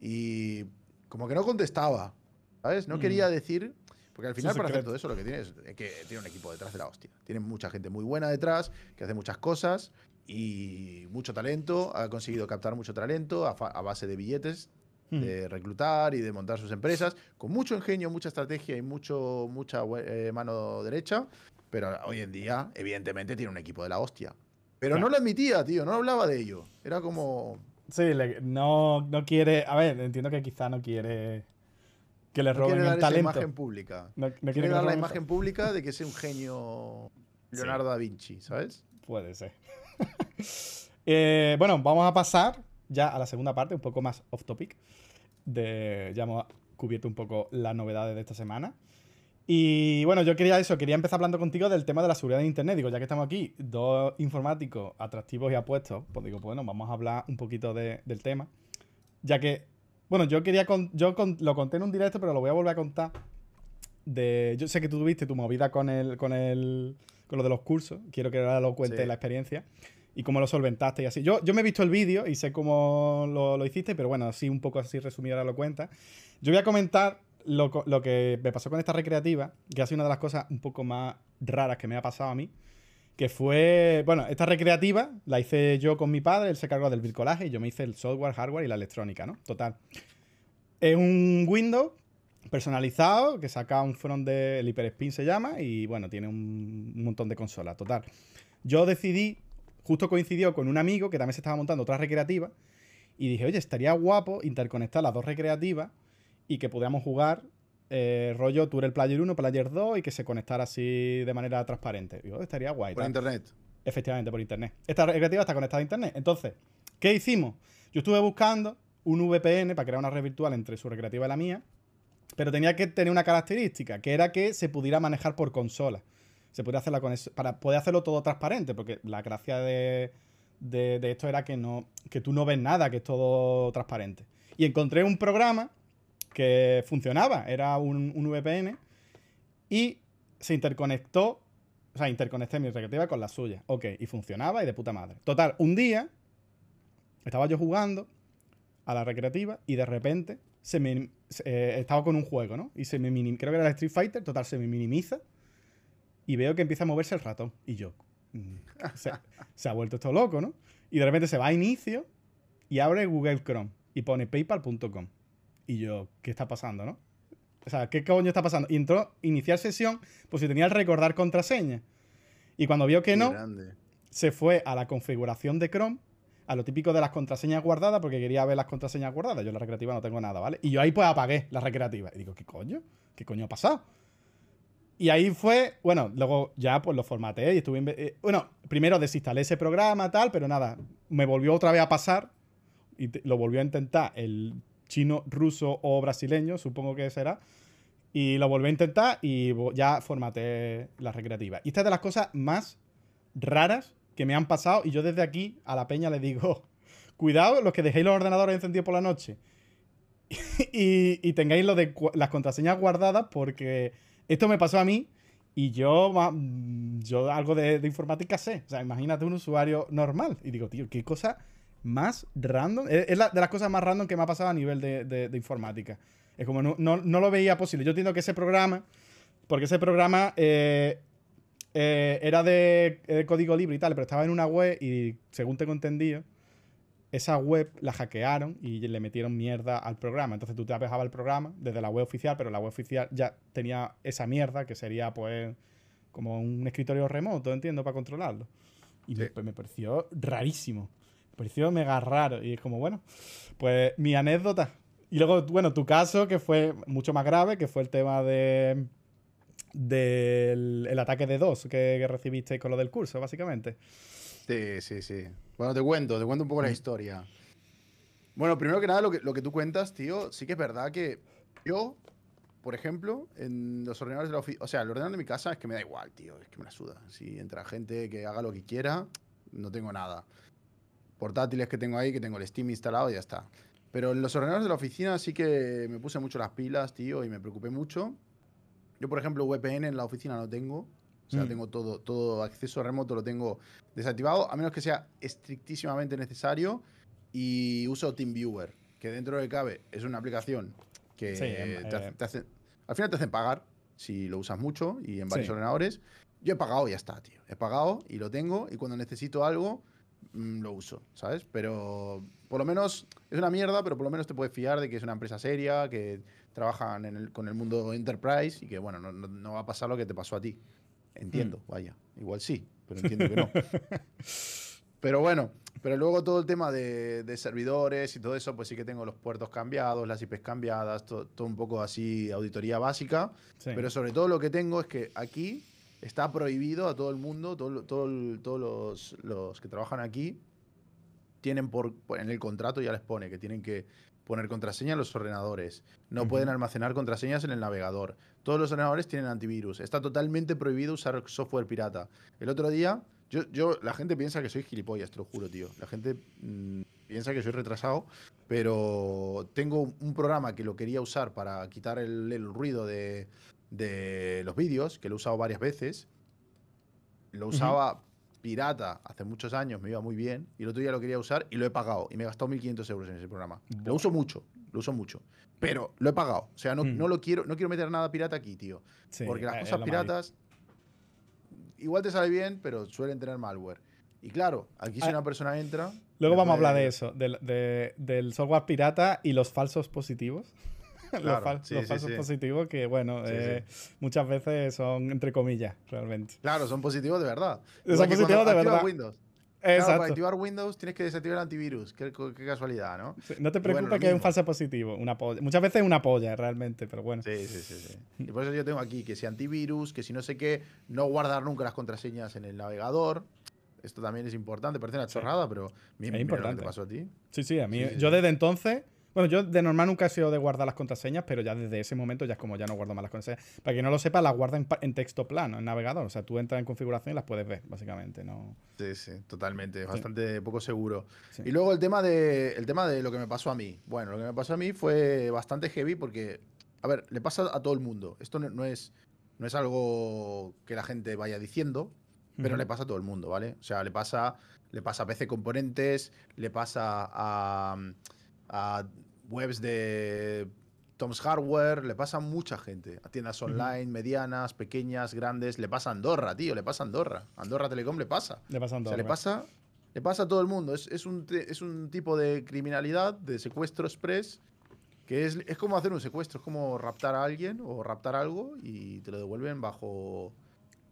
Y como que no contestaba, ¿sabes? No mm. quería decir... Porque al final, para hacer todo eso, lo que tienes es que tiene un equipo detrás de la hostia. Tiene mucha gente muy buena detrás, que hace muchas cosas, y mucho talento, ha conseguido captar mucho talento a, base de billetes, hmm. de reclutar y de montar sus empresas, con mucho ingenio, mucha estrategia y mucho, mucha eh, mano derecha, pero hoy en día, evidentemente, tiene un equipo de la hostia. Pero no lo admitía, tío, no hablaba de ello. Era como... Sí, no, no quiere... A ver, entiendo que quizá no quiere que le roben no el dar talento. imagen pública. No, quiere, dar la imagen pública de que es un genio Leonardo da Vinci, ¿sabes? Puede ser. Eh, bueno, vamos a pasar ya a la segunda parte, un poco más off topic. De, ya hemos cubierto un poco las novedades de esta semana. Y bueno, yo quería eso, quería empezar hablando contigo del tema de la seguridad de Internet. Digo, ya que estamos aquí, dos informáticos atractivos y apuestos, pues digo, bueno, vamos a hablar un poquito del tema. Ya que, bueno, yo quería, yo lo conté en un directo, pero lo voy a volver a contar. De, yo sé que tú tuviste tu movida con el, con el, con lo de los cursos. Quiero que ahora lo cuente la experiencia y cómo lo solventaste y así. Yo, yo me he visto el vídeo y sé cómo lo, hiciste, pero bueno, así un poco así resumido ahora lo cuenta. Yo voy a comentar lo, lo, que me pasó con esta recreativa, que ha sido una de las cosas un poco más raras que me ha pasado a mí. Que fue, bueno, esta recreativa la hice yo con mi padre, él se cargó del vircolaje y yo me hice el software, hardware y la electrónica, ¿no? Total. Es un Windows personalizado, que saca un front del de, Spin, se llama, y bueno, tiene un, montón de consolas, total. Yo decidí, justo coincidió con un amigo que también se estaba montando otra recreativa, y dije, oye, estaría guapo interconectar las dos recreativas y que pudiéramos jugar eh, rollo Tour el Player 1, Player 2 y que se conectara así de manera transparente. Digo, estaría guay. Por internet. Efectivamente, por internet. Esta recreativa está conectada a internet. Entonces, ¿qué hicimos? Yo estuve buscando un VPN para crear una red virtual entre su recreativa y la mía pero tenía que tener una característica, que era que se pudiera manejar por consola. Se podía hacerla para poder hacerlo todo transparente, porque la gracia de, esto era que, no, que tú no ves nada, que es todo transparente. Y encontré un programa que funcionaba, era un, un VPN, y se interconectó, o sea, interconecté mi recreativa con la suya. Ok, y funcionaba y de puta madre. Total, un día estaba yo jugando a la recreativa y de repente se me eh, estaba con un juego, ¿no? Y se me minimiza, creo que era Street Fighter, total, se me minimiza y veo que empieza a moverse el ratón. Y yo, mm, se, ha vuelto esto loco, ¿no? Y de repente se va a inicio y abre Google Chrome y pone paypal.com. Y yo, ¿qué está pasando, no? O sea, ¿qué coño está pasando? Y entró, iniciar sesión, pues si tenía el recordar contraseña. Y cuando vio que no, se fue a la configuración de Chrome a lo típico de las contraseñas guardadas, porque quería ver las contraseñas guardadas. Yo en la recreativa no tengo nada, ¿vale? Y yo ahí pues apagué la recreativa. Y digo, ¿qué coño? ¿Qué coño ha pasado? Y ahí fue, bueno, luego ya pues lo formateé y estuve... Eh, bueno, primero desinstalé ese programa, tal, pero nada, me volvió otra vez a pasar y lo volvió a intentar el chino, ruso o brasileño, supongo que será. Y lo volvió a intentar y ya formateé la recreativa. Y esta es de las cosas más raras que me han pasado y yo desde aquí a la peña le digo, cuidado los que dejéis los ordenadores encendidos por la noche y, tengáis lo de las contraseñas guardadas porque esto me pasó a mí y yo, mm, yo algo de, informática sé. O sea, imagínate un usuario normal. Y digo, tío, qué cosa más random. Es, la, de las cosas más random que me ha pasado a nivel de, informática. Es como no, no, lo veía posible. Yo entiendo que ese programa, porque ese programa eh, eh, era eh, de, código libre y tal, pero estaba en una web y según tengo entendido, esa web la hackearon y le metieron mierda al programa. Entonces tú te apejabas al programa desde la web oficial, pero la web oficial ya tenía esa mierda que sería pues como un escritorio remoto, entiendo, para controlarlo. Y me, me pareció rarísimo. Me pareció mega raro. Y es como, bueno, pues mi anécdota. Y luego, bueno, tu caso, que fue mucho más grave, que fue el tema de del ataque de dos que, recibiste con lo del curso, básicamente. Sí, sí, sí. Bueno, te cuento, te cuento un poco la mm. historia. Bueno, primero que nada, lo que, lo que tú cuentas, tío, sí que es verdad que yo, por ejemplo, en los ordenadores de la oficina, o sea, el ordenador de mi casa es que me da igual, tío, es que me la suda. Si entra gente que haga lo que quiera, no tengo nada. Portátiles que tengo ahí, que tengo el Steam instalado y ya está. Pero en los ordenadores de la oficina sí que me puse mucho las pilas, tío, y me preocupé mucho. Yo, por ejemplo, VPN en la oficina no tengo. O sea, mm. tengo todo, todo acceso remoto, lo tengo desactivado, a menos que sea estrictísimamente necesario. Y uso TeamViewer, que dentro de cabe es una aplicación que em, eh, al final te hacen pagar si lo usas mucho y en varios ordenadores. Yo he pagado y ya está, tío. He pagado y lo tengo. Y cuando necesito algo, Mm, lo uso, ¿sabes? Pero por lo menos es una mierda, pero por lo menos te puedes fiar de que es una empresa seria, que trabajan con el mundo enterprise y que, bueno, no, va a pasar lo que te pasó a ti. Entiendo, mm. vaya. Igual sí, pero entiendo que no. pero bueno, pero luego todo el tema de, servidores y todo eso, pues sí que tengo los puertos cambiados, las IPs cambiadas, todo un poco así, auditoría básica. Pero sobre todo lo que tengo es que aquí está prohibido a todo el mundo, todos los, que trabajan aquí tienen por, en el contrato ya les pone que tienen que poner contraseña en los ordenadores, no pueden almacenar contraseñas en el navegador, todos los ordenadores tienen antivirus, está totalmente prohibido usar software pirata. El otro día, yo, la gente piensa que soy gilipollas, te lo juro, tío, la gente mm, piensa que soy retrasado, pero tengo un programa que lo quería usar para quitar el ruido de, de los vídeos, que lo he usado varias veces. Lo usaba pirata hace muchos años, me iba muy bien. Y el otro día lo quería usar y lo he pagado. Y me he gastado 1.500 euros en ese programa. Lo uso mucho, lo uso mucho. Pero lo he pagado. O sea, no, mm. no lo quiero, no quiero meter nada pirata aquí, tío. porque las cosas piratas igual te sale bien, pero suelen tener malware. Y claro, aquí si ah, una persona entra. Luego vamos a hablar de eso, del software pirata y los falsos positivos. los, falsos positivos que, bueno, eh, muchas veces son entre comillas, realmente. Claro, son positivos de verdad. Son positivos de verdad. Windows. Exacto. para activar Windows tienes que desactivar el antivirus. Qué, casualidad, ¿no? no te preocupes que es un falso positivo, una Muchas veces es una polla, realmente, pero bueno. Sí, sí, sí, Y por eso yo tengo aquí que si antivirus, que si no sé qué, no guardar nunca las contraseñas en el navegador esto también es importante, parece una chorrada, pero bien, es importante. a ti. Sí, sí, a mí. yo desde entonces bueno, yo de normal nunca he sido de guardar las contraseñas, pero ya desde ese momento ya es como ya no guardo más las contraseñas. Para que no lo sepa, las guarda en, texto plano, en navegador. O sea, tú entras en configuración y las puedes ver, básicamente. ¿no? Sí, sí, totalmente. bastante poco seguro. Y luego el tema, de, tema de lo que me pasó a mí. Bueno, lo que me pasó a mí fue bastante heavy porque, a ver, le pasa a todo el mundo. Esto no, es, no es algo que la gente vaya diciendo, pero le pasa a todo el mundo, ¿vale? O sea, le pasa, le pasa a PC Componentes, le pasa a a webs de Tom's Hardware, le pasa a mucha gente. A tiendas online, medianas, pequeñas, grandes. Le pasa a Andorra, tío, le pasa a Andorra. Andorra Telecom le pasa. Le pasa a Andorra. le pasa, a todo el mundo. Es, es, un, tipo de criminalidad, de secuestro express, que es, como hacer un secuestro. Es como raptar a alguien o raptar algo y te lo devuelven bajo,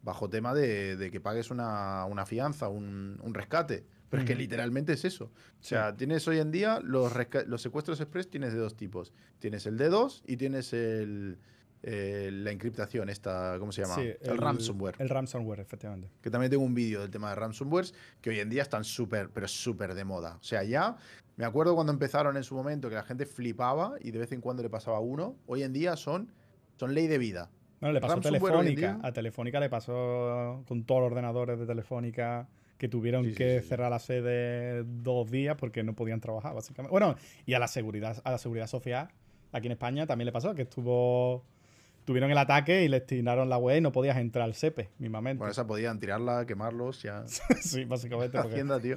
bajo tema de, que pagues una, fianza, un rescate. Pero es que literalmente es eso. O sea, tienes hoy en día los, los secuestros express tienes de dos tipos. Tienes el D2 y tienes el, eh, la encriptación, esta, ¿cómo se llama? el, ransomware. El ransomware, efectivamente. Que también tengo un vídeo del tema de ransomware que hoy en día están súper, pero súper de moda. O sea, ya me acuerdo cuando empezaron en su momento que la gente flipaba y de vez en cuando le pasaba uno. Hoy en día son, son ley de vida. le pasó a Telefónica. A Telefónica le pasó con todos los ordenadores de Telefónica que tuvieron que cerrar la sede dos días porque no podían trabajar, básicamente. Bueno, y a la seguridad, a la seguridad social, aquí en España también le pasó, que estuvo. Tuvieron el ataque y le tiraron la web y no podías entrar al SEPE, mismamente. Bueno, esa podían tirarla, quemarlos, ya. sí, básicamente. Porque... Hacienda, tío.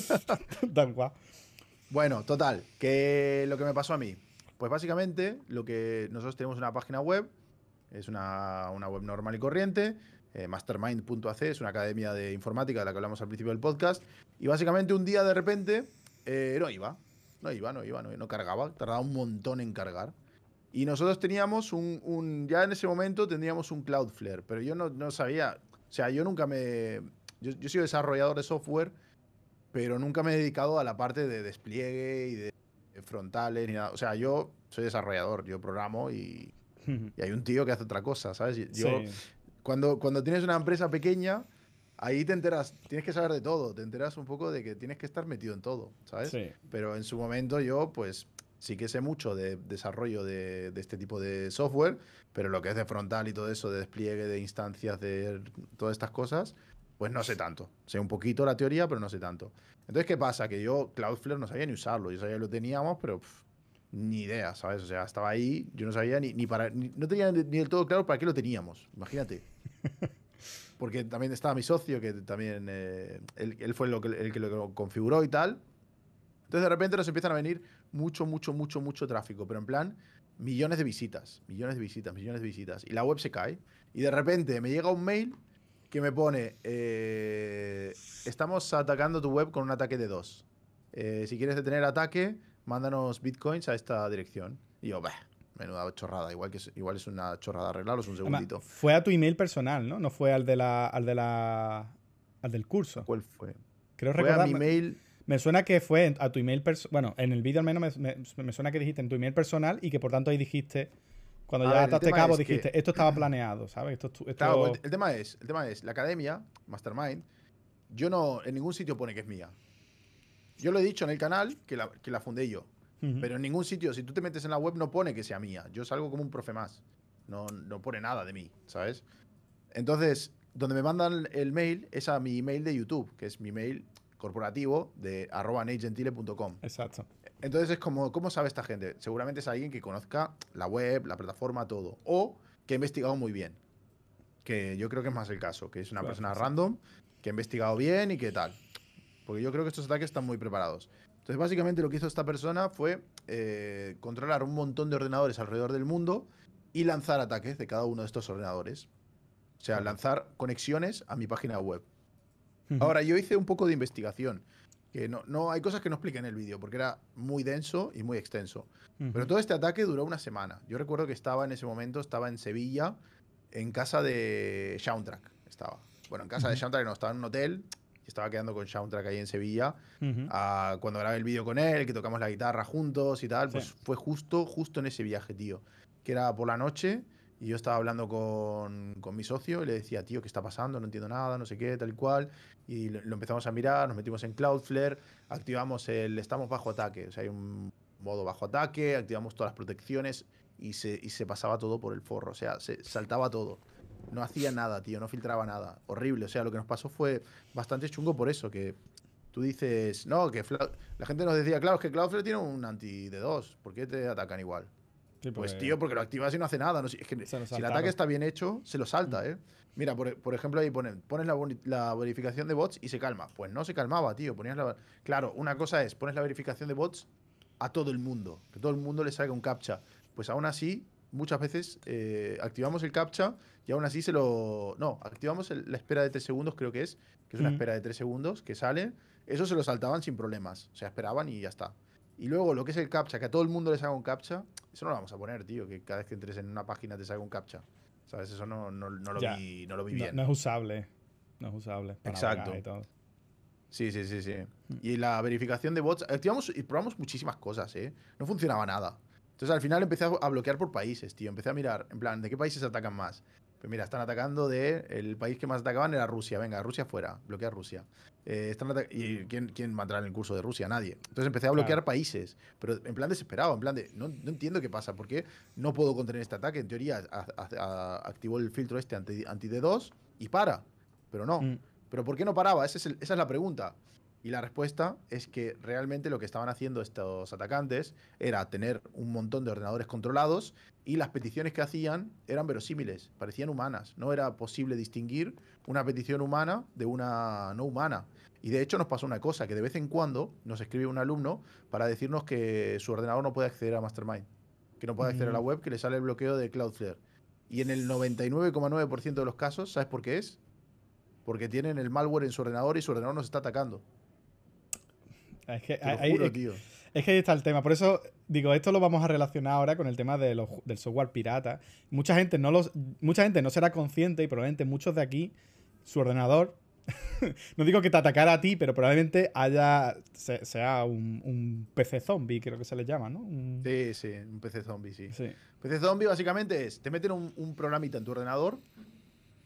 Tan Bueno, total, que lo que me pasó a mí. Pues básicamente, lo que nosotros tenemos una página web, es una, una web normal y corriente, eh, mastermind.ac, es una academia de informática de la que hablamos al principio del podcast. Y básicamente un día de repente eh, no iba, no iba, no iba, no, cargaba, tardaba un montón en cargar. Y nosotros teníamos un, ya en ese momento tendríamos un Cloudflare, pero yo no, no sabía, o sea, yo nunca me, yo, soy desarrollador de software, pero nunca me he dedicado a la parte de despliegue y de frontales ni nada. O sea, yo soy desarrollador, yo programo y, y hay un tío que hace otra cosa, ¿sabes? Yo, cuando, cuando tienes una empresa pequeña, ahí te enteras, tienes que saber de todo, te enteras un poco de que tienes que estar metido en todo, ¿sabes? Sí. Pero en su momento yo, pues sí que sé mucho de desarrollo de, este tipo de software, pero lo que es de frontal y todo eso, de despliegue de instancias, de todas estas cosas, pues no sé tanto. Sé un poquito la teoría, pero no sé tanto. Entonces, ¿qué pasa? Que yo Cloudflare no sabía ni usarlo, yo sabía que lo teníamos, pero ni idea, ¿sabes? O sea, estaba ahí, yo no sabía ni, ni para, no tenía ni del todo claro para qué lo teníamos, imagínate. Porque también estaba mi socio, que también eh, él, fue el que lo configuró y tal. Entonces de repente nos empiezan a venir mucho, mucho, mucho, mucho tráfico, pero en plan millones de visitas, millones de visitas, millones de visitas. Y la web se cae. Y de repente me llega un mail que me pone, eh, estamos atacando tu web con un ataque de dos. Eh, si quieres detener ataque, mándanos bitcoins a esta dirección. Y yo, menuda chorrada. Igual que es, igual es una chorrada arreglaros un segundito. fue a tu email personal, ¿no? No fue al de la. al de la. al del curso. ¿Cuál fue? Creo fue A mi email... Me suena que fue a tu email personal. Bueno, en el vídeo al menos me, suena que dijiste en tu email personal y que por tanto ahí dijiste. Cuando ya ataste cabo, dijiste, esto estaba planeado, ¿sabes? el, tema es, el tema es, la academia, Mastermind, yo no, en ningún sitio pone que es mía. Yo lo he dicho en el canal que la fundé yo. Pero en ningún sitio, si tú te metes en la web, no pone que sea mía. Yo salgo como un profe más. No, pone nada de mí, ¿sabes? Entonces, donde me mandan el mail es a mi email de YouTube, que es mi mail corporativo de arroba Exacto. Entonces es como, ¿cómo sabe esta gente? Seguramente es alguien que conozca la web, la plataforma, todo. O que ha investigado muy bien. Que yo creo que es más el caso, que es una persona random, que ha investigado bien y que tal. Porque yo creo que estos ataques están muy preparados. Entonces, básicamente lo que hizo esta persona fue eh, controlar un montón de ordenadores alrededor del mundo y lanzar ataques de cada uno de estos ordenadores. O sea, lanzar conexiones a mi página web. Ahora, yo hice un poco de investigación. Que no, no hay cosas que no expliqué en el vídeo, porque era muy denso y muy extenso. Pero todo este ataque duró una semana. Yo recuerdo que estaba en ese momento, estaba en Sevilla, en casa de Soundtrack. Estaba. Bueno, en casa de Soundtrack no, estaba en un hotel, estaba quedando con Soundtrack ahí en Sevilla, cuando grabé el vídeo con él, que tocamos la guitarra juntos y tal, pues fue justo, justo en ese viaje, tío, que era por la noche y yo estaba hablando con, con mi socio y le decía, tío, ¿qué está pasando? No entiendo nada, no sé qué, tal cual, y lo, empezamos a mirar, nos metimos en Cloudflare, activamos el, estamos bajo ataque, o sea, hay un modo bajo ataque, activamos todas las protecciones y se, y se pasaba todo por el forro, o sea, se saltaba todo no hacía nada, tío, no filtraba nada. Horrible, o sea, lo que nos pasó fue bastante chungo por eso, que tú dices, no, que la gente nos decía, claro, es que Cloudflare tiene un anti de dos ¿por qué te atacan igual? Pues tío, porque lo activas y no hace nada. es que si el ataque está bien hecho, se lo salta, mm. ¿eh? Mira, por, ejemplo, ahí pones la, verificación de bots y se calma. Pues no se calmaba, tío. Ponías la... Claro, una cosa es, pones la verificación de bots a todo el mundo, que todo el mundo le salga un captcha. Pues aún así, muchas veces eh, activamos el captcha y aún así se lo. No, activamos la espera de tres segundos, creo que es, que es una espera de tres segundos que sale. Eso se lo saltaban sin problemas. O sea, esperaban y ya está. Y luego lo que es el captcha, que a todo el mundo le salga un captcha, eso no lo vamos a poner, tío, que cada vez que entres en una página te salga un captcha. ¿Sabes? Eso no, lo, vi, no lo bien. No, es usable. No es usable. Exacto. Sí, sí, sí, sí. Y la verificación de bots, activamos y probamos muchísimas cosas, ¿eh? No funcionaba nada. Entonces al final empecé a bloquear por países, tío. Empecé a mirar, en plan, ¿de qué países atacan más? Pues mira, están atacando de. El país que más atacaban era Rusia. Venga, Rusia fuera, bloquea Rusia. Eh, están ¿Y quién, quién matará el curso de Rusia? Nadie. Entonces empecé a bloquear países, pero en plan desesperado, en plan de. No, entiendo qué pasa, porque no puedo contener este ataque. En teoría, activó el filtro este anti-D2 y para. Pero no. Mm. ¿Pero por qué no paraba? esa es la pregunta. Y la respuesta es que realmente lo que estaban haciendo estos atacantes era tener un montón de ordenadores controlados y las peticiones que hacían eran verosímiles, parecían humanas. No era posible distinguir una petición humana de una no humana. Y de hecho nos pasó una cosa, que de vez en cuando nos escribe un alumno para decirnos que su ordenador no puede acceder a Mastermind, que no puede acceder a la mm. web, que le sale el bloqueo de Cloudflare. Y en el 99,9% de los casos, ¿sabes por qué es? Porque tienen el malware en su ordenador y su ordenador nos está atacando. Es que, es, que ahí está el tema. Por eso digo, esto lo vamos a relacionar ahora con el tema de del software pirata. Mucha gente no los, mucha gente no será consciente y probablemente muchos de aquí, su ordenador, no digo que te atacara a ti, pero probablemente haya sea un, un, PC zombie, creo que se le llama, ¿no? Un... Sí, sí, un PC zombie, sí. sí. PC zombie básicamente es, te meten un, un, programita en tu ordenador,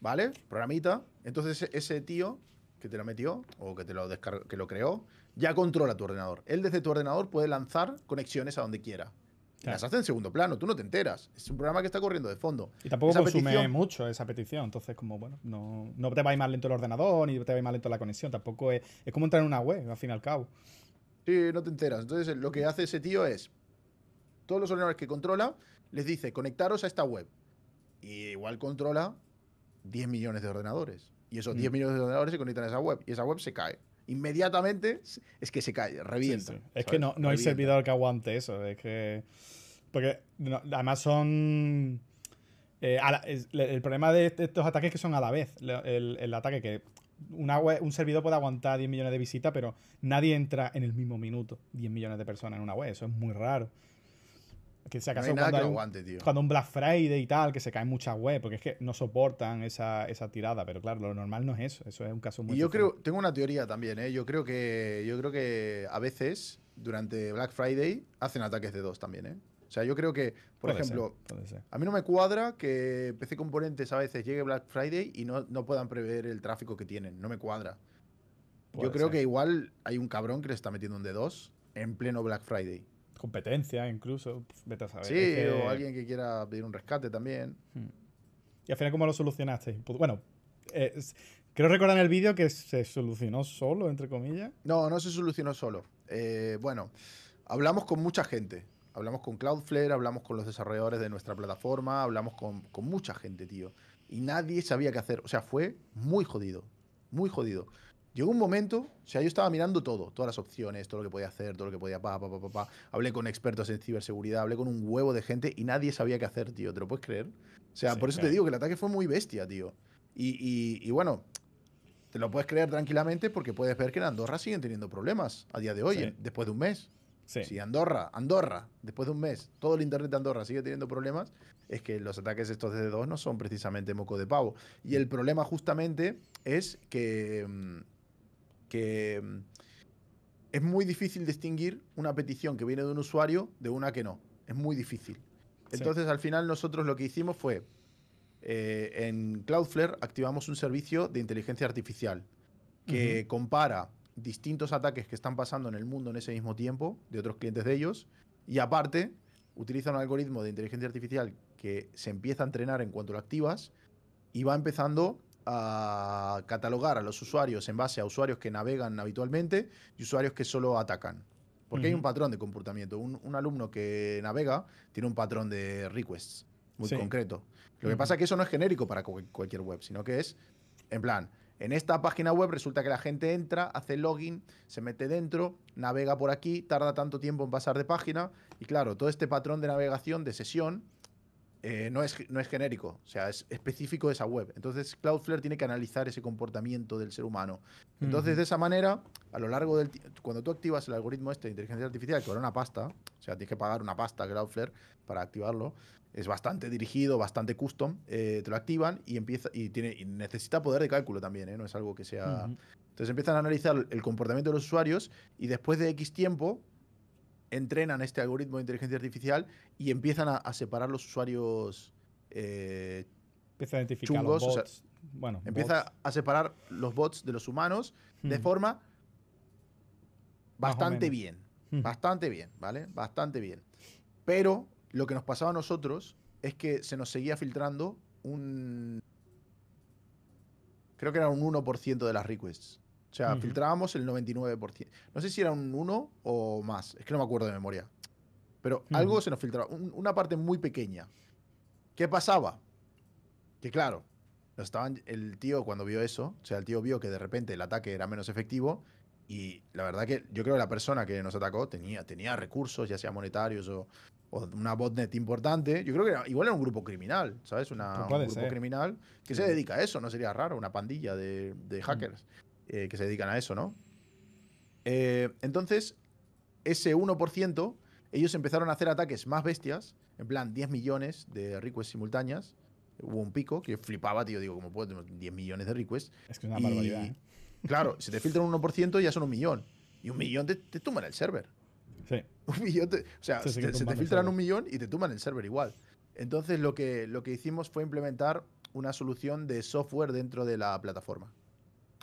¿vale? Programita. Entonces ese tío que te lo metió o que te lo, que lo creó, ya controla tu ordenador. Él desde tu ordenador puede lanzar conexiones a donde quiera. Las hace en segundo plano, tú no te enteras. Es un programa que está corriendo de fondo. Y tampoco consume mucho esa petición. Entonces, como bueno, no, no, te va a ir más lento el ordenador, ni te va a ir más lento la conexión. Tampoco es, es como entrar en una web, al fin y al cabo. Sí, no te enteras. Entonces, lo que hace ese tío es. Todos los ordenadores que controla les dice conectaros a esta web. Y igual controla 10 millones de ordenadores. Y esos 10 mm. millones de ordenadores se conectan a esa web. Y esa web se cae inmediatamente es que se cae, revienta. Es que no, no hay servidor que aguante eso. Es que. Porque además son. Eh, el problema de estos ataques es que son a la vez. El, el ataque que una un servidor puede aguantar 10 millones de visitas, pero nadie entra en el mismo minuto 10 millones de personas en una web. Eso es muy raro que se acaso cuando, un, cuando, un, Black Friday y tal, que se caen muchas webs, porque es que no soportan esa, tirada, pero claro, lo normal no es eso, eso es un caso muy... Y yo creo, tengo una teoría también, ¿eh? yo, creo que, yo creo que a veces durante Black Friday hacen ataques de dos también, ¿eh? O sea, yo creo que, por ejemplo, a mí no me cuadra que PC Componentes a veces llegue Black Friday y no, puedan prever el tráfico que tienen, no me cuadra. yo creo que igual hay un cabrón que le está metiendo un de dos en pleno Black Friday competencia incluso, pues, vete a saber. Sí, o alguien que quiera pedir un rescate también. Hmm. Y al final, ¿cómo lo solucionaste? Pues, bueno, creo recordar en el vídeo que se solucionó solo, entre comillas. No, no se solucionó solo. Eh, bueno, hablamos con mucha gente. Hablamos con Cloudflare, hablamos con los desarrolladores de nuestra plataforma, hablamos con, con mucha gente, tío. Y nadie sabía qué hacer. O sea, fue muy jodido. Muy jodido. Llegó un momento, o sea, yo estaba mirando todo, todas las opciones, todo lo que podía hacer, todo lo que podía, pa, pa, pa, Hablé con expertos en ciberseguridad, hablé con un huevo de gente y nadie sabía qué hacer, tío, ¿te lo puedes creer? O sea, por eso te digo que el ataque fue muy bestia, tío. Y, bueno, te lo puedes creer tranquilamente porque puedes ver que en Andorra siguen teniendo problemas a día de hoy, ¿eh? después de un mes. Sí. Si Andorra, Andorra, después de un mes, todo el internet de Andorra sigue teniendo problemas, es que los ataques estos de dos no son precisamente moco de pavo. Y el problema justamente es que mm, que mm, es muy difícil distinguir una petición que viene de un usuario de una que no. Es muy difícil. Entonces, al final, nosotros lo que hicimos fue, eh, en Cloudflare activamos un servicio de inteligencia artificial que compara distintos ataques que están pasando en el mundo en ese mismo tiempo de otros clientes de ellos y aparte utiliza un algoritmo de inteligencia artificial que se empieza a entrenar en cuanto lo activas y va empezando a catalogar a los usuarios en base a usuarios que navegan habitualmente y usuarios que solo atacan. Porque hay un patrón de comportamiento. Un, alumno que navega tiene un patrón de requests muy concreto. Lo que pasa es que eso no es genérico para cualquier web, sino que es, en plan, en esta página web resulta que la gente entra, hace login, se mete dentro, navega por aquí, tarda tanto tiempo en pasar de página. Y claro, todo este patrón de navegación, de sesión, eh, no, es, genérico, o sea, es específico de esa web. Entonces Cloudflare tiene que analizar ese comportamiento del ser humano. Entonces, de esa manera, a lo largo del cuando tú activas el algoritmo este de inteligencia artificial, que ahora una pasta, o sea, tienes que pagar una pasta a Cloudflare para activarlo, es bastante dirigido, bastante custom, eh, te lo activan y empieza y tiene necesita poder de cálculo también, ¿eh? no es algo que sea... Entonces empiezan a analizar el comportamiento de los usuarios y después de X tiempo entrenan este algoritmo de inteligencia artificial y empiezan a, separar los usuarios eh, empieza a identificar chungos, los bots. bueno, empieza a separar los bots de los humanos de hmm. forma bastante bien, hmm. bastante bien, ¿vale? Bastante bien. Pero lo que nos pasaba a nosotros es que se nos seguía filtrando un creo que era un 1% de las requests. O sea, filtrábamos el 99%. No sé si era un 1 o más, es que no me acuerdo de memoria. Pero algo se nos filtraba, una parte muy pequeña. ¿Qué pasaba? Que claro, estaban, el tío cuando vio eso, o sea, el tío vio que de repente el ataque era menos efectivo y la verdad que yo creo que la persona que nos atacó tenía, tenía recursos, ya sea monetarios o, una botnet importante. Yo creo que era, igual era un grupo criminal, ¿sabes? Una, un grupo criminal que se dedica a eso, no sería raro, una pandilla de, mm. hackers. Eh, que se dedican a eso, ¿no? Eh, entonces, ese 1%, ellos empezaron a hacer ataques más bestias, en plan 10 millones de requests simultáneas. Hubo un pico que flipaba, tío, digo, ¿cómo puedo tener 10 millones de requests? Es que es una barbaridad. ¿eh? Claro, si te filtran un 1% ya son un millón. Y un millón te, tuman tumban el server. Sí. Un millón o sea, se, te, filtran un millón y te tuman el server igual. Entonces lo que, lo que hicimos fue implementar una solución de software dentro de la plataforma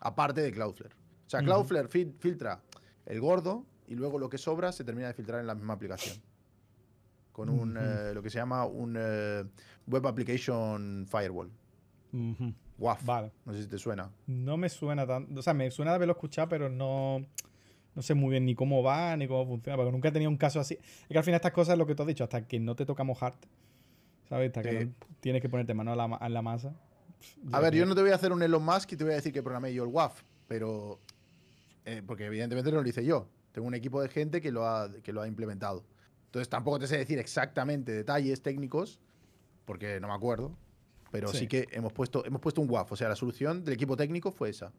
aparte de Cloudflare. O sea, Cloudflare filtra el gordo y luego lo que sobra se termina de filtrar en la misma aplicación. Con un, eh, lo que se llama un eh, Web Application Firewall. No sé si te suena. No me suena tanto. O sea, me suena de haberlo escuchado, pero no no sé muy bien ni cómo va, ni cómo funciona, porque nunca he tenido un caso así. Es que al final estas cosas es lo que tú has dicho, hasta que no te toca mojarte, ¿sabes? Hasta que tienes que ponerte mano a la, a la masa. A ver, yo no te voy a hacer un Elon Musk y te voy a decir que programé yo el WAF, pero. Eh, porque evidentemente no lo hice yo. Tengo un equipo de gente que lo, ha, implementado. Entonces tampoco te sé decir exactamente detalles técnicos, porque no me acuerdo. Pero sí, que hemos puesto, hemos puesto un WAF. O sea, la solución del equipo técnico fue esa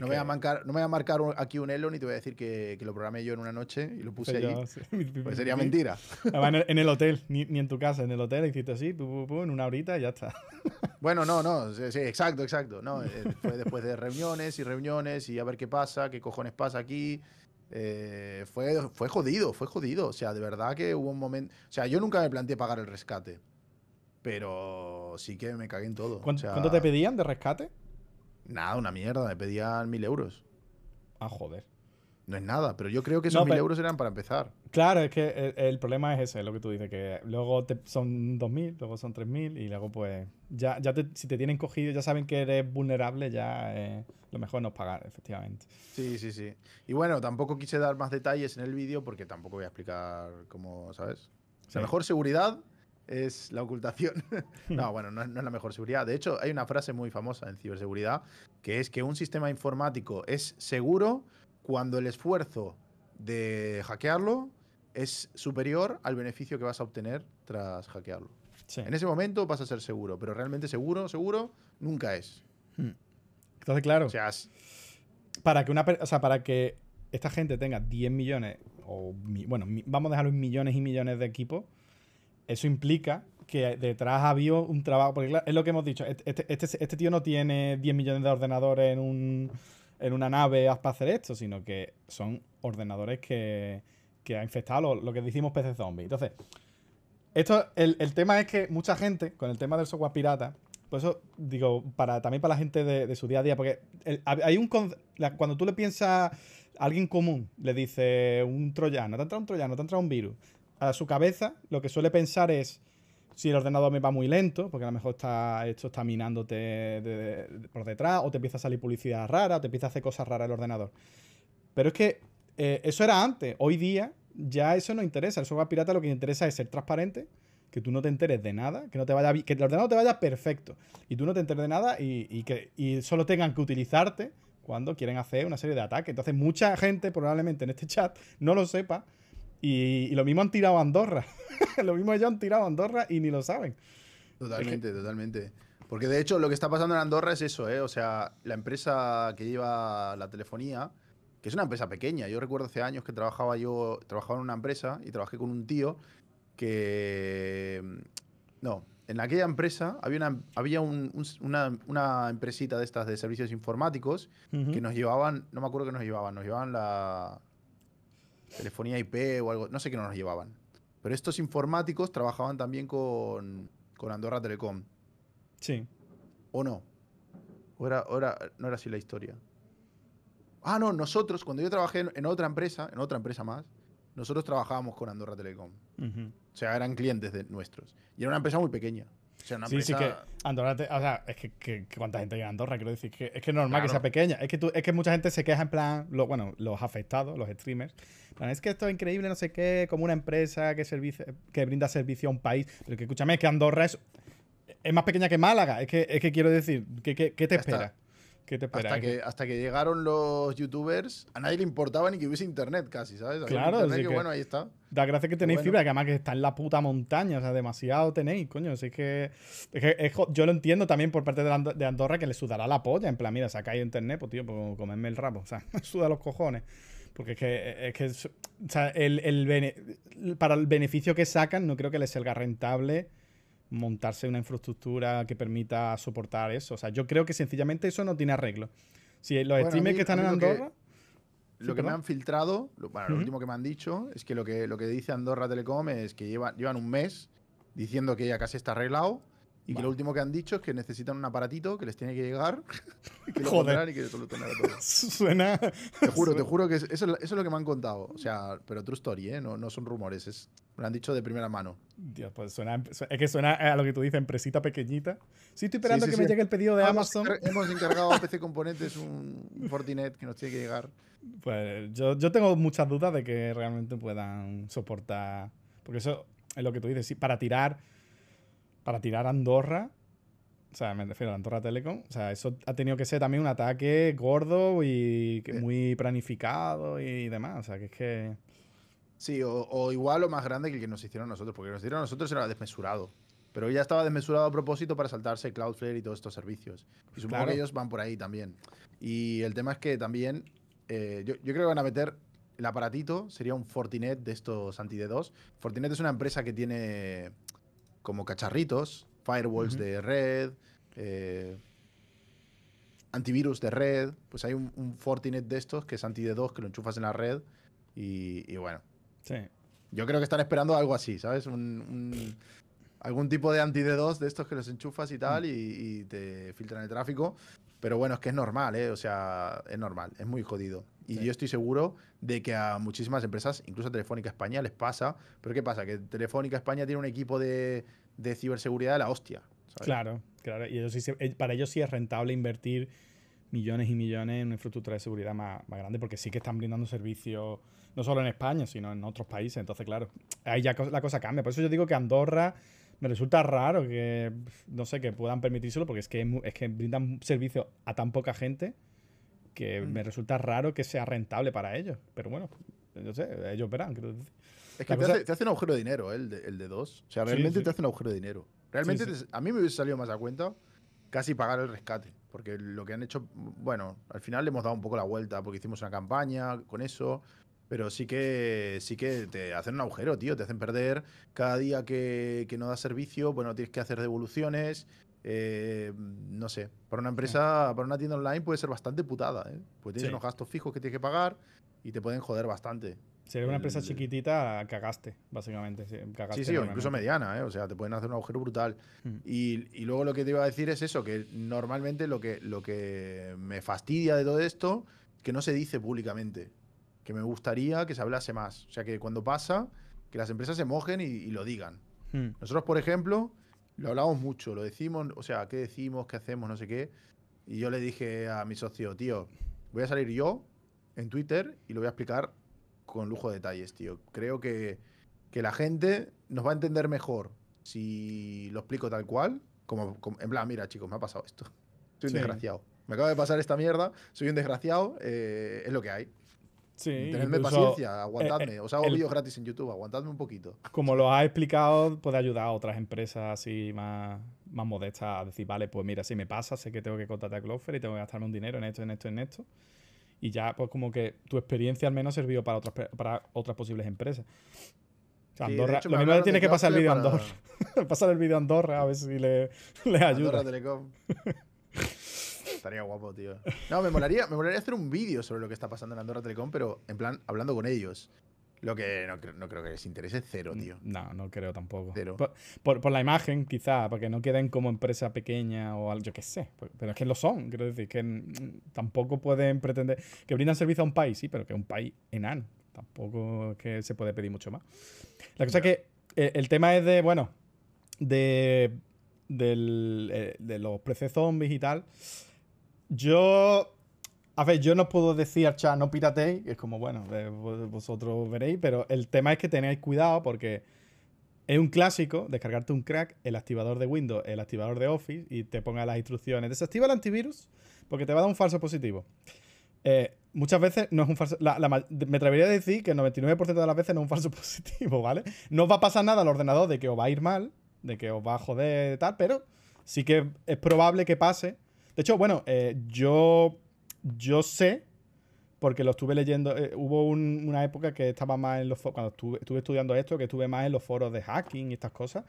no, voy a marcar, me voy a marcar aquí un elo ni te voy a decir que, lo programé yo en una noche y lo puse allí. sería mentira. en el hotel, ni, en tu casa, en el hotel hiciste así, en una horita y ya está. Bueno, no, no, sí, exacto, exacto. Eh, fue después de reuniones y reuniones y a ver qué pasa, qué cojones pasa aquí. Eh, fue, jodido, fue jodido. O sea, de verdad que hubo un momento. O sea, yo nunca me planteé pagar el rescate. Pero sí que me cagué en todo. ¿cuánto te pedían de rescate? Nada, una mierda, me pedían mil euros. Ah, joder. No es nada, pero yo creo que esos mil euros eran para empezar. Claro, es que el, problema es ese, lo que tú dices, que luego te, son mil luego son mil y luego pues ya, ya si te tienen cogido, ya saben que eres vulnerable, ya eh, lo mejor no pagar, efectivamente. Sí, sí, sí. Y bueno, tampoco quise dar más detalles en el vídeo porque tampoco voy a explicar cómo, ¿sabes? O sea, mejor seguridad es la ocultación. no, bueno, no, es la mejor seguridad. De hecho, hay una frase muy famosa en ciberseguridad que es que un sistema informático es seguro cuando el esfuerzo de hackearlo es superior al beneficio que vas a obtener tras hackearlo. En ese momento vas a ser seguro, pero realmente seguro, seguro, nunca es. Hmm. Entonces, claro. O para que una, o sea, para que esta gente tenga 10 millones o bueno, vamos a dejarlo en millones y millones de equipos eso implica que detrás habido un trabajo. Porque es lo que hemos dicho. Este, este, este, este tío no tiene 10 millones de ordenadores en, un, en una nave para hacer esto, sino que son ordenadores que, que ha infectado lo, que decimos PC zombie. Entonces, esto, el, el, tema es que mucha gente, con el tema del software pirata, por eso digo, para, también para la gente de, su día a día, porque hay un. Cuando tú le piensas alguien común, le dice un troyano, te ha entrado un troyano, te ha entrado un virus a su cabeza lo que suele pensar es si el ordenador me va muy lento, porque a lo mejor está, esto está minándote por detrás, o te empieza a salir publicidad rara, o te empieza a hacer cosas raras el ordenador. Pero es que eh, eso era antes. Hoy día ya eso no interesa. El software pirata lo que interesa es ser transparente, que tú no te enteres de nada, que, no te vaya, que el ordenador te vaya perfecto, y tú no te enteres de nada y, que, y solo tengan que utilizarte cuando quieren hacer una serie de ataques. Entonces mucha gente probablemente en este chat no lo sepa, y, lo mismo han tirado a Andorra. lo mismo ellos han tirado a Andorra y ni lo saben. Totalmente, totalmente. Porque de hecho lo que está pasando en Andorra es eso, ¿eh? O sea, la empresa que lleva la telefonía, que es una empresa pequeña. Yo recuerdo hace años que trabajaba yo, trabajaba en una empresa y trabajé con un tío que... No, en aquella empresa había una, había una, empresita de estas de servicios informáticos que nos llevaban, no me acuerdo que nos llevaban, nos llevaban la, telefonía IP o algo, no sé qué no nos llevaban. Pero estos informáticos trabajaban también con, Andorra Telecom. Sí. ¿O no? ¿O ahora no era así la historia? Ah, no, nosotros, cuando yo trabajé en, otra empresa, en otra empresa más, nosotros trabajábamos con Andorra Telecom. O sea, eran clientes de, nuestros. Y era una empresa muy pequeña sí, sí, que Andorra, o sea, es que, cuánta gente llega a Andorra, quiero decir, que, es que es normal que sea pequeña, es que, tú, es que mucha gente se queja en plan, lo, bueno, los afectados, los streamers, es que esto es increíble, no sé qué, como una empresa que, que brinda servicio a un país, pero que escúchame, es que Andorra es, más pequeña que Málaga, es que, es que quiero decir, ¿qué, qué te espera? te Hasta que, hasta que llegaron los youtubers, a nadie le importaba ni que hubiese internet casi, ¿sabes? claro, que, bueno, ahí está. Da gracias que tenéis fibra, que además que está en la puta montaña, o sea, demasiado tenéis, coño. Así que, es yo lo entiendo también por parte de, Andorra que le sudará la polla, en plan, mira, sacáis internet, pues tío, pues comerme el rabo, o sea, suda los cojones. Porque es que, es que o sea, el, el para el beneficio que sacan, no creo que les salga rentable montarse una infraestructura que permita soportar eso. O sea, yo creo que sencillamente eso no tiene arreglo. Si los streamers que están en Andorra... Lo que me han filtrado, lo, lo último que me han dicho es que lo que, lo que dice Andorra Telecom es que llevan un mes diciendo que ya casi está arreglado y que lo último que han dicho es que necesitan un aparatito que les tiene que llegar, que Joder. y que Suena. Te juro, te juro que es, eso, es lo que me han contado. O sea, pero true story, ¿eh? No, no son rumores, es, me lo han dicho de primera mano. Dios, pues suena. Es que suena a lo que tú dices, empresita pequeñita. Sí, estoy esperando que me llegue el pedido de Amazon. hemos encargado a PC Componentes un Fortinet que nos tiene que llegar. Pues yo, yo tengo muchas dudas de que realmente puedan soportar. Porque eso es lo que tú dices, sí, para tirar para tirar Andorra. O sea, me refiero a Andorra Telecom. O sea, eso ha tenido que ser también un ataque gordo y eh. muy planificado y demás. O sea, que es que. Sí, o, igual o más grande que el que nos hicieron nosotros, porque el que nos hicieron nosotros era desmesurado. Pero ya estaba desmesurado a propósito para saltarse Cloudflare y todos estos servicios. Y pues supongo que ellos van por ahí también. Y el tema es que también. Eh, yo, yo creo que van a meter el aparatito sería un Fortinet de estos anti-D2. Fortinet es una empresa que tiene como cacharritos, firewalls de red, eh, antivirus de red. Pues hay un, Fortinet de estos que es anti-D2 que lo enchufas en la red y, bueno. Sí. Yo creo que están esperando algo así, ¿sabes? algún tipo de anti-D2 de estos que los enchufas y tal mm. y, y, te filtran el tráfico. Pero bueno, es que es normal, ¿eh? O sea, es normal, es muy jodido. Y yo estoy seguro de que a muchísimas empresas, incluso a Telefónica España, les pasa. Pero ¿qué pasa? Que Telefónica España tiene un equipo de, ciberseguridad de la hostia. ¿sabes? Claro, claro. Y eh, para ellos sí es rentable invertir millones y millones en una infraestructura de seguridad más, más grande, porque sí que están brindando servicios, no solo en España, sino en otros países. Entonces, claro, ahí ya la cosa cambia. Por eso yo digo que Andorra me resulta raro que, no sé, que puedan permitírselo, porque es que, es que brindan servicio a tan poca gente que mm. me resulta raro que sea rentable para ellos. Pero bueno, yo sé, ellos verán. Es que te, hace, un agujero de dinero, ¿eh? el, de, dos. O sea, realmente te hace un agujero de dinero. Realmente a mí me hubiese salido más a cuenta casi pagar el rescate. Porque lo que han hecho, bueno, al final le hemos dado un poco la vuelta porque hicimos una campaña con eso. Pero sí que sí que te hacen un agujero, tío. Te hacen perder cada día que, que no da servicio. Bueno, tienes que hacer devoluciones. Eh, no sé, para una empresa, para una tienda online puede ser bastante putada, ¿eh? Pues tienes unos gastos fijos que tienes que pagar y te pueden joder bastante. Si una empresa chiquitita, cagaste, básicamente. sí, sí, o incluso mediana, ¿eh? o sea, te pueden hacer un agujero brutal. Mm. y, luego lo que te iba a decir es eso, que normalmente lo que, lo que me fastidia de todo esto, que no se dice públicamente, que me gustaría que se hablase más. O sea, que cuando pasa, que las empresas se mojen y, lo digan. Mm. Nosotros, por ejemplo, lo hablamos mucho, lo decimos, o sea, qué decimos, qué hacemos, no sé qué. Y yo le dije a mi socio, tío, voy a salir yo en Twitter y lo voy a explicar con lujo de detalles, tío. Creo que, que la gente nos va a entender mejor si lo explico tal cual, como, en plan, mira chicos, me ha pasado esto. Soy un desgraciado. Me acaba de pasar esta mierda, soy un desgraciado, eh, es lo que hay. Tenedme paciencia, aguantadme. Eh, os hago vídeos gratis en YouTube, aguantadme un poquito. Como lo has explicado, puede ayudar a otras empresas así más, más modestas a decir, vale, pues mira, si me pasa, sé que tengo que contratar a Cloudflare y tengo que gastarme un dinero en esto, en esto, en esto. Y ya, pues como que tu experiencia al menos servido para otras, para otras posibles empresas. lo mismo le tiene que pasar el vídeo a Andorra. pasar el vídeo a Andorra a ver si le, le ayuda. Andorra Telecom. estaría guapo, tío. No, me molaría, me molaría hacer un vídeo sobre lo que está pasando en Andorra Telecom, pero en plan, hablando con ellos. Lo que no, creo que les interese cero, tío. No, no creo tampoco. Por, la imagen, quizá, porque no queden como empresa pequeña o algo, yo qué sé. Pues, pero es que lo son, quiero decir, que tampoco pueden pretender. Que brindan servicio a un país, sí, pero que es un país enano. Tampoco que se puede pedir mucho más. La cosa es que eh, el tema es de, bueno, de, eh, de los precios zombies y tal. Yo. A ver, yo no puedo decir al chat no pirateéis, es como, bueno, eh, vosotros veréis, pero el tema es que tenéis cuidado porque es un clásico descargarte un crack, el activador de Windows, el activador de Office y te ponga las instrucciones. Desactiva el antivirus porque te va a dar un falso positivo. Eh, muchas veces no es un falso. La, me atrevería a decir que el 99% de las veces no es un falso positivo, ¿vale? No os va a pasar nada al ordenador de que os va a ir mal, de que os va a joder, tal, pero sí que es probable que pase de hecho, bueno, eh, yo, yo sé, porque lo estuve leyendo, eh, hubo una época que estaba más en los cuando estuve, estudiando esto, que estuve más en los foros de hacking y estas cosas,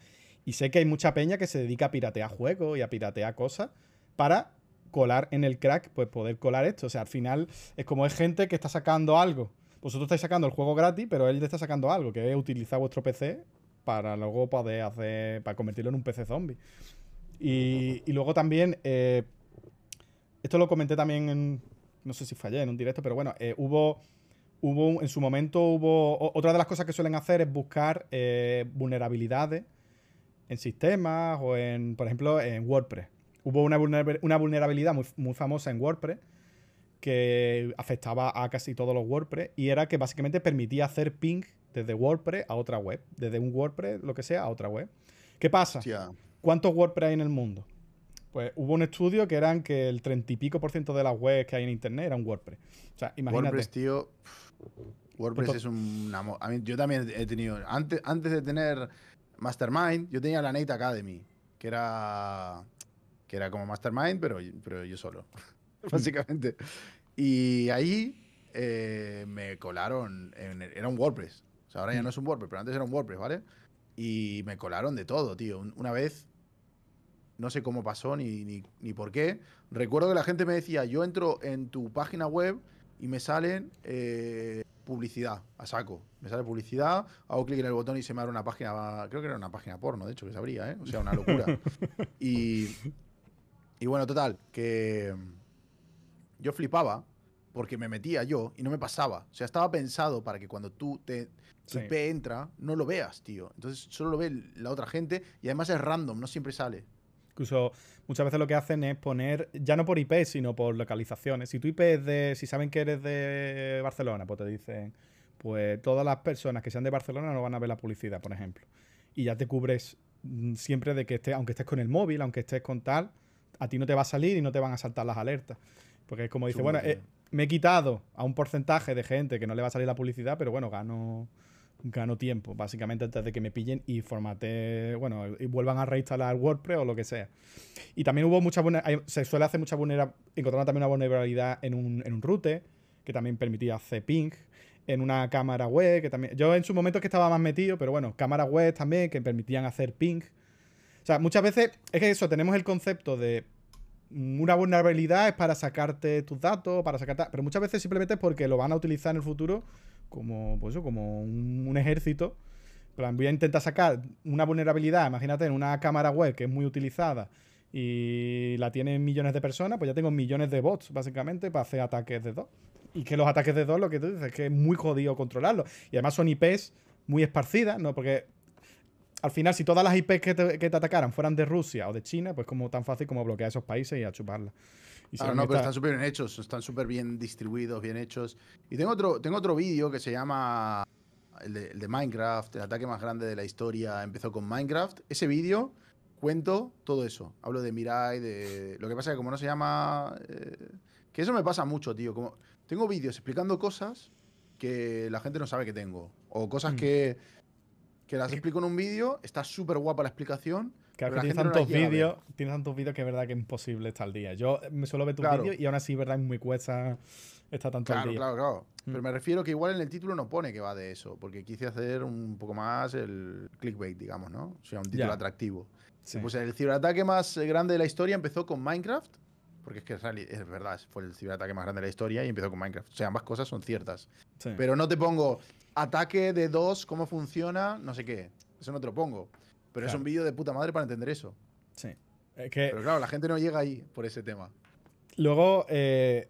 y sé que hay mucha peña que se dedica a piratear juegos y a piratear cosas para colar en el crack, pues poder colar esto. O sea, al final es como es gente que está sacando algo. Vosotros estáis sacando el juego gratis, pero él te está sacando algo, que es utilizar vuestro PC para luego poder hacer, para convertirlo en un PC zombie. Y, luego también, eh, esto lo comenté también en, no sé si fallé en un directo, pero bueno, eh, hubo, hubo, en su momento hubo, otra de las cosas que suelen hacer es buscar eh, vulnerabilidades en sistemas o en, por ejemplo, en WordPress. Hubo una, vulnerabilidad muy, famosa en WordPress que afectaba a casi todos los WordPress y era que básicamente permitía hacer ping desde WordPress a otra web, desde un WordPress, lo que sea, a otra web. ¿Qué pasa? ¿Cuántos WordPress hay en el mundo? Pues hubo un estudio que eran que el 30 y pico por ciento de las webs que hay en internet eran WordPress. O sea, imagínate. WordPress, tío. WordPress es un A yo también he tenido. Antes, antes de tener Mastermind, yo tenía la Nate Academy, que era. que era como Mastermind, pero, pero yo solo. básicamente. Y ahí eh, me colaron. era un WordPress. O sea, ahora ya mm. no es un WordPress, pero antes era un WordPress, ¿vale? Y me colaron de todo, tío. Una vez no sé cómo pasó ni, por qué. Recuerdo que la gente me decía, yo entro en tu página web y me salen eh, publicidad, a saco. Me sale publicidad, hago clic en el botón y se me abre una página, creo que era una página porno, de hecho, que sabría, ¿eh? O sea, una locura. y, bueno, total, que yo flipaba porque me metía yo y no me pasaba. O sea, estaba pensado para que cuando tú te entra, no lo veas, tío. Entonces solo lo ve la otra gente y además es random, no siempre sale. Incluso muchas veces lo que hacen es poner, ya no por IP, sino por localizaciones. Si tu IP es de, si saben que eres de Barcelona, pues te dicen, pues todas las personas que sean de Barcelona no van a ver la publicidad, por ejemplo. Y ya te cubres mm, siempre de que estés, aunque estés con el móvil, aunque estés con tal, a ti no te va a salir y no te van a saltar las alertas. Porque es como dice, bueno, eh, me he quitado a un porcentaje de gente que no le va a salir la publicidad, pero bueno, gano gano tiempo, básicamente antes de que me pillen y formate, bueno, y vuelvan a reinstalar WordPress o lo que sea. Y también hubo mucha se suele hacer mucha vulnerabilidad, encontraron también una vulnerabilidad en un, en que también permitía hacer ping en una cámara web que también yo en su momento que estaba más metido, pero bueno, cámara web también que permitían hacer ping. O sea, muchas veces es que eso tenemos el concepto de mm, una vulnerabilidad es para sacarte tus datos, para sacarte, pero muchas veces simplemente es porque lo van a utilizar en el futuro como, pues eso, como un, ejército. Plan, voy a intentar sacar una vulnerabilidad, imagínate, en una cámara web que es muy utilizada y la tienen millones de personas, pues ya tengo millones de bots, básicamente, para hacer ataques de dos. Y que los ataques de dos, lo que tú dices, es que es muy jodido controlarlos. Y además son IPs muy esparcidas, ¿no? Porque al final, si todas las IPs que te, que te atacaran fueran de Rusia o de China, pues como tan fácil como bloquear esos países y a chuparlas no, pero están súper bien hechos, están súper bien distribuidos, bien hechos. Y tengo otro, tengo otro vídeo que se llama el de, Minecraft, el ataque más grande de la historia empezó con Minecraft. Ese vídeo cuento todo eso. Hablo de Mirai, de. Lo que pasa es que como no se llama. Eh, que eso me pasa mucho, tío. Como, tengo vídeos explicando cosas que la gente no sabe que tengo. O cosas mm. que. que las explico en un vídeo, está súper guapa la explicación Claro, que tienes tantos, vídeos, tienes tantos vídeos que es verdad que es imposible estar al día. Yo eh, me suelo ver tus vídeos y aún así, verdad, es muy cuesta estar tanto al día. Claro, claro, claro. Mm. Pero me refiero que igual en el título no pone que va de eso, porque quise hacer un poco más el clickbait, digamos, ¿no? O sea, un título atractivo. Pues el ciberataque más grande de la historia empezó con Minecraft, porque es que es verdad, fue el ciberataque más grande de la historia y empezó con Minecraft. O sea, ambas cosas son ciertas. Pero no te pongo ataque de dos, cómo funciona, no sé qué. Eso no te lo pongo. Pero es un vídeo de puta madre para entender eso. Sí. Pero claro, la gente no llega ahí por ese tema. Luego, eh,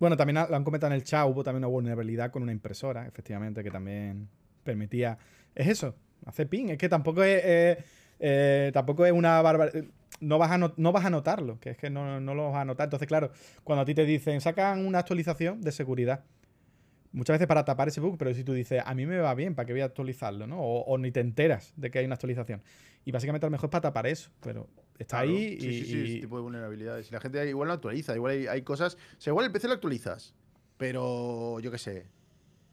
bueno, también lo han comentado en el chat, hubo también una vulnerabilidad con una impresora, efectivamente, que también permitía... Es eso, hace ping. Es que tampoco es... Eh, tampoco es una barbaridad. Eh, no vas, a vas a notarlo, que es que no, no, lo vas a notar. Entonces, claro, cuando a ti te dicen, sacan una actualización de seguridad, Muchas veces para tapar ese bug, pero si tú dices, a mí me va bien, ¿para qué voy a actualizarlo? ¿no? O, ni te enteras de que hay una actualización. Y básicamente a lo mejor es para tapar eso, pero está ahí. y, sí, sí, tipo de vulnerabilidades. Y la gente igual no actualiza, igual hay, cosas. O sea, igual el PC lo actualizas, pero yo qué sé.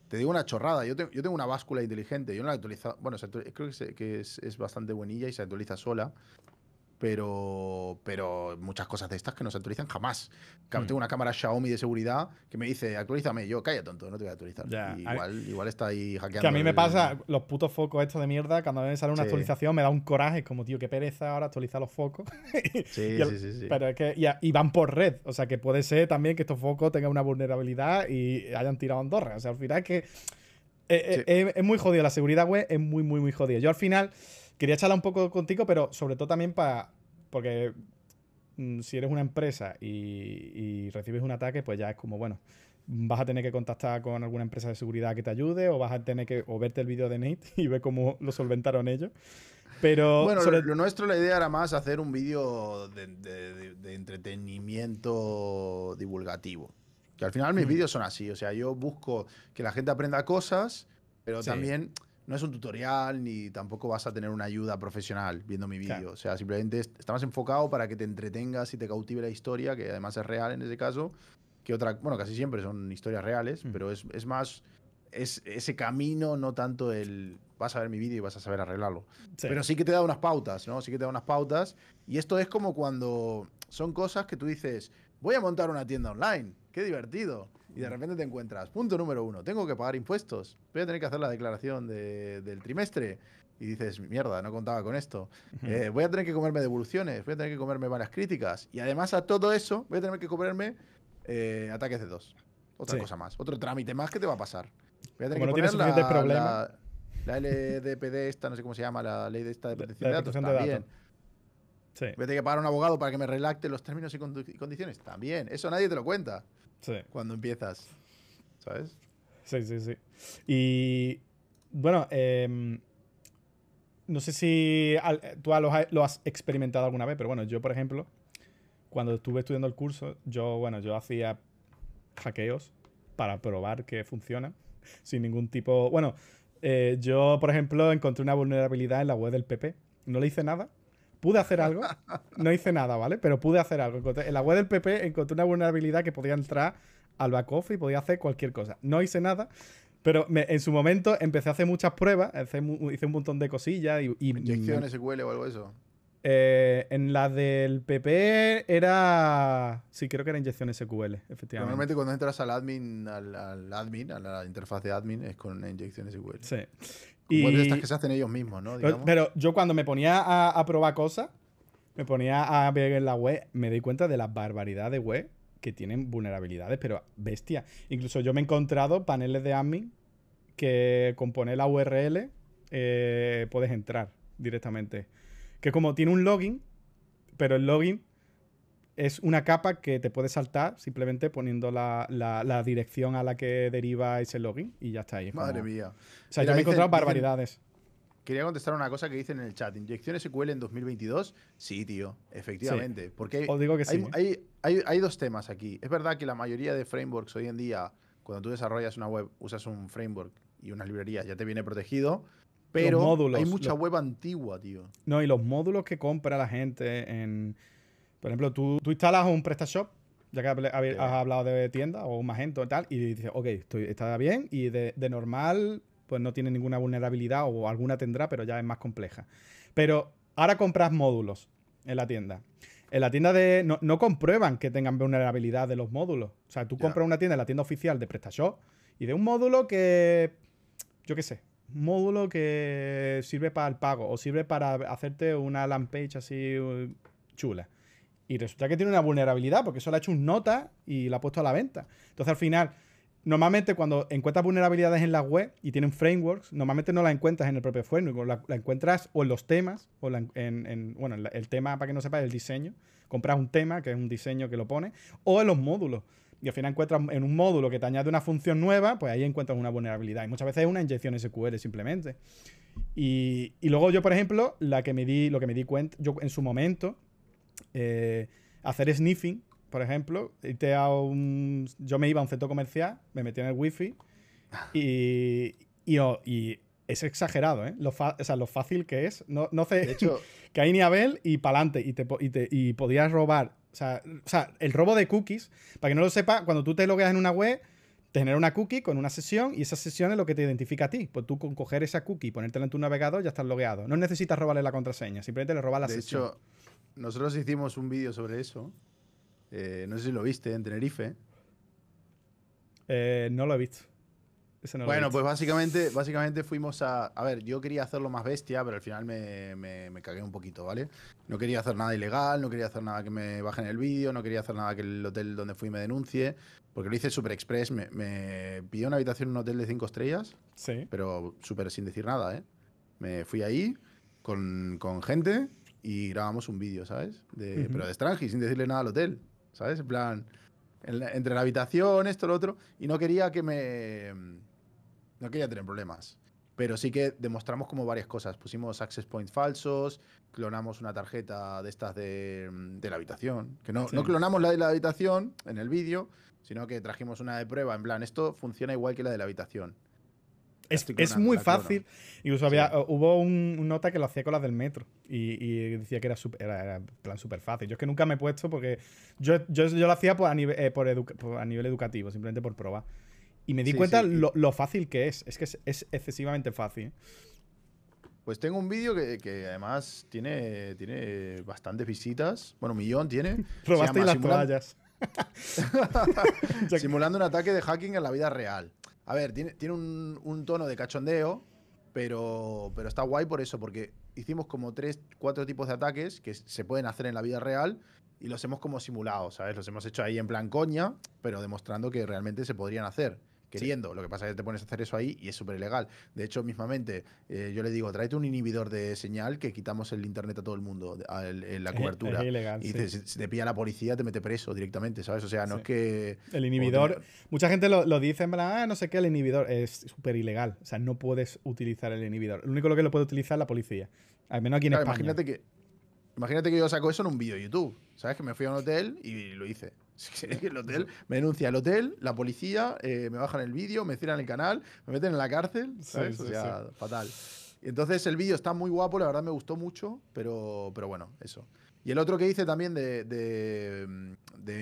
Te digo una chorrada, yo, yo tengo una báscula inteligente, yo no la actualizo. Bueno, creo que, es, es, bastante buenilla y se actualiza sola pero, pero muchas cosas de estas que no se actualizan jamás. Hmm. Tengo una cámara Xiaomi de seguridad que me dice, actualízame. Yo, calla, tonto, no te voy a actualizar. Igual, está ahí hackeando. Que a mí me pasa los putos focos estos de mierda. Cuando me sale una actualización me da un coraje, como, tío, qué pereza ahora actualizar los focos. sí, sí, sí, sí, Pero es que, y, van por red. O sea, que puede ser también que estos focos tengan una vulnerabilidad y hayan tirado Andorra. O sea, al final es que. Eh, eh, es muy jodido. La seguridad web es muy, muy, muy jodida. Yo al final. Quería charlar un poco contigo, pero sobre todo también para. Porque mm, si eres una empresa y, recibes un ataque, pues ya es como, bueno, vas a tener que contactar con alguna empresa de seguridad que te ayude o vas a tener que o verte el vídeo de Nate y ver cómo lo solventaron ellos. Pero bueno, lo, nuestro la idea era más hacer un vídeo de, entretenimiento divulgativo. Que al final mis mm. vídeos son así, o sea, yo busco que la gente aprenda cosas, pero también no es un tutorial ni tampoco vas a tener una ayuda profesional viendo mi vídeo. O sea, simplemente está más enfocado para que te entretengas y te cautive la historia, que además es real en ese caso, que otra, bueno, casi siempre son historias reales, pero es, es más es ese camino, no tanto el vas a ver mi vídeo y vas a saber arreglarlo. Pero sí que te da unas pautas, ¿no? Sí que te da unas pautas. Y esto es como cuando son cosas que tú dices, voy a montar una tienda online, qué divertido y de repente te encuentras, punto número uno, tengo que pagar impuestos, voy a tener que hacer la declaración del trimestre. Y dices, mierda, no contaba con esto. Eh, voy a tener que comerme devoluciones, voy a tener que comerme varias críticas. Y además a todo eso voy a tener que comerme eh, ataques de dos. Otra cosa más, otro trámite más que te va a pasar. Voy a tener que la, la, LDPD esta, no sé cómo se llama, la ley de esta de protección de, datos también. Sí. Voy a tener que pagar a un abogado para que me relacte los términos y condiciones. También. Eso nadie te lo cuenta. Cuando empiezas. ¿Sabes? Sí, sí, sí. Y bueno, em, no sé si tú lo has, experimentado alguna vez, pero bueno, yo por ejemplo, cuando estuve estudiando el curso, yo, bueno, yo hacía hackeos para probar que funciona sin ningún tipo... Bueno, eh, yo por ejemplo encontré una vulnerabilidad en la web del PP. No le hice nada, Pude hacer algo, no hice nada, ¿vale? Pero pude hacer algo. en la web del PP encontré una vulnerabilidad que podía entrar al back y podía hacer cualquier cosa. No hice nada, pero en su momento empecé a hacer muchas pruebas, hice, un montón de cosillas y... ¿Inyecciones SQL o algo eso? Eh, en la del PP era. Sí, creo que era inyección SQL, efectivamente. Normalmente cuando entras al admin, al, admin, a la interfaz de admin, es con una inyección SQL. Sí. Y... de estas que se hacen ellos mismos, ¿no? Pero yo cuando me ponía a, probar cosas, me ponía a ver en la web, me di cuenta de la barbaridad de web que tienen vulnerabilidades, pero bestia. Incluso yo me he encontrado paneles de admin que con poner la URL eh, puedes entrar directamente. Que como tiene un login, pero el login es una capa que te puede saltar simplemente poniendo la, dirección a la que deriva ese login y ya está ahí. Madre mía. O sea, yo me he encontrado barbaridades. Quería contestar una cosa que dicen en el chat. ¿Inyección SQL en 2022? Sí, tío, efectivamente. Porque Os digo que sí. ¿eh? hay, hay, dos temas aquí. Es verdad que la mayoría de frameworks hoy en día, cuando tú desarrollas una web, usas un framework y unas librerías, ya te viene protegido. Pero hay mucha web antigua, tío. No, y los módulos que compra la gente en, por ejemplo, tú, instalas un PrestaShop, ya que has hablado de tienda o un Magento y tal, y dices, ok, estoy, está bien, y de, normal, pues no tiene ninguna vulnerabilidad o alguna tendrá, pero ya es más compleja. Pero ahora compras módulos en la tienda. En la tienda de. No, comprueban que tengan vulnerabilidad de los módulos. O sea, tú compras una tienda en la tienda oficial de PrestaShop y de un módulo que. Yo qué sé. Un módulo que sirve para el pago o sirve para hacerte una page así uh, chula. Y resulta que tiene una vulnerabilidad, porque eso ha hecho un nota y la ha puesto a la venta. Entonces, al final, normalmente cuando encuentras vulnerabilidades en la web y tienen frameworks, normalmente no la encuentras en el propio framework, la, encuentras o en los temas, o en, bueno, el tema, para que no sepas, el diseño. Compras un tema, que es un diseño que lo pone, o en los módulos. Y al final encuentras en un módulo que te añade una función nueva, pues ahí encuentras una vulnerabilidad. Y muchas veces es una inyección SQL simplemente. Y, y luego yo, por ejemplo, la que me di, lo que me di cuenta, yo en su momento, eh, hacer sniffing, por ejemplo, irte a un, yo me iba a un centro comercial, me metí en el wifi oh, y, es exagerado, ¿eh? Lo, o sea, lo fácil que es. No, no sé. que hecho, ni Abel y pa'lante. Y, te, y, te, podías robar. O sea, el robo de cookies, para que no lo sepa, cuando tú te logueas en una web, tener una cookie con una sesión y esa sesión es lo que te identifica a ti. Pues tú con coger esa cookie y ponértela en tu navegador ya estás logueado. No necesitas robarle la contraseña, simplemente le robas la de Hecho, nosotros hicimos un vídeo sobre eso. Eh, no sé si lo viste en Tenerife. Eh, no lo he visto. bueno, pues básicamente, básicamente fuimos a. A ver, yo quería hacerlo más bestia, pero al final me, cagué un poquito, ¿vale? No quería hacer nada ilegal, no quería hacer nada que me bajen el vídeo, no quería hacer nada que el hotel donde fui me denuncie, porque lo hice super express. Me, pidió una habitación en un hotel de cinco estrellas, sí. pero súper sin decir nada, ¿eh? Me fui ahí con, con gente y grabamos un vídeo, ¿sabes? De, Pero de Strange, sin decirle nada al hotel, ¿sabes? En plan, entre la habitación, esto, lo otro. Y no quería que me. Mm, no quería tener problemas. Pero sí que demostramos como varias cosas. Pusimos access points falsos, clonamos una tarjeta de estas de, mm, la habitación. Que no, no clonamos la de la habitación en el vídeo, sino que trajimos una de prueba. En plan, esto funciona igual que la de la habitación. Es, es, muy fácil. Incluso uh, hubo un, nota que lo hacía con las del metro y, decía que era super fácil. Yo es que nunca me he puesto porque yo, lo hacía eh, a, nivel, educativo, simplemente por probar. Y me di cuenta Lo, fácil que es. Es que es, excesivamente fácil. Pues tengo un vídeo que, además tiene, tiene bastantes visitas. Bueno, millón tiene. Probaste las toallas. simulando un ataque de hacking en la vida real. A ver, tiene, un, tono de cachondeo, pero, pero está guay por eso, porque hicimos como tres, cuatro tipos de ataques que se pueden hacer en la vida real y los hemos como simulado, ¿sabes? Los hemos hecho ahí en plan coña, pero demostrando que realmente se podrían hacer queriendo. Lo que pasa es que te pones a hacer eso ahí y es súper ilegal. De hecho, mismamente, eh, yo le digo, tráete un inhibidor de señal que quitamos el internet a todo el mundo, en la cobertura. y te, si te pilla la policía, te mete preso directamente, ¿sabes? O sea, no es que... El inhibidor... Mucha gente lo, dice, en verdad, ah, no sé qué, el inhibidor es súper ilegal. O sea, no puedes utilizar el inhibidor. Lo único que lo puede utilizar es la policía. Al menos aquí en España. Imagínate que, imagínate que yo saco eso en un vídeo de YouTube. ¿Sabes? Que me fui a un hotel y lo hice. El hotel, me denuncia el hotel, la policía, eh, me bajan el vídeo, me cierran el canal, me meten en la cárcel, Sí, fatal. Entonces el vídeo está muy guapo, la verdad me gustó mucho, pero, pero bueno, eso. Y el otro que hice también de,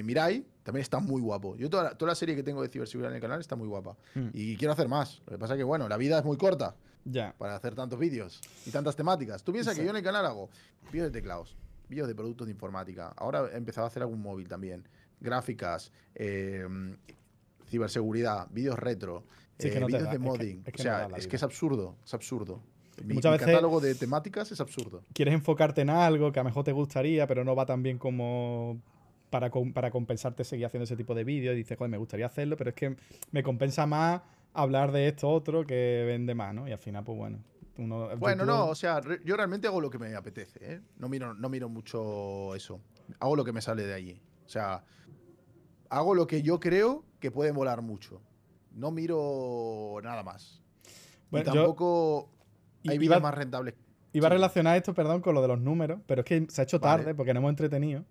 Mirai también está muy guapo. Yo toda la, toda la serie que tengo de ciberseguridad en el canal está muy guapa. Mm. Y quiero hacer más. Lo que pasa es que, bueno, la vida es muy corta para hacer tantos vídeos y tantas temáticas. Tú piensas que yo en el canal hago vídeos de teclados, vídeos de productos de informática. Ahora he empezado a hacer algún móvil también gráficas, eh, ciberseguridad, vídeos retro, eh, vídeos de modding. Es que, es absurdo, es absurdo. Mi, Muchas catálogo de temáticas es absurdo. Quieres enfocarte en algo que a lo mejor te gustaría, pero no va tan bien como para, compensarte seguir haciendo ese tipo de vídeos. Y dices, joder, me gustaría hacerlo, pero es que me compensa más hablar de esto otro que vende más, ¿no? Y al final, pues bueno. bueno, no, o sea, yo realmente hago lo que me apetece, ¿eh? No miro, no miro mucho eso. Hago lo que me sale de allí. O sea, hago lo que yo creo que puede volar mucho. No miro nada más. y tampoco hay vidas más rentables. Iba a relacionar esto, perdón, con lo de los números, pero es que se ha hecho tarde porque no hemos entretenido.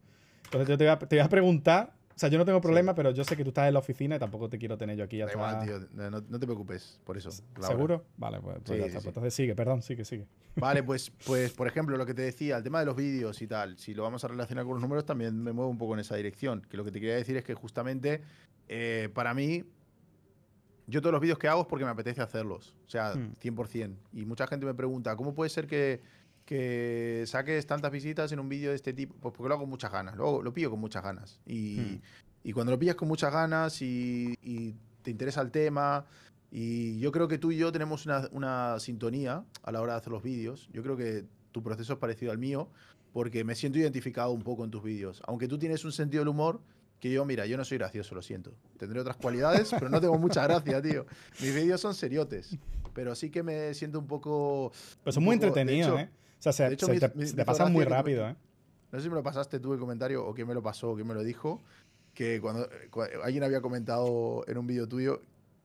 Entonces yo te iba te voy a preguntar o sea, yo no tengo problema, pero yo sé que tú estás en la oficina y tampoco te quiero tener yo aquí. a No, te preocupes por eso. ¿Seguro? Vale, pues, pues, pues entonces sigue, perdón, sigue, sigue. Vale, pues, pues por ejemplo, lo que te decía, el tema de los vídeos y tal, si lo vamos a relacionar con los números, también me muevo un poco en esa dirección. Que lo que te quería decir es que justamente eh, para mí, yo todos los vídeos que hago es porque me apetece hacerlos. O sea, 100%. Hmm. Y mucha gente me pregunta, ¿cómo puede ser que que saques tantas visitas en un vídeo de este tipo, pues porque lo hago con muchas ganas, lo, lo pillo con muchas ganas. Y, hmm. y, cuando lo pillas con muchas ganas y, te interesa el tema, y yo creo que tú y yo tenemos una, una sintonía a la hora de hacer los vídeos, yo creo que tu proceso es parecido al mío, porque me siento identificado un poco en tus vídeos. Aunque tú tienes un sentido del humor que yo, mira, yo no soy gracioso, lo siento. Tendré otras cualidades, pero no tengo mucha gracia, tío. Mis vídeos son seriotes, pero sí que me siento un poco... Pero son muy entretenidos, ¿eh? sea, se, hecho, te, pasa muy rápido, ¿eh? No sé si me lo pasaste tú el comentario o quién me lo pasó o quién me lo dijo, que cuando, alguien había comentado en un vídeo tuyo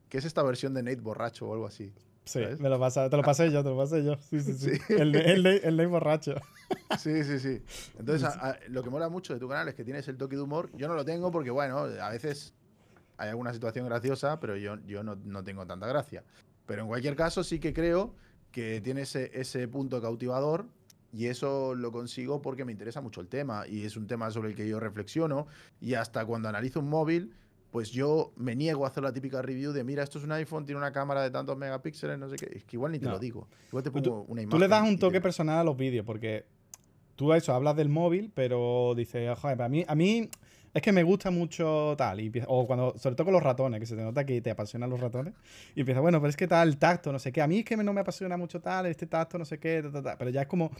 que es esta versión de Nate borracho o algo así. Sí, me lo pasa, te lo pasé yo, te lo pasé yo. Sí, sí, sí. El, Nate borracho. Sí, sí, sí. Entonces, lo que mola mucho de tu canal es que tienes el toque de humor. Yo no lo tengo porque, bueno, a veces hay alguna situación graciosa, pero yo, yo no, no tengo tanta gracia. Pero en cualquier caso, sí que creo que tiene ese, punto cautivador y eso lo consigo porque me interesa mucho el tema y es un tema sobre el que yo reflexiono y hasta cuando analizo un móvil, pues yo me niego a hacer la típica review de mira, esto es un iPhone, tiene una cámara de tantos megapíxeles, no sé qué, es que igual ni te lo digo. Igual te pongo una imagen. Tú le das un toque personal a los vídeos porque tú eso hablas del móvil, pero dices, joder, mí, a mí es que me gusta mucho tal. Y o cuando, sobre todo con los ratones, que se te nota que te apasionan los ratones. Y empieza, bueno, pero es que tal, tacto, no sé qué. A mí es que no me apasiona mucho tal, este tacto, no sé qué, Pero ya es como.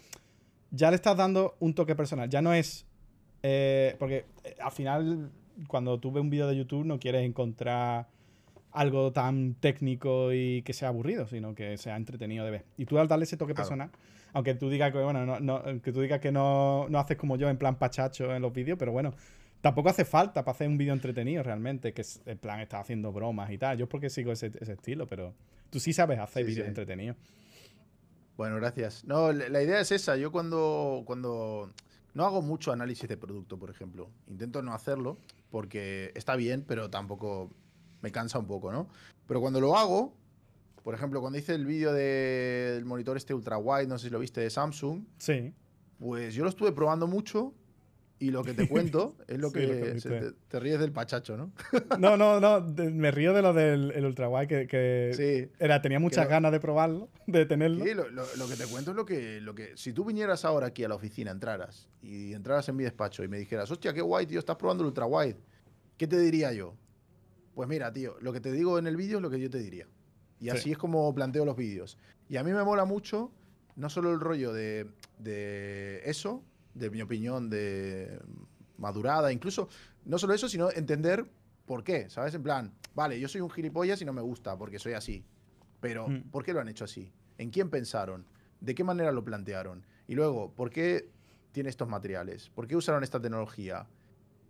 Ya le estás dando un toque personal. Ya no es. Eh, porque eh, al final, cuando tú ves un video de YouTube, no quieres encontrar algo tan técnico y que sea aburrido, sino que sea entretenido de ver. Y tú al darle ese toque personal, aunque tú digas que, bueno, no, que, tú digas que no, no haces como yo en plan pachacho en los vídeos, pero bueno, tampoco hace falta para hacer un vídeo entretenido realmente, que es, en plan está haciendo bromas y tal. Yo porque sigo ese, estilo, pero tú sí sabes hacer vídeos entretenidos. Bueno, gracias. No, la idea es esa. Yo cuando, cuando no hago mucho análisis de producto, por ejemplo. Intento no hacerlo porque está bien, pero tampoco me cansa un poco, ¿no? Pero cuando lo hago, por ejemplo, cuando hice el vídeo del monitor este ultra wide, no sé si lo viste de Samsung. Sí. Pues yo lo estuve probando mucho y lo que te cuento es lo que, te, ríes del pachacho, ¿no? no, no, no. me río de lo del ultrawide, que, sí, era, tenía muchas ganas de probarlo, de tenerlo. Sí, lo, que te cuento es lo que, lo que. Si tú vinieras ahora aquí a la oficina, entraras y entraras en mi despacho y me dijeras, hostia, qué guay, tío, estás probando el ultrawide. ¿qué te diría yo? Pues mira, tío, lo que te digo en el vídeo es lo que yo te diría. Y así es como planteo los vídeos. Y a mí me mola mucho, no solo el rollo de, de eso, de mi opinión, de madurada, incluso, no solo eso, sino entender por qué, ¿sabes? En plan, vale, yo soy un gilipollas y no me gusta porque soy así, pero mm. ¿por qué lo han hecho así? ¿En quién pensaron? ¿De qué manera lo plantearon? Y luego, ¿por qué tiene estos materiales? ¿Por qué usaron esta tecnología?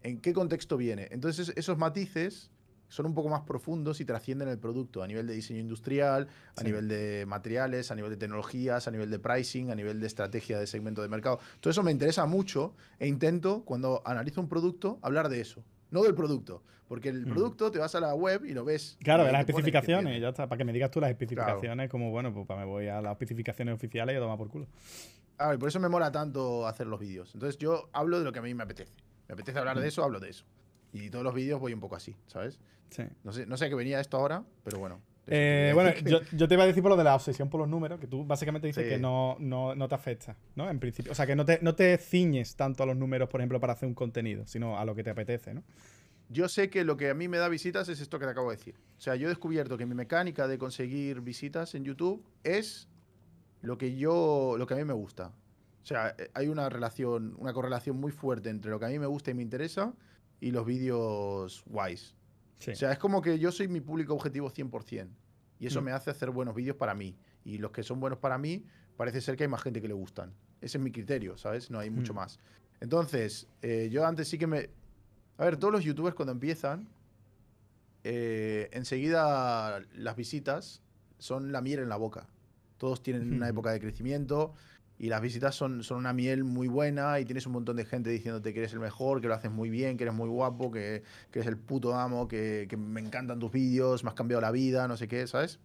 ¿En qué contexto viene? Entonces, esos matices son un poco más profundos y trascienden el producto a nivel de diseño industrial, a nivel de materiales, a nivel de tecnologías, a nivel de pricing, a nivel de estrategia de segmento de mercado. Todo eso me interesa mucho e intento, cuando analizo un producto, hablar de eso. No del producto, porque el mm. producto te vas a la web y lo ves. Claro, de las especificaciones, ya está. Para que me digas tú las especificaciones, como bueno, pues me voy a las especificaciones oficiales y a tomar por culo. A y por eso me mola tanto hacer los vídeos. Entonces yo hablo de lo que a mí me apetece. Me apetece hablar de mm. eso, hablo de eso. Y todos los vídeos voy un poco así, ¿sabes? Sí. No sé, qué venía esto ahora, pero bueno. Eh, bueno, yo, te iba a decir por lo de la obsesión por los números, que tú básicamente dices que no, te afecta, ¿no? En principio. O sea, que no te, no te ciñes tanto a los números, por ejemplo, para hacer un contenido, sino a lo que te apetece, ¿no? Yo sé que lo que a mí me da visitas es esto que te acabo de decir. O sea, yo he descubierto que mi mecánica de conseguir visitas en YouTube es lo que yo, lo que a mí me gusta. O sea, eh, hay una relación, una correlación muy fuerte entre lo que a mí me gusta y me interesa y los vídeos guays. O sea, es como que yo soy mi público objetivo 100%. Y eso mm. me hace hacer buenos vídeos para mí. Y los que son buenos para mí, parece ser que hay más gente que le gustan. Ese es mi criterio, ¿sabes? No hay mm. mucho más. Entonces, eh, yo antes sí que me... A ver, todos los youtubers cuando empiezan, eh, enseguida las visitas son la miel en la boca. Todos tienen una época de crecimiento, y las visitas son, son una miel muy buena y tienes un montón de gente diciéndote que eres el mejor, que lo haces muy bien, que eres muy guapo, que, que eres el puto amo, que, que me encantan tus vídeos, me has cambiado la vida, no sé qué, ¿sabes?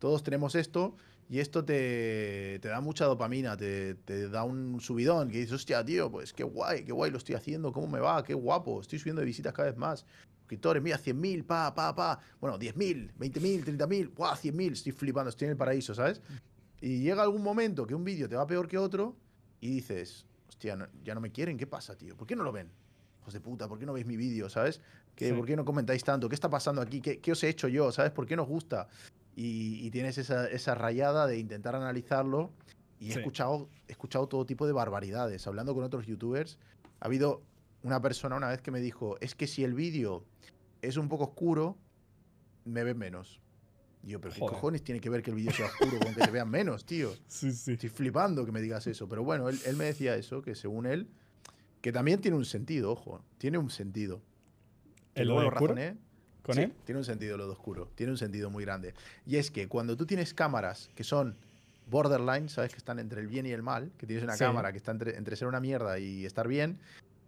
Todos tenemos esto y esto te, te da mucha dopamina, te, te, da un subidón que dices, hostia, tío, pues qué guay, qué guay lo estoy haciendo, cómo me va, qué guapo, estoy subiendo de visitas cada vez más. Suscriptores, mira, 100.000, pa, pa, pa. Bueno, 10.000, 20.000, 30.000, guau, 100.000, estoy flipando, estoy en el paraíso, ¿sabes? Y llega algún momento que un vídeo te va peor que otro y dices, hostia, ya no me quieren, ¿qué pasa, tío? ¿Por qué no lo ven? Hijos de puta, ¿por qué no veis mi vídeo, sabes? ¿Qué, ¿Por qué no comentáis tanto? ¿Qué está pasando aquí? ¿Qué, os he hecho yo? ¿Sabes? ¿Por qué no os gusta? Y, tienes esa, rayada de intentar analizarlo. Y he, escuchado, he escuchado todo tipo de barbaridades. Hablando con otros youtubers, ha habido una persona una vez que me dijo, es que si el vídeo es un poco oscuro, me ven menos yo, pero ¿qué cojones tiene que ver que el vídeo sea oscuro con que te vean menos, tío? Sí, sí. Estoy flipando que me digas eso. Pero bueno, él, me decía eso, que según él, que también tiene un sentido, ojo, tiene un sentido. ¿El ¿Con sí, Tiene un sentido lo oscuro, tiene un sentido muy grande. Y es que cuando tú tienes cámaras que son borderline, sabes que están entre el bien y el mal, que tienes una cámara que está entre, ser una mierda y estar bien,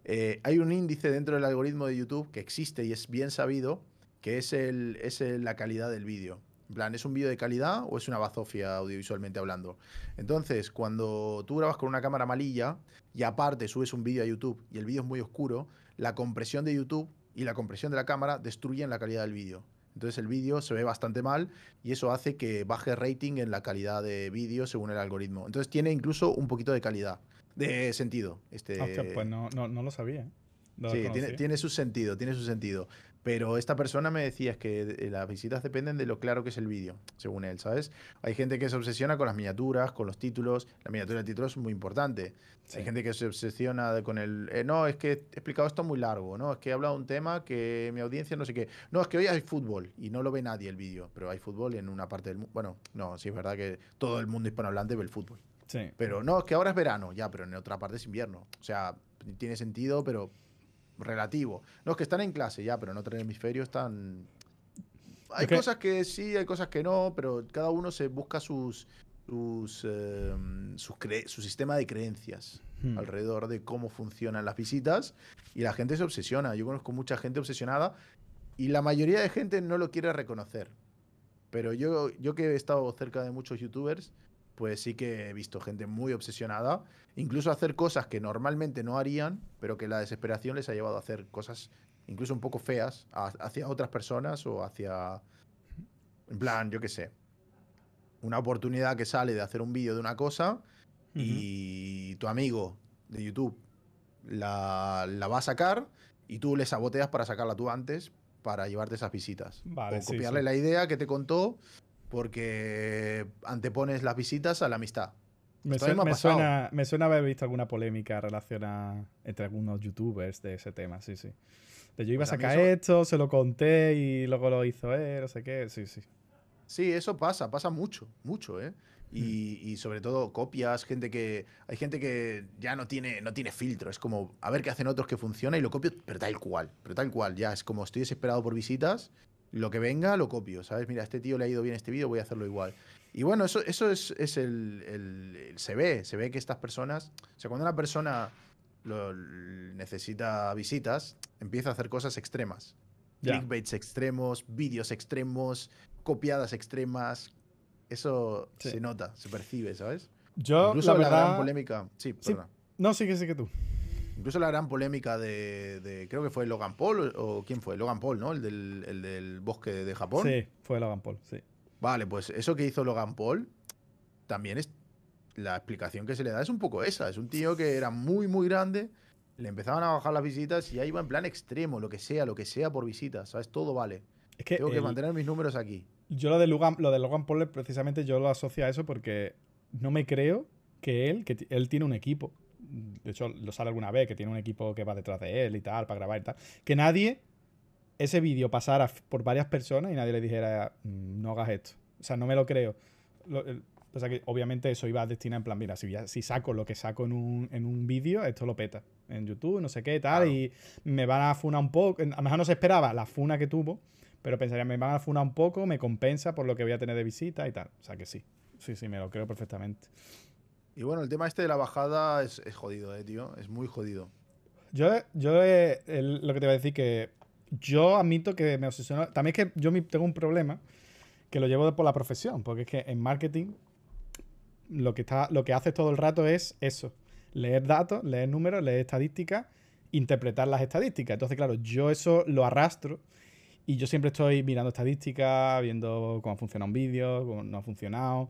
eh, hay un índice dentro del algoritmo de YouTube que existe y es bien sabido, que es, el, es la calidad del vídeo. En plan, ¿es un vídeo de calidad o es una bazofia audiovisualmente hablando? Entonces, cuando tú grabas con una cámara malilla y aparte subes un vídeo a YouTube y el vídeo es muy oscuro, la compresión de YouTube y la compresión de la cámara destruyen la calidad del vídeo. Entonces el vídeo se ve bastante mal y eso hace que baje rating en la calidad de vídeo según el algoritmo. Entonces tiene incluso un poquito de calidad, de sentido. Este... pues no, no, lo sabía. ¿eh? sí, tiene, tiene, su sentido, tiene su sentido. Pero esta persona me decía que eh, las visitas dependen de lo claro que es el vídeo, según él, ¿sabes? Hay gente que se obsesiona con las miniaturas, con los títulos. La miniatura de título es muy importante. Hay gente que se obsesiona con el... Eh, no, es que he explicado esto muy largo, ¿no? Es que he hablado de un tema que mi audiencia no sé qué. No, es que hoy hay fútbol y no lo ve nadie el vídeo, pero hay fútbol en una parte del mundo. Bueno, no, sí es verdad que todo el mundo hispanohablante ve el fútbol. Sí. Pero no, es que ahora es verano, ya, pero en otra parte es invierno. O sea, tiene sentido, pero relativo. Los que están en clase ya, pero en otro hemisferio están... Hay cosas que sí, hay cosas que no, pero cada uno se busca sus, sus, em, sus su sistema de creencias hmm. alrededor de cómo funcionan las visitas y la gente se obsesiona. Yo conozco mucha gente obsesionada y la mayoría de gente no lo quiere reconocer. Pero yo, yo que he estado cerca de muchos youtubers, pues sí que he visto gente muy obsesionada, incluso hacer cosas que normalmente no harían, pero que la desesperación les ha llevado a hacer cosas incluso un poco feas hacia otras personas o hacia, en plan, yo qué sé, una oportunidad que sale de hacer un vídeo de una cosa y tu amigo de YouTube la, la, va a sacar y tú le saboteas para sacarla tú antes para llevarte esas visitas. Vale, o copiarle la idea que te contó porque antepones las visitas a la amistad. Me, suena, me, suena, haber visto alguna polémica relacionada entre algunos youtubers de ese tema, sí, sí. De yo iba pues a sacar esto, se lo conté y luego lo hizo él, no sé qué, sí, sí. Sí, eso pasa, pasa mucho, mucho, ¿eh? Y, mm. y, sobre todo copias, gente que. Hay gente que ya no tiene, no tiene filtro. Es como, a ver qué hacen otros que funciona y lo copio, pero tal cual. Pero tal cual, ya. Es como estoy desesperado por visitas lo que venga lo copio, ¿sabes? Mira, este tío le ha ido bien este vídeo, voy a hacerlo igual. Y bueno, eso, eso es, es el, Se ve, se ve que estas personas. O sea, cuando una persona lo, necesita visitas, empieza a hacer cosas extremas. Clickbaits extremos, vídeos extremos, copiadas extremas. Eso se nota, se percibe, ¿sabes? Yo, la, verdad, polémica. Sí, sí. No, sí que sí que tú. Incluso la gran polémica de, creo que fue Logan Paul, o, quién fue, Logan Paul, ¿no? El del, el del, bosque de Japón. Sí, fue Logan Paul, sí. Vale, pues eso que hizo Logan Paul, también es, la explicación que se le da es un poco esa. Es un tío que era muy, muy grande, le empezaban a bajar las visitas y ahí iba en plan extremo, lo que sea, lo que sea por visitas, ¿sabes? Todo vale. que Tengo que mantener mis números aquí. Yo lo de Logan, lo de Logan Paul precisamente yo lo asocio a eso porque no me creo que él, que él tiene un equipo de hecho lo sale alguna vez, que tiene un equipo que va detrás de él y tal, para grabar y tal, que nadie ese vídeo pasara por varias personas y nadie le dijera, mm, no hagas esto. O sea, no me lo creo. o sea que obviamente eso iba destinado en plan, mira, si, saco lo que saco en un, en vídeo, esto lo peta. En YouTube, no sé qué, tal, y me van a afunar un poco. A lo mejor no se esperaba la funa que tuvo, pero pensaría, me van a afunar un poco, me compensa por lo que voy a tener de visita y tal. O sea que sí, sí, sí, me lo creo perfectamente. Y bueno, el tema este de la bajada es, es jodido, eh, tío. Es muy jodido. Yo, yo eh, lo que te voy a decir que yo admito que me obsesiono. También es que yo tengo un problema que lo llevo por la profesión, porque es que en marketing lo que, está, lo que haces todo el rato es eso: leer datos, leer números, leer estadísticas, interpretar las estadísticas. Entonces, claro, yo eso lo arrastro y yo siempre estoy mirando estadísticas, viendo cómo funciona un vídeo, cómo no ha funcionado.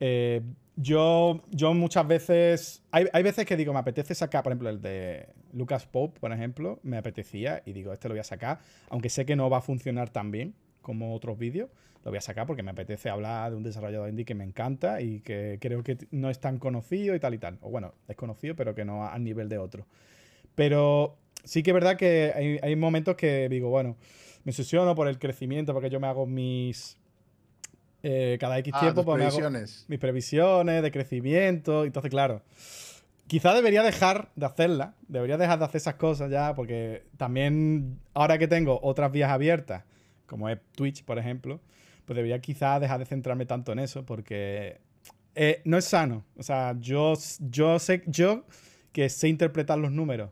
Eh, yo, yo muchas veces. Hay, veces que digo, me apetece sacar, por ejemplo, el de Lucas Pope, por ejemplo, me apetecía y digo, este lo voy a sacar, aunque sé que no va a funcionar tan bien como otros vídeos, lo voy a sacar porque me apetece hablar de un desarrollador indie que me encanta y que creo que no es tan conocido y tal y tal. O bueno, es conocido, pero que no a nivel de otro. Pero sí que es verdad que hay, momentos que digo, bueno, me obsesiono por el crecimiento, porque yo me hago mis eh, cada X ah, tiempo pues, mis previsiones de crecimiento. Entonces, claro. Quizá debería dejar de hacerla. debería dejar de hacer esas cosas ya, porque también ahora que tengo otras vías abiertas, como es Twitch, por ejemplo, pues debería quizá dejar de centrarme tanto en eso, porque eh, no es sano. O sea, yo, yo sé yo que sé interpretar los números.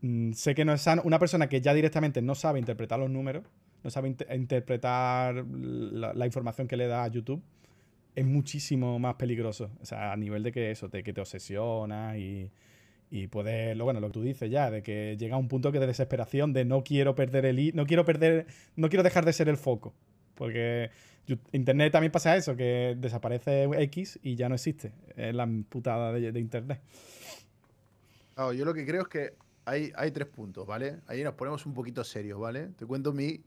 Mm, sé que no es sano. Una persona que ya directamente no sabe interpretar los números, no sabe interpretar la, información que le da a YouTube, es muchísimo más peligroso. O sea, a nivel de que eso, de que te obsesiona y, y puedes, lo, bueno, lo que tú dices ya, de que llega a un punto que de desesperación, de no quiero perder el no quiero perder, no quiero dejar de ser el foco. Porque Internet también pasa eso, que desaparece X y ya no existe. Es la putada de, Internet. yo lo que creo es que hay, hay tres puntos, ¿vale? Ahí nos ponemos un poquito serios, ¿vale? Te cuento mi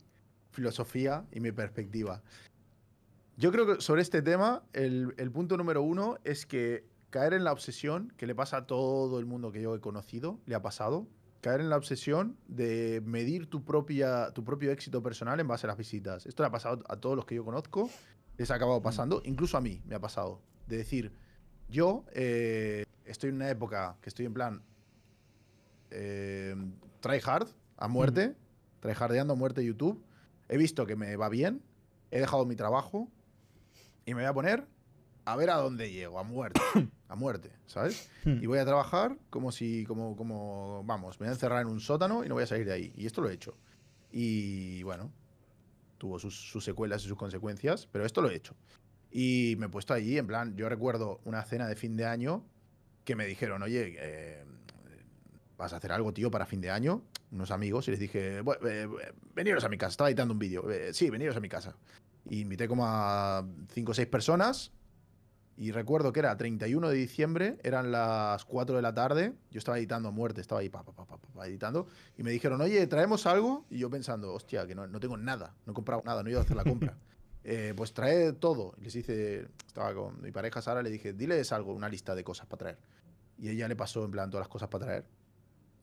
filosofía y mi perspectiva. Yo creo que sobre este tema, el, punto número uno es que caer en la obsesión, que le pasa a todo el mundo que yo he conocido, le ha pasado, caer en la obsesión de medir tu, propia, tu propio éxito personal en base a las visitas. Esto le ha pasado a todos los que yo conozco, les ha acabado pasando, incluso a mí me ha pasado. De decir, yo eh, estoy en una época que estoy en plan eh, try hard a muerte, try hardeando a muerte YouTube, he visto que me va bien, he dejado mi trabajo y me voy a poner a ver a dónde llego, a muerte, a muerte, ¿sabes? Hmm. Y voy a trabajar como si, como, como, vamos, me voy a encerrar en un sótano y no voy a salir de ahí. Y esto lo he hecho. Y bueno, tuvo sus, secuelas y sus consecuencias, pero esto lo he hecho. Y me he puesto ahí, en plan, yo recuerdo una cena de fin de año que me dijeron, oye, eh, vas a hacer algo, tío, para fin de año, unos amigos, y les dije, bueno, eh, veniros a mi casa, estaba editando un vídeo, eh, sí, veniros a mi casa. Y invité como a 5 o 6 personas, y recuerdo que era 31 de diciembre, eran las 4 de la tarde, yo estaba editando a muerte, estaba ahí, pa, pa, pa, pa editando, y me dijeron, oye, traemos algo, y yo pensando, hostia, que no, no tengo nada, no he comprado nada, no he ido a hacer la compra. Eh, pues trae todo. Y Les hice, estaba con mi pareja Sara, le dije, diles algo, una lista de cosas para traer. Y ella le pasó en plan todas las cosas para traer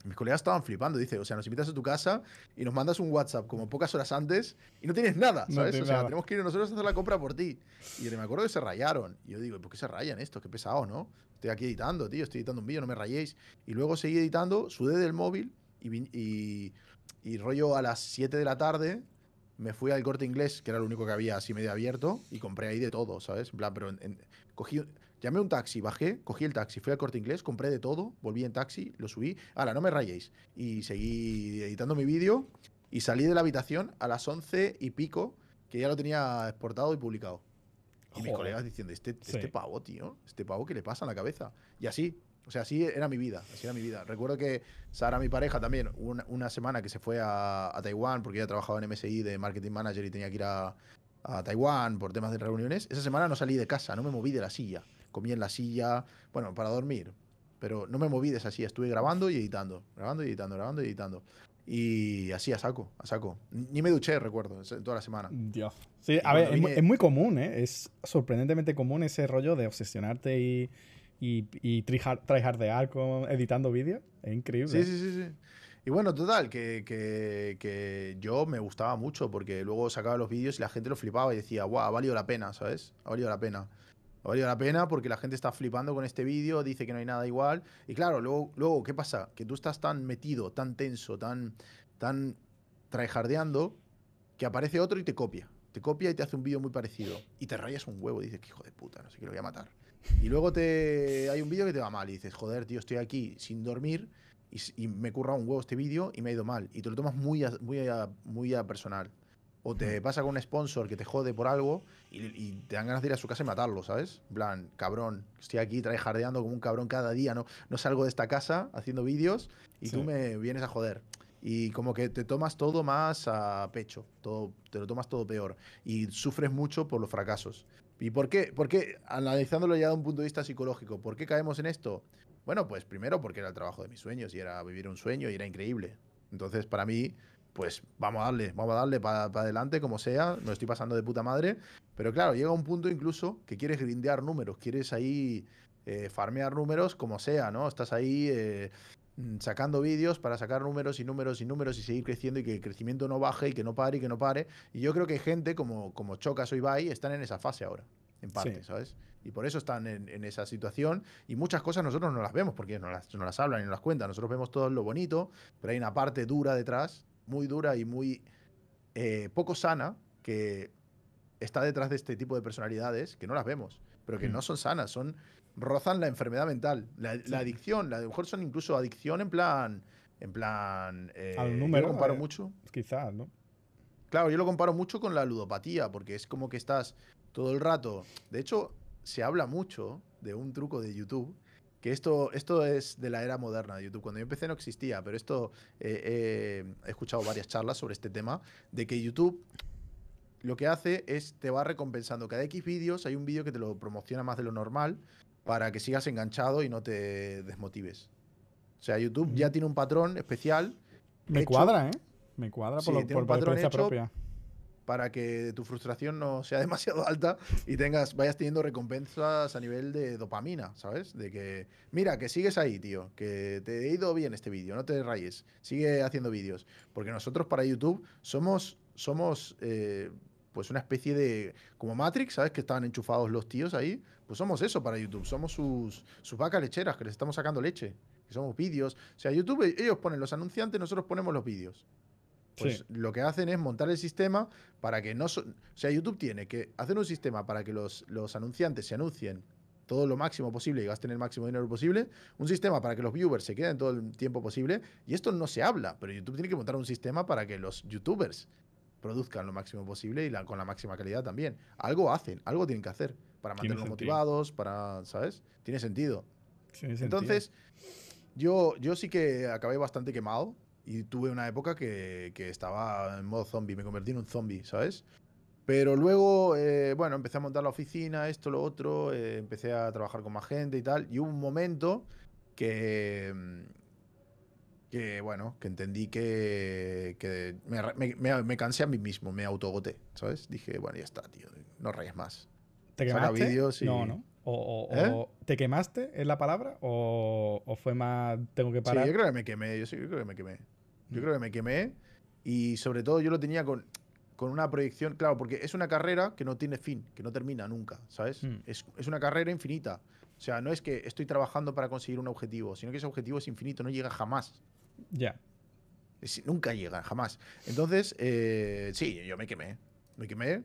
mis colegas estaban flipando. Dice, o sea, nos invitas a tu casa y nos mandas un WhatsApp como pocas horas antes y no tienes nada, ¿sabes? o sea, tenemos que ir nosotros a hacer la compra por ti. Y me acuerdo que se rayaron. Y yo digo, ¿por qué se rayan estos? Qué pesado, ¿no? Estoy aquí editando, tío, estoy editando un vídeo, no me rayéis. Y luego seguí editando, sudé del móvil y, rollo a las 7 de la tarde me fui al corte inglés, que era lo único que había así medio abierto, y compré ahí de todo, ¿sabes? En plan, pero cogí. Llamé un taxi, bajé, cogí el taxi, fui al corte inglés, compré de todo, volví en taxi, lo subí. Ahora, no me rayéis. Y seguí editando mi vídeo y salí de la habitación a las 11 y pico, que ya lo tenía exportado y publicado. Y mis colegas diciendo, este, este pavo, tío, este pavo que le pasa en la cabeza. Y así, o sea, así era mi vida, así era mi vida. Recuerdo que Sara, mi pareja, también, una, una semana que se fue a, Taiwán, porque ella trabajaba en MSI de Marketing Manager y tenía que ir a, a Taiwán por temas de reuniones, esa semana no salí de casa, no me moví de la silla comí en la silla, bueno, para dormir. Pero no me moví de esa silla, estuve grabando y editando, grabando y editando, grabando y editando. Y así a saco, a saco. Ni me duché, recuerdo, toda la semana. Dios. Sí, a ver, es, muy común, ¿eh? Es sorprendentemente común ese rollo de obsesionarte y, y, y de editando vídeos. Es increíble. Sí, sí, sí, Y bueno, total, que, que, que, yo me gustaba mucho porque luego sacaba los vídeos y la gente lo flipaba y decía, guau, wow, ha valido la pena, ¿sabes? Ha valido la pena ha la pena porque la gente está flipando con este vídeo, dice que no hay nada igual. Y claro, luego, luego ¿qué pasa? Que tú estás tan metido, tan tenso, tan, tan traejardeando, que aparece otro y te copia. Te copia y te hace un vídeo muy parecido. Y te rayas un huevo, y dices, hijo de puta, no sé qué, lo voy a matar. Y luego te hay un vídeo que te va mal y dices, joder, tío, estoy aquí sin dormir y, me he currado un huevo este vídeo y me ha ido mal. Y te lo tomas muy muy muy a personal. O te pasa con un sponsor que te jode por algo y, te dan ganas de ir a su casa y matarlo, ¿sabes? En plan, cabrón, estoy aquí jardeando como un cabrón cada día, no, no salgo de esta casa haciendo vídeos y tú me vienes a joder. Y como que te tomas todo más a pecho, todo, te lo tomas todo peor y sufres mucho por los fracasos. ¿Y por qué? Porque, analizándolo ya de un punto de vista psicológico, ¿por qué caemos en esto? Bueno, pues primero porque era el trabajo de mis sueños y era vivir un sueño y era increíble. Entonces, para mí, pues vamos a darle, vamos a darle para adelante, como sea, no estoy pasando de puta madre. Pero claro, llega un punto incluso que quieres grindear números, quieres ahí eh, farmear números como sea, ¿no? Estás ahí eh, mm, sacando vídeos para sacar números y números y números y seguir creciendo y que el crecimiento no baje y que no pare y que no pare. Y yo creo que gente como, como Chocas o Ibai están en esa fase ahora, en parte, ¿sabes? Y por eso están en, esa situación. Y muchas cosas nosotros no las vemos porque no las, no las hablan y no las cuentan. Nosotros vemos todo lo bonito, pero hay una parte dura detrás muy dura y muy eh, poco sana que está detrás de este tipo de personalidades que no las vemos, pero que mm. no son sanas, son rozan la enfermedad mental, la, adicción, la, a lo mejor son incluso adicción en plan, en plan, eh, al número, comparo eh, mucho, quizás, ¿no? Claro, yo lo comparo mucho con la ludopatía, porque es como que estás todo el rato. De hecho, se habla mucho de un truco de YouTube que esto, esto es de la era moderna de YouTube. Cuando yo empecé no existía, pero esto eh, he escuchado varias charlas sobre este tema, de que YouTube lo que hace es te va recompensando. Cada X vídeos hay un vídeo que te lo promociona más de lo normal para que sigas enganchado y no te desmotives. O sea, YouTube ya tiene un patrón especial. Me cuadra, ¿eh? Me cuadra por, sí, lo, por, hecho, propia para que tu frustración no sea demasiado alta y tengas, vayas teniendo recompensas a nivel de dopamina, ¿sabes? De que, mira, que sigues ahí, tío, que te he ido bien este vídeo, no te rayes, sigue haciendo vídeos. Porque nosotros para YouTube somos, somos eh, pues una especie de, como Matrix, ¿sabes? Que estaban enchufados los tíos ahí, pues somos eso para YouTube, somos sus, sus vacas lecheras, que les estamos sacando leche, que somos vídeos. O sea, YouTube, ellos ponen los anunciantes, nosotros ponemos los vídeos. Pues lo que hacen es montar el sistema para que no. o sea, YouTube tiene que hacer un sistema para que los, los anunciantes se anuncien todo lo máximo posible y gasten el máximo dinero posible, un sistema para que los viewers se queden todo el tiempo posible, y esto no se habla, pero YouTube tiene que montar un sistema para que los youtubers produzcan lo máximo posible y con la máxima calidad también. Algo hacen, algo tienen que hacer para mantenerlos motivados, para, ¿sabes? Tiene sentido. Tiene sentido. Entonces, yo, yo sí que acabé bastante quemado y tuve una época que, que estaba en modo zombie, me convertí en un zombie, ¿sabes? Pero luego, eh, bueno, empecé a montar la oficina, esto, lo otro, eh, empecé a trabajar con más gente y tal. Y hubo un momento que, mm, que bueno, que entendí que, que me, me, cansé a mí mismo, me autogoté, ¿sabes? Dije, bueno, ya está, tío, no rayes más. ¿Te quemaste? No, no. ¿Eh? O, ¿Te quemaste, es la palabra? O, o, fue más, tengo que parar? Sí, yo creo que me quemé, yo sí yo creo que me quemé. Yo mm. creo que me quemé y sobre todo yo lo tenía con, con una proyección, claro, porque es una carrera que no tiene fin, que no termina nunca, ¿sabes? Mm. Es, es, una carrera infinita. O sea, no es que estoy trabajando para conseguir un objetivo, sino que ese objetivo es infinito, no llega jamás. Ya. nunca llega, jamás. Entonces, eh, sí, yo me quemé. Me quemé.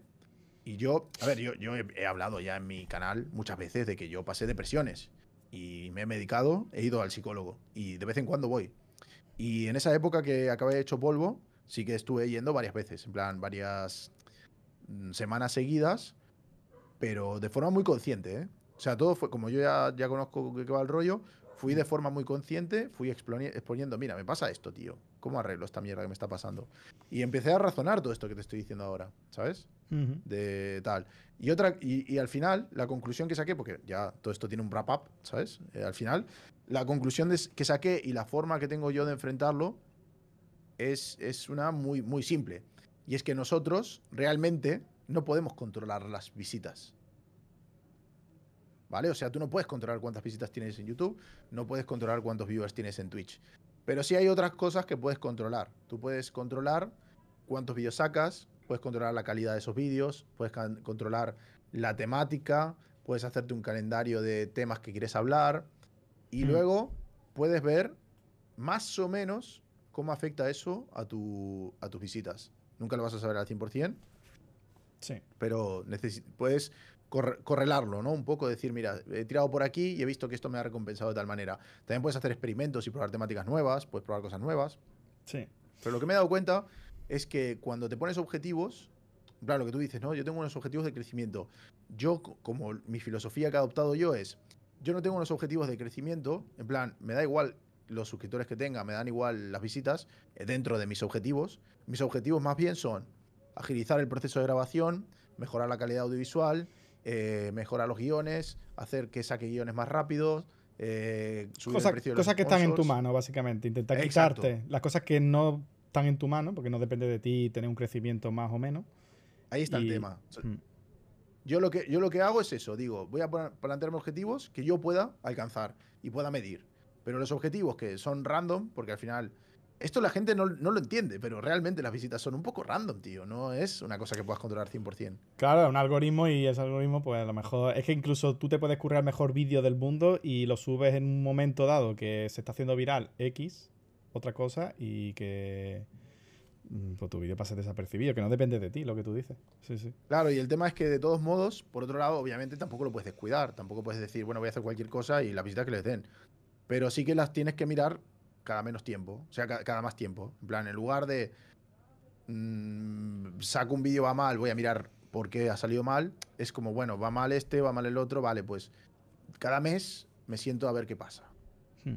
Y yo, a ver, yo, yo he, hablado ya en mi canal muchas veces de que yo pasé depresiones. Y me he medicado, he ido al psicólogo. Y de vez en cuando voy. Y en esa época que acabé de hecho polvo, sí que estuve yendo varias veces, en plan, varias mm, semanas seguidas, pero de forma muy consciente, ¿eh? O sea, todo fue, como yo ya, ya conozco que va el rollo, fui de forma muy consciente, fui exponiendo, mira, me pasa esto, tío, ¿cómo arreglo esta mierda que me está pasando? Y empecé a razonar todo esto que te estoy diciendo ahora, ¿sabes? De tal. Y, otra, y, al final, la conclusión que saqué, porque ya todo esto tiene un wrap-up, ¿sabes? Eh, al final, la conclusión que saqué y la forma que tengo yo de enfrentarlo es, una muy, muy simple. Y es que nosotros realmente no podemos controlar las visitas. ¿Vale? O sea, tú no puedes controlar cuántas visitas tienes en YouTube, no puedes controlar cuántos viewers tienes en Twitch. Pero sí hay otras cosas que puedes controlar. Tú puedes controlar cuántos vídeos sacas, puedes controlar la calidad de esos vídeos, puedes controlar la temática, puedes hacerte un calendario de temas que quieres hablar, y mm. luego puedes ver más o menos cómo afecta eso a, a tus visitas. Nunca lo vas a saber al 100%. Sí. Pero puedes correlarlo, ¿no? Un poco decir, mira, he tirado por aquí y he visto que esto me ha recompensado de tal manera. También puedes hacer experimentos y probar temáticas nuevas, puedes probar cosas nuevas. Sí. Pero lo que me he dado cuenta es que cuando te pones objetivos, claro, lo que tú dices, ¿no? Yo tengo unos objetivos de crecimiento. Yo, como mi filosofía que he adoptado yo es, yo no tengo unos objetivos de crecimiento, en plan, me da igual los suscriptores que tenga, me dan igual las visitas eh, dentro de mis objetivos. Mis objetivos más bien son agilizar el proceso de grabación, mejorar la calidad audiovisual, eh, mejorar los guiones, hacer que saque guiones más rápidos. Eh, cosas que están en tu mano, básicamente. Intentar quitarte las cosas que no están en tu mano, porque no depende de ti tener un crecimiento más o menos. Ahí está el tema. Mm. Yo lo que, yo lo que hago es eso, digo, voy a plantearme objetivos que yo pueda alcanzar y pueda medir. Pero los objetivos que son random, porque al final... Esto la gente no, no, lo entiende, pero realmente las visitas son un poco random, tío. No es una cosa que puedas controlar 100%. Claro, es un algoritmo y ese algoritmo, pues a lo mejor. Es que incluso tú te puedes currar el mejor vídeo del mundo y lo subes en un momento dado que se está haciendo viral X, otra cosa, y que Mm, pues, tu vídeo pasa desapercibido, que no depende de ti lo que tú dices. Sí, sí. Claro, y el tema es que de todos modos, por otro lado, obviamente tampoco lo puedes descuidar, tampoco puedes decir, bueno, voy a hacer cualquier cosa y la visita que les den. Pero sí que las tienes que mirar cada menos tiempo, o sea, cada, más tiempo. En plan, en lugar de mm, saco un vídeo, va mal, voy a mirar por qué ha salido mal, es como, bueno, va mal este, va mal el otro, vale, pues cada mes me siento a ver qué pasa. Hmm.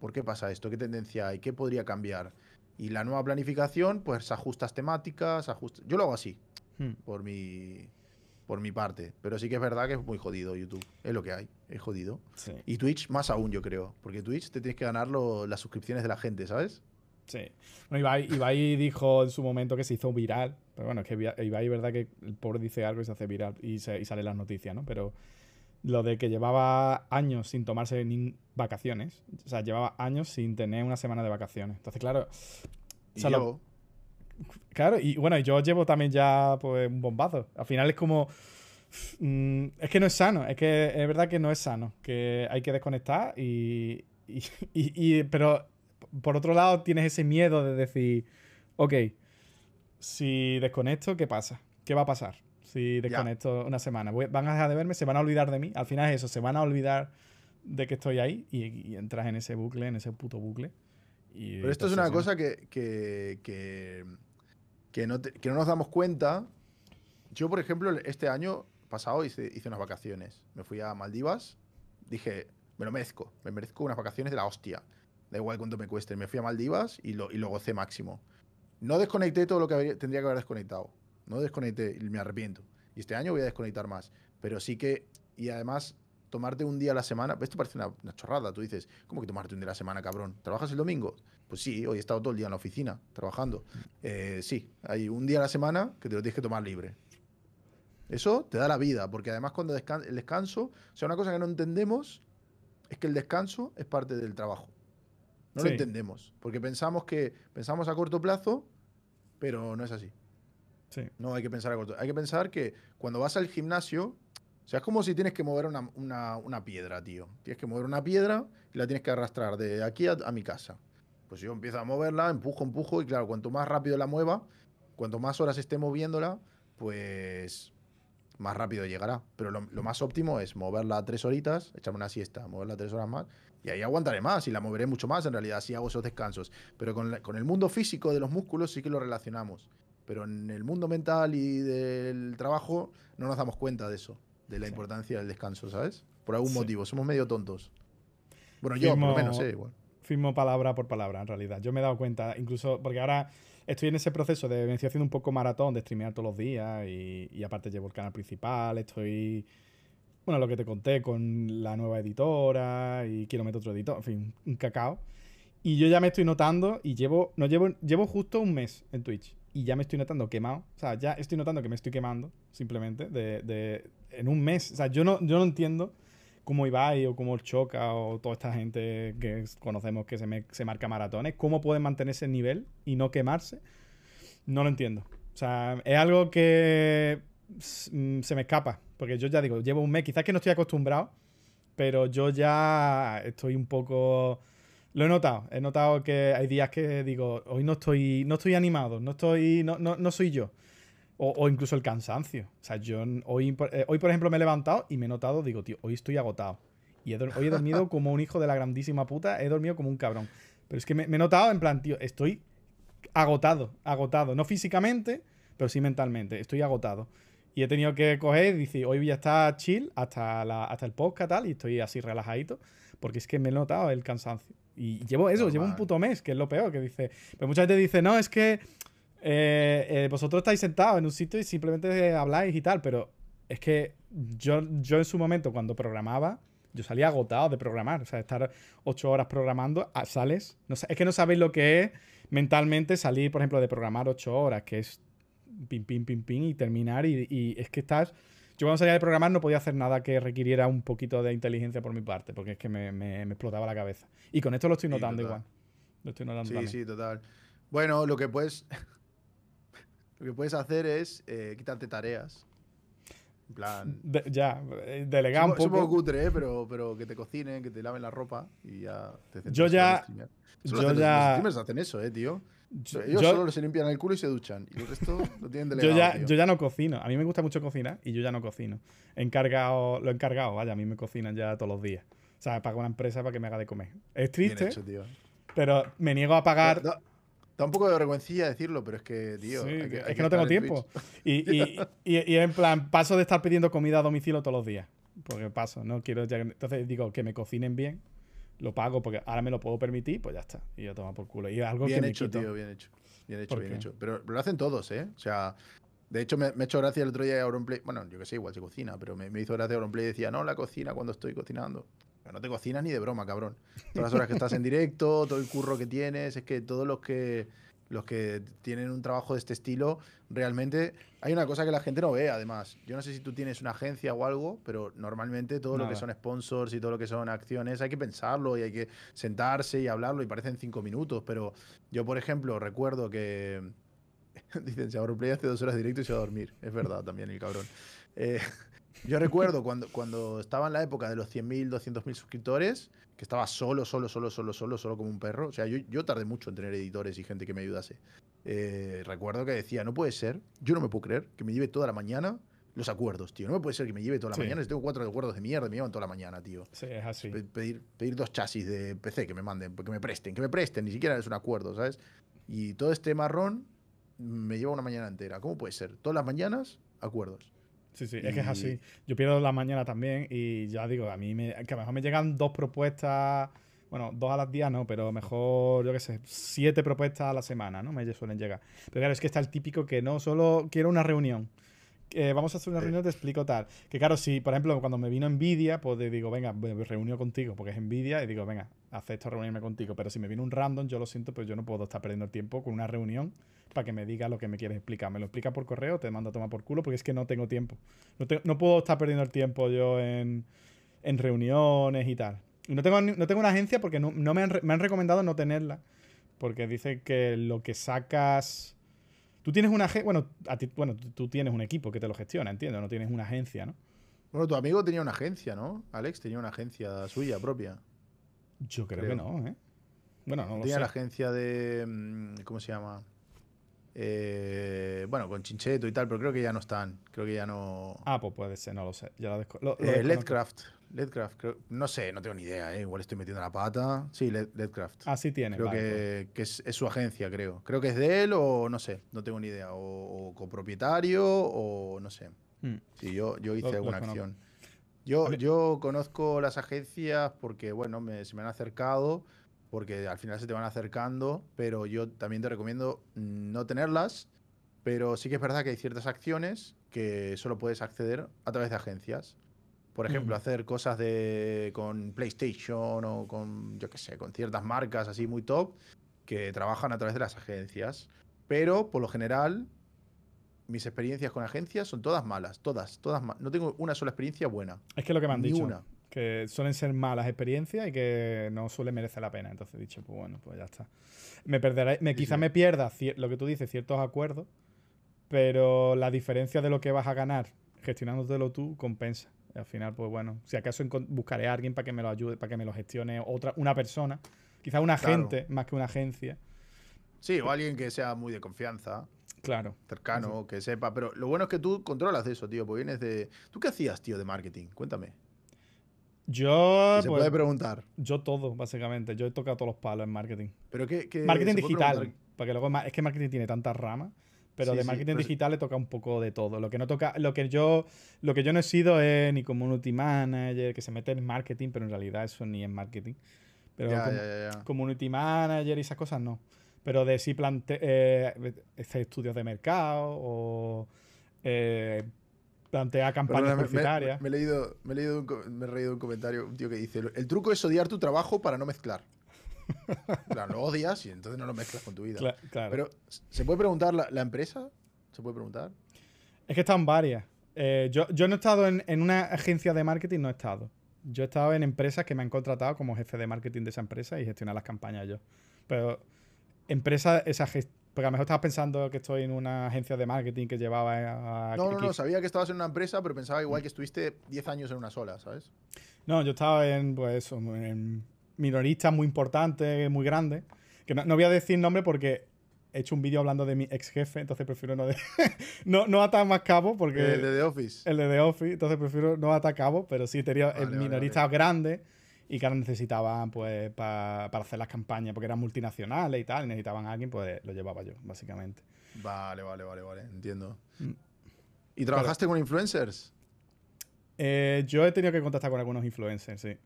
¿Por qué pasa esto? ¿Qué tendencia hay? ¿Qué podría cambiar? Y la nueva planificación, pues ajustas temáticas, ajustas... Yo lo hago así, hmm. por, mi, por mi parte. Pero sí que es verdad que es muy jodido YouTube. Es lo que hay, es jodido. Y Twitch más aún, yo creo. Porque Twitch te tienes que ganar las suscripciones de la gente, ¿sabes? Sí. Bueno, Ibai, dijo en su momento que se hizo viral. Pero bueno, es que Ibai, verdad que el pobre dice algo y se hace viral y, se, y sale las noticias, ¿no? Pero lo de que llevaba años sin tomarse ni vacaciones. O sea, llevaba años sin tener una semana de vacaciones. Entonces, claro. y Claro, y bueno, yo llevo también ya pues, un bombazo. Al final es como. Mm, es que no es sano, es que es verdad que no es sano, que hay que desconectar y, y pero por otro lado tienes ese miedo de decir, ok, si desconecto, ¿qué pasa? ¿Qué va a pasar? si desconecto una semana. Van a dejar de verme, se van a olvidar de mí. Al final es eso, se van a olvidar de que estoy ahí y, entras en ese bucle, en ese puto bucle. Pero esto es una cosa que, que, no nos damos cuenta. Yo, por ejemplo, este año pasado hice, hice unas vacaciones. Me fui a Maldivas, dije, me lo merezco, me merezco unas vacaciones de la hostia. Da igual cuánto me cueste. Me fui a Maldivas y lo, y gocé máximo. No desconecté todo lo que tendría que haber desconectado no desconecté y me arrepiento. Y este año voy a desconectar más. Pero sí que, y además, tomarte un día a la semana, esto parece una, chorrada, tú dices, ¿cómo que tomarte un día a la semana, cabrón? ¿Trabajas el domingo? Pues sí, hoy he estado todo el día en la oficina trabajando. Eh, sí, hay un día a la semana que te lo tienes que tomar libre. Eso te da la vida, porque además cuando el descanso, o sea, una cosa que no entendemos es que el descanso es parte del trabajo. No lo entendemos, porque pensamos que pensamos a corto plazo, pero no es así. No hay que pensar Hay que pensar que cuando vas al gimnasio, o sea, es como si tienes que mover una, piedra, tío. Tienes que mover una piedra y la tienes que arrastrar de aquí a, mi casa. Pues yo empiezo a moverla, empujo, empujo, y claro, cuanto más rápido la mueva, cuanto más horas esté moviéndola, pues más rápido llegará. Pero lo, más óptimo es moverla tres horitas, echarme una siesta, moverla tres horas más, y ahí aguantaré más y la moveré mucho más en realidad si hago esos descansos. Pero con el mundo físico de los músculos sí que lo relacionamos. Pero en el mundo mental y del trabajo no nos damos cuenta de eso, de la importancia del descanso, ¿sabes? Por algún motivo, somos medio tontos. Bueno, yo por lo menos sí, eh, igual. Firmo palabra por palabra, en realidad. Yo me he dado cuenta, incluso porque ahora estoy en ese proceso de me haciendo un poco maratón de streamear todos los días y, y, aparte llevo el canal principal, estoy bueno, lo que te conté con la nueva editora y quiero meter otro editor, en fin, un cacao. Y yo ya me estoy notando y llevo no llevo llevo justo un mes en Twitch y ya me estoy notando quemado. O sea, ya estoy notando que me estoy quemando, simplemente, de, en un mes. O sea, yo no, yo no entiendo cómo Ibai o cómo Choca o toda esta gente que conocemos que se, se marca maratones, cómo pueden mantenerse ese nivel y no quemarse. No lo entiendo. O sea, es algo que mm, se me escapa. Porque yo ya digo, llevo un mes, quizás que no estoy acostumbrado, pero yo ya estoy un poco lo he notado, he notado que hay días que digo, hoy no estoy, no estoy animado, no estoy, no, no, soy yo. O, incluso el cansancio. O sea, yo hoy, eh, hoy, por ejemplo, me he levantado y me he notado, digo, tío, hoy estoy agotado. Y hoy he dormido como un hijo de la grandísima puta, he dormido como un cabrón. Pero es que me, he notado en plan, tío, estoy agotado, agotado. No físicamente, pero sí mentalmente, estoy agotado. Y he tenido que coger y decir, hoy a estar chill hasta, hasta el podcast tal, y estoy así relajadito, porque es que me he notado el cansancio. Y llevo eso, llevo un puto mes, que es lo peor, que dice. Pero pues mucha gente dice, no, es que eh, eh, vosotros estáis sentados en un sitio y simplemente habláis y tal, pero es que yo, yo en su momento, cuando programaba, yo salía agotado de programar. O sea, estar ocho horas programando, ah, sales. No, es que no sabéis lo que es mentalmente salir, por ejemplo, de programar ocho horas, que es pim, pim, pim, pim, y terminar. y es que estás yo cuando salía de programar no podía hacer nada que requiriera un poquito de inteligencia por mi parte, porque es que me, explotaba la cabeza. Y con esto lo estoy notando igual. Lo estoy notando. Sí, sí, total. Bueno, lo que puedes. lo que puedes hacer es eh, quitarte tareas. En plan. ya, eh, delegar un poco. Es un poco cutre, eh, pero, pero que te cocinen, que te laven la ropa y ya Yo ya. Yo ya. Los streamers hacen eso, eh, tío. Ellos yo, solo se limpian el culo y se duchan. Y el resto lo tienen delegado. Yo ya, yo ya no cocino. A mí me gusta mucho cocinar y yo ya no cocino. encargado, lo he encargado, vaya, a mí me cocinan ya todos los días. O sea, pago una empresa para que me haga de comer. Es triste, pero me niego a pagar. Da, un poco de vergüencilla decirlo, pero es que, tío. es que, no tengo tiempo. Y, y, en plan, paso de estar pidiendo comida a domicilio todos los días. Porque paso, no quiero. entonces digo, que me cocinen bien lo pago porque ahora me lo puedo permitir, pues ya está. Y ya toma por culo. Y algo bien que hecho, me tío, bien hecho. Bien hecho, bien hecho. Pero, lo hacen todos, ¿eh? O sea, de hecho me, me hecho gracia el otro día Auronplay. Bueno, yo que sé, igual se cocina, pero me, hizo gracia Auronplay y decía, no, la cocina cuando estoy cocinando. no te cocinas ni de broma, cabrón. Todas las horas que estás en directo, todo el curro que tienes, es que todos los que los que tienen un trabajo de este estilo, realmente hay una cosa que la gente no ve, además. Yo no sé si tú tienes una agencia o algo, pero normalmente todo lo que son sponsors y todo lo que son acciones, hay que pensarlo y hay que sentarse y hablarlo y parecen cinco minutos, pero yo, por ejemplo, recuerdo que... Dicen, se play hace dos horas directo y se va a dormir. Es verdad también el cabrón. Eh, Yo recuerdo cuando, cuando estaba en la época de los 100.000, 200.000 suscriptores, que estaba solo, solo, solo, solo, solo, solo como un perro. O sea, yo, yo tardé mucho en tener editores y gente que me ayudase. Eh, recuerdo que decía, no puede ser, yo no me puedo creer que me lleve toda la mañana los acuerdos, tío. No me puede ser que me lleve toda la mañana. Si tengo cuatro acuerdos de mierda, me llevan toda la mañana, tío. Sí, es así. pedir, pedir dos chasis de PC que me manden, que me presten, que me presten. Ni siquiera es un acuerdo, ¿sabes? Y todo este marrón me lleva una mañana entera. ¿Cómo puede ser? Todas las mañanas, acuerdos. Sí, sí, es que es así. Yo pierdo la mañana también y ya digo, a mí me, que a lo mejor me llegan dos propuestas, bueno, dos a las días no, pero mejor, yo qué sé, siete propuestas a la semana, ¿no? Me suelen llegar. Pero claro, es que está el típico que no solo quiero una reunión, eh, vamos a hacer una reunión, te explico tal. Que claro, si, por ejemplo, cuando me vino envidia, pues digo, venga, me reunió contigo, porque es envidia y digo, venga, acepto reunirme contigo. Pero si me viene un random, yo lo siento, pero yo no puedo estar perdiendo el tiempo con una reunión para que me diga lo que me quieres explicar. Me lo explica por correo, te mando a tomar por culo, porque es que no tengo tiempo. No, puedo estar perdiendo el tiempo yo en, reuniones y tal. Y no tengo, no tengo una agencia porque no, me, me han recomendado no tenerla, porque dice que lo que sacas Tú tienes una bueno, ti, bueno, tú tienes un equipo que te lo gestiona, entiendo, no tienes una agencia, ¿no? Bueno, tu amigo tenía una agencia, ¿no? Alex tenía una agencia suya propia. Yo creo, que no, ¿eh? Bueno, no lo Tenía la agencia de mm, ¿cómo se llama? Eh, bueno, con Chincheto y tal, pero creo que ya no están. Creo que ya no. Ah, pues puede ser, no lo sé. Ya eh, Ledcraft. Ledcraft, no sé, no tengo ni idea, ¿eh? igual estoy metiendo la pata. Sí, Ledcraft. Así tiene. Creo que, pues. es, su agencia, creo. Creo que es de él o no sé, no tengo ni idea. O, copropietario o no sé. Hmm. Sí, yo, yo hice alguna acción. Yo, yo conozco las agencias porque, bueno, se me han acercado, porque al final se te van acercando, pero yo también te recomiendo no tenerlas, pero sí que es verdad que hay ciertas acciones que solo puedes acceder a través de agencias. Por ejemplo, mm. hacer cosas de, con PlayStation o con, yo qué sé, con ciertas marcas así muy top que trabajan a través de las agencias. Pero por lo general, mis experiencias con agencias son todas malas, todas, todas No tengo una sola experiencia buena. Es que lo que me han dicho. Una. Que suelen ser malas experiencias y que no suele merecer la pena. Entonces he dicho, pues bueno, pues ya está. Me perderé, me, quizá me pierda lo que tú dices, ciertos acuerdos, pero la diferencia de lo que vas a ganar gestionándotelo tú compensa. Al final, pues bueno, si acaso buscaré a alguien para que me lo ayude, para que me lo gestione otra, una persona, quizás un agente más que una agencia. Sí, o alguien que sea muy de confianza. Claro. Cercano, que sepa. Pero lo bueno es que tú controlas eso, tío, porque vienes de. ¿Tú qué hacías, tío, de marketing? Cuéntame. Yo. se puede pues, preguntar. Yo todo, básicamente. Yo he tocado todos los palos en marketing. ¿Pero qué? marketing digital. Porque luego, es que marketing tiene tantas ramas pero de marketing pues digital le toca un poco de todo. Lo que no toca, lo que yo, lo que yo no he sido es ni community manager, que se mete en marketing, pero en realidad eso ni es marketing. Pero como, community manager y esas cosas no. Pero de si plante eh, estudios de mercado o eh, plantea campañas publicitarias. Me, he leído, un, me he un comentario, un tío que dice, el truco es odiar tu trabajo para no mezclar claro, lo odias y entonces no lo mezclas con tu vida. Pero, ¿se puede preguntar la, empresa? ¿Se puede preguntar? Es que están varias. Eh, yo, yo, no he estado en, una agencia de marketing, no he estado. Yo he estado en empresas que me han contratado como jefe de marketing de esa empresa y gestionar las campañas yo. Pero empresa, esa porque a lo mejor estabas pensando que estoy en una agencia de marketing que llevaba a... No, no, no, sabía que estabas en una empresa, pero pensaba igual que estuviste 10 años en una sola, ¿sabes? No, yo estaba en, pues en Minorista muy importante, muy grande, Que no, voy a decir nombre porque he hecho un vídeo hablando de mi ex jefe, entonces prefiero no, no, no atar más cabo porque... El de The Office. El de The Office, entonces prefiero no atar cabos, pero sí tenía el minorista grande y que necesitaban pues para hacer las campañas, porque eran multinacionales y tal, necesitaban a alguien, pues lo llevaba yo, básicamente. Vale, vale, vale, vale, entiendo. Mm. ¿Y trabajaste con influencers? Eh, yo he tenido que contactar con algunos influencers, sí.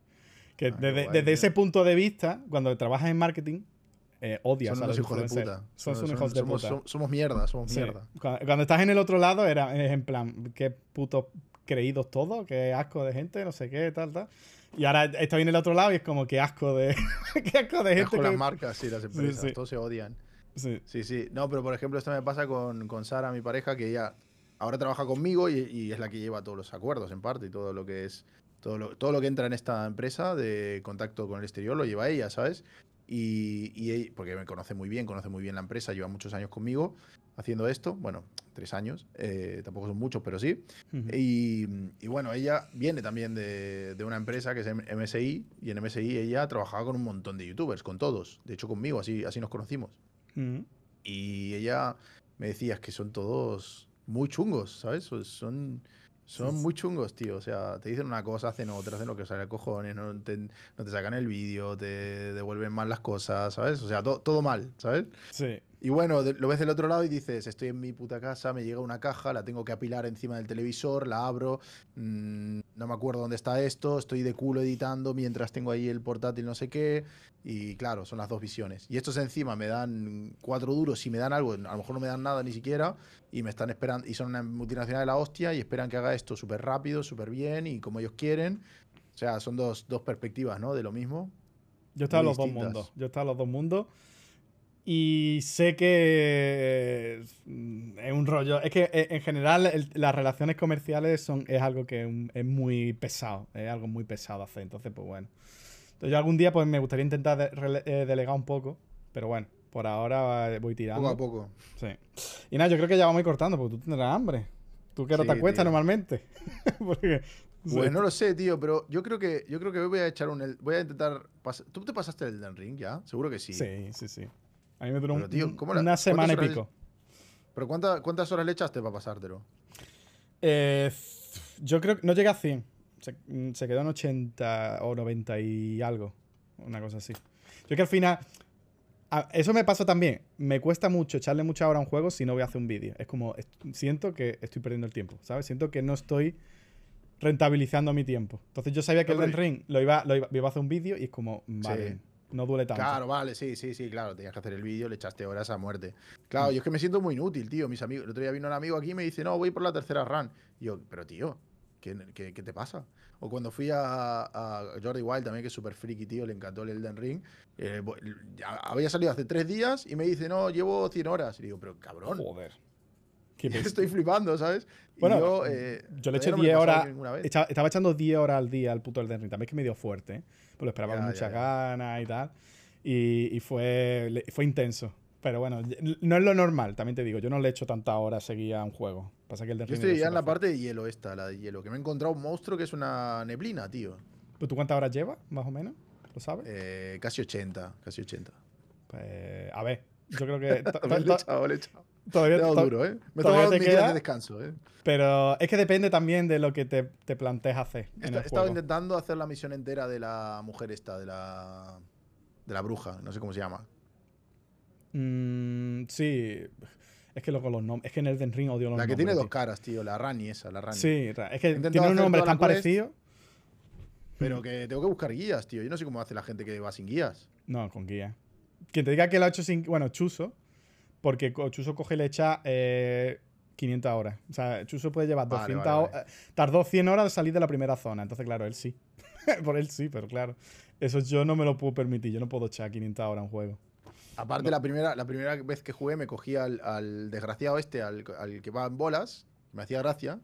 Que ah, desde, ese punto de vista, cuando trabajas en marketing, eh, odias a los hijos de puta. somos, mierda, somos mierda. Cuando, estás en el otro lado, era en plan, qué putos creídos todos, qué asco de gente, no sé qué, tal, tal. Y ahora estoy en el otro lado y es como que asco de, asco gente. las marcas, sí, las empresas, todos se odian. Sí. sí, sí. No, pero por ejemplo, esto me pasa con, Sara, mi pareja, que ella ahora trabaja conmigo y, y, es la que lleva todos los acuerdos en parte y todo lo que es todo lo, todo lo que entra en esta empresa de contacto con el exterior lo lleva ella, ¿sabes? Y, y, porque me conoce muy bien, conoce muy bien la empresa, lleva muchos años conmigo haciendo esto, bueno, tres años, eh, tampoco son muchos, pero sí. y, y, bueno, ella viene también de, de, una empresa que es MSI, y en MSI ella trabajaba con un montón de youtubers, con todos, de hecho conmigo, así, así nos conocimos. Y ella me decía que son todos muy chungos, ¿sabes? Son son muy chungos, tío. O sea, te dicen una cosa, hacen otra, hacen lo que sale cojones, no te, no te sacan el vídeo, te devuelven mal las cosas, ¿sabes? O sea, todo todo mal, ¿sabes? Sí. Y bueno, lo ves del otro lado y dices, estoy en mi puta casa, me llega una caja, la tengo que apilar encima del televisor, la abro, mm, no me acuerdo dónde está esto, estoy de culo editando mientras tengo ahí el portátil no sé qué. Y claro, son las dos visiones. Y estos encima me dan cuatro duros, si me dan algo, a lo mejor no me dan nada ni siquiera, y me están esperando, y son una multinacional de la hostia y esperan que haga esto súper rápido, súper bien y como ellos quieren. O sea, son dos, perspectivas, ¿no? De lo mismo. Yo estaba los dos mundos. Yo estaba los dos mundos. Y sé que eh, es un rollo. Es que eh, en general las relaciones comerciales son, es algo que es muy pesado. Es algo muy pesado hacer. Entonces, pues bueno. Entonces, yo algún día pues me gustaría intentar eh, delegar un poco. Pero bueno, por ahora voy tirando. Poco a poco. Sí. Y nada, yo creo que ya vamos a ir cortando, porque tú tendrás hambre. Tú que no te acuestas normalmente. porque, bueno, pues no lo sé, tío, pero yo creo que yo creo que voy a echar un. Voy a intentar. ¿Tú te pasaste el Den Ring ya? Seguro que sí. Sí, sí, sí. A mí me duró una semana y pico. ¿Pero cuántas horas le echaste para pasártelo? Eh, yo creo que no llegué a 100. Mm, se, quedó en 80 o 90 y algo. Una cosa así. Yo que al final... eso me pasa también. Me cuesta mucho echarle mucha hora a un juego si no voy a hacer un vídeo. Es como, siento que estoy perdiendo el tiempo, ¿sabes? Siento que no estoy rentabilizando mi tiempo. Entonces yo sabía que el Ring lo iba, lo iba, a hacer un vídeo y es como, vale, no duele tanto. Claro, vale, sí, sí, sí, claro. Tenías que hacer el vídeo, le echaste horas a muerte. Claro, yo es que me siento muy inútil, tío. Mis amigos, el otro día vino un amigo aquí y me dice, no, voy por la tercera run. yo, pero tío, ¿qué, qué, te pasa? O cuando fui a, a Jordi Wild también, que es súper friki, tío, le encantó el Elden Ring. Eh, había salido hace tres días y me dice, no, llevo 100 horas. Y digo, pero cabrón. Joder. Estoy flipando, ¿sabes? Bueno, yo, mm, eh, le eché 10 horas. Estaba, echando 10 horas al día al puto del Ring. También es que me dio fuerte, ¿eh? lo esperaba con muchas ganas y tal. Y, fue, fue intenso. Pero bueno, no es lo normal, también te digo. Yo no le echo tanta hora seguida a un juego. Pasa que el Yo estoy ya en la parte de hielo esta, la de hielo. Que me he encontrado un monstruo que es una neblina, tío. ¿Pero tú cuántas horas llevas, más o menos? ¿Lo sabes? Eh, casi 80, casi 80. Pues, a ver, yo creo que. le he echado, he echado. Todavía, es duro, ¿eh? Me todavía dos de descanso, ¿eh? Pero es que depende también de lo que te, te plantees hacer. he estado intentando hacer la misión entera de la mujer esta, de la. de la bruja, no sé cómo se llama. Mm, sí. Es que con los nombres. Es que en Elden Ring odio los nombres. La que tiene dos caras, tío. La Rani esa, la Rani. Sí, es que tiene un nombre tan parecido. Pero que tengo que buscar guías, tío. Yo no sé cómo hace la gente que va sin guías. No, con guías. Quien te diga que lo ha hecho sin. Bueno, Chuso porque Chuso coge y le echa 500 eh, horas. O sea, Chuso puede llevar 200 eh, Tardó 100 horas de salir de la primera zona. Entonces, claro, él sí. Por él sí, pero claro. Eso yo no me lo puedo permitir. Yo no puedo echar 500 horas en juego. Aparte, la, primera, la primera vez que jugué me cogía al, desgraciado este, al, que va en bolas. Me hacía gracia.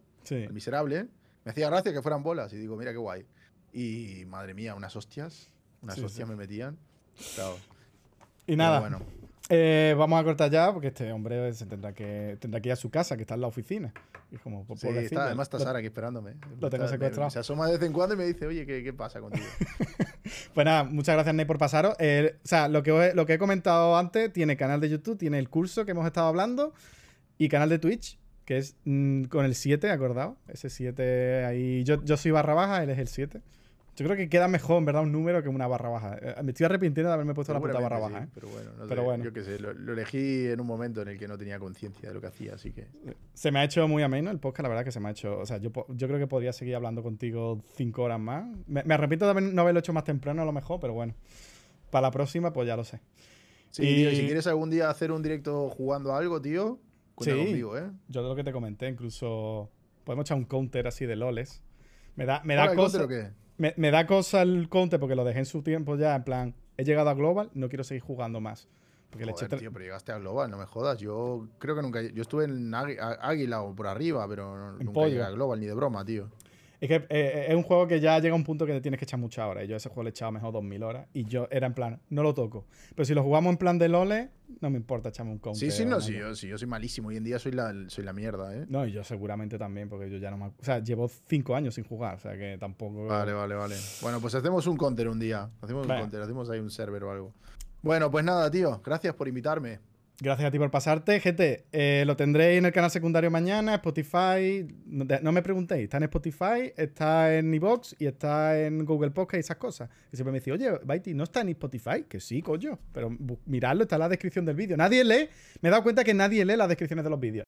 miserable. Me hacía gracia que fueran bolas. Y digo, mira qué guay. Y madre mía, unas hostias. Unas hostias me metían. Y nada. Eh, vamos a cortar ya porque este hombre se tendrá que tendrá que ir a su casa, que está en la oficina. Y como, sí, está, eh, además está Sara aquí esperándome. Lo tengo secuestrado. se asoma de vez en cuando y me dice, oye, ¿qué, pasa contigo? pues nada, muchas gracias, Ney, por pasaros. Eh, o sea, lo que, lo que he comentado antes, tiene canal de YouTube, tiene el curso que hemos estado hablando y canal de Twitch, que es mm, con el 7, acordado. Ese 7 ahí. Yo, yo soy barra baja, él es el 7. Yo creo que queda mejor, en verdad, un número que una barra baja. Eh, me estoy arrepintiendo de haberme puesto la puta barra baja. ¿eh? Pero, bueno, no sé, yo qué sé, lo, elegí en un momento en el que no tenía conciencia de lo que hacía, así que. Se me ha hecho muy ameno el podcast, la verdad que se me ha hecho. O sea, yo, yo creo que podría seguir hablando contigo cinco horas más. Me, arrepiento de no haberlo hecho más temprano, a lo mejor, pero bueno. Para la próxima, pues ya lo sé. Sí, si quieres algún día hacer un directo jugando algo, tío, sí, conmigo, ¿eh? Yo de lo que te comenté, incluso podemos echar un counter así de loles. Me da, me da cosa. ¿El o me, da cosa el conte porque lo dejé en su tiempo ya, en plan, he llegado a Global, no quiero seguir jugando más. Porque le eché tío, pero llegaste a Global, no me jodas. Yo creo que nunca. Yo estuve en Águila o por arriba, pero nunca llegué a Global, ni de broma, tío. Es que eh, eh, es un juego que ya llega a un punto que te tienes que echar mucha hora. yo a ese juego le he echado mejor 2000 horas. Y yo era en plan, no lo toco. Pero si lo jugamos en plan de LOLE, no me importa echarme un counter. Sí, sí, no, sí, yo, soy malísimo. Hoy en día soy la, soy la mierda, ¿eh? No, y yo seguramente también, porque yo ya no me. O sea, llevo 5 años sin jugar. O sea, que tampoco. Vale, vale, vale. Bueno, pues hacemos un counter un día. Hacemos un counter, hacemos ahí un server o algo. Bueno, pues nada, tío. Gracias por invitarme. Gracias a ti por pasarte. Gente, eh, lo tendréis en el canal secundario mañana, Spotify. No, me preguntéis, está en Spotify, está en iBox y está en Google Podcast y esas cosas. Y siempre me dice, oye, Baiti, ¿no está en Spotify? Que sí, coño. Pero miradlo, está en la descripción del vídeo. Nadie lee, me he dado cuenta que nadie lee las descripciones de los vídeos.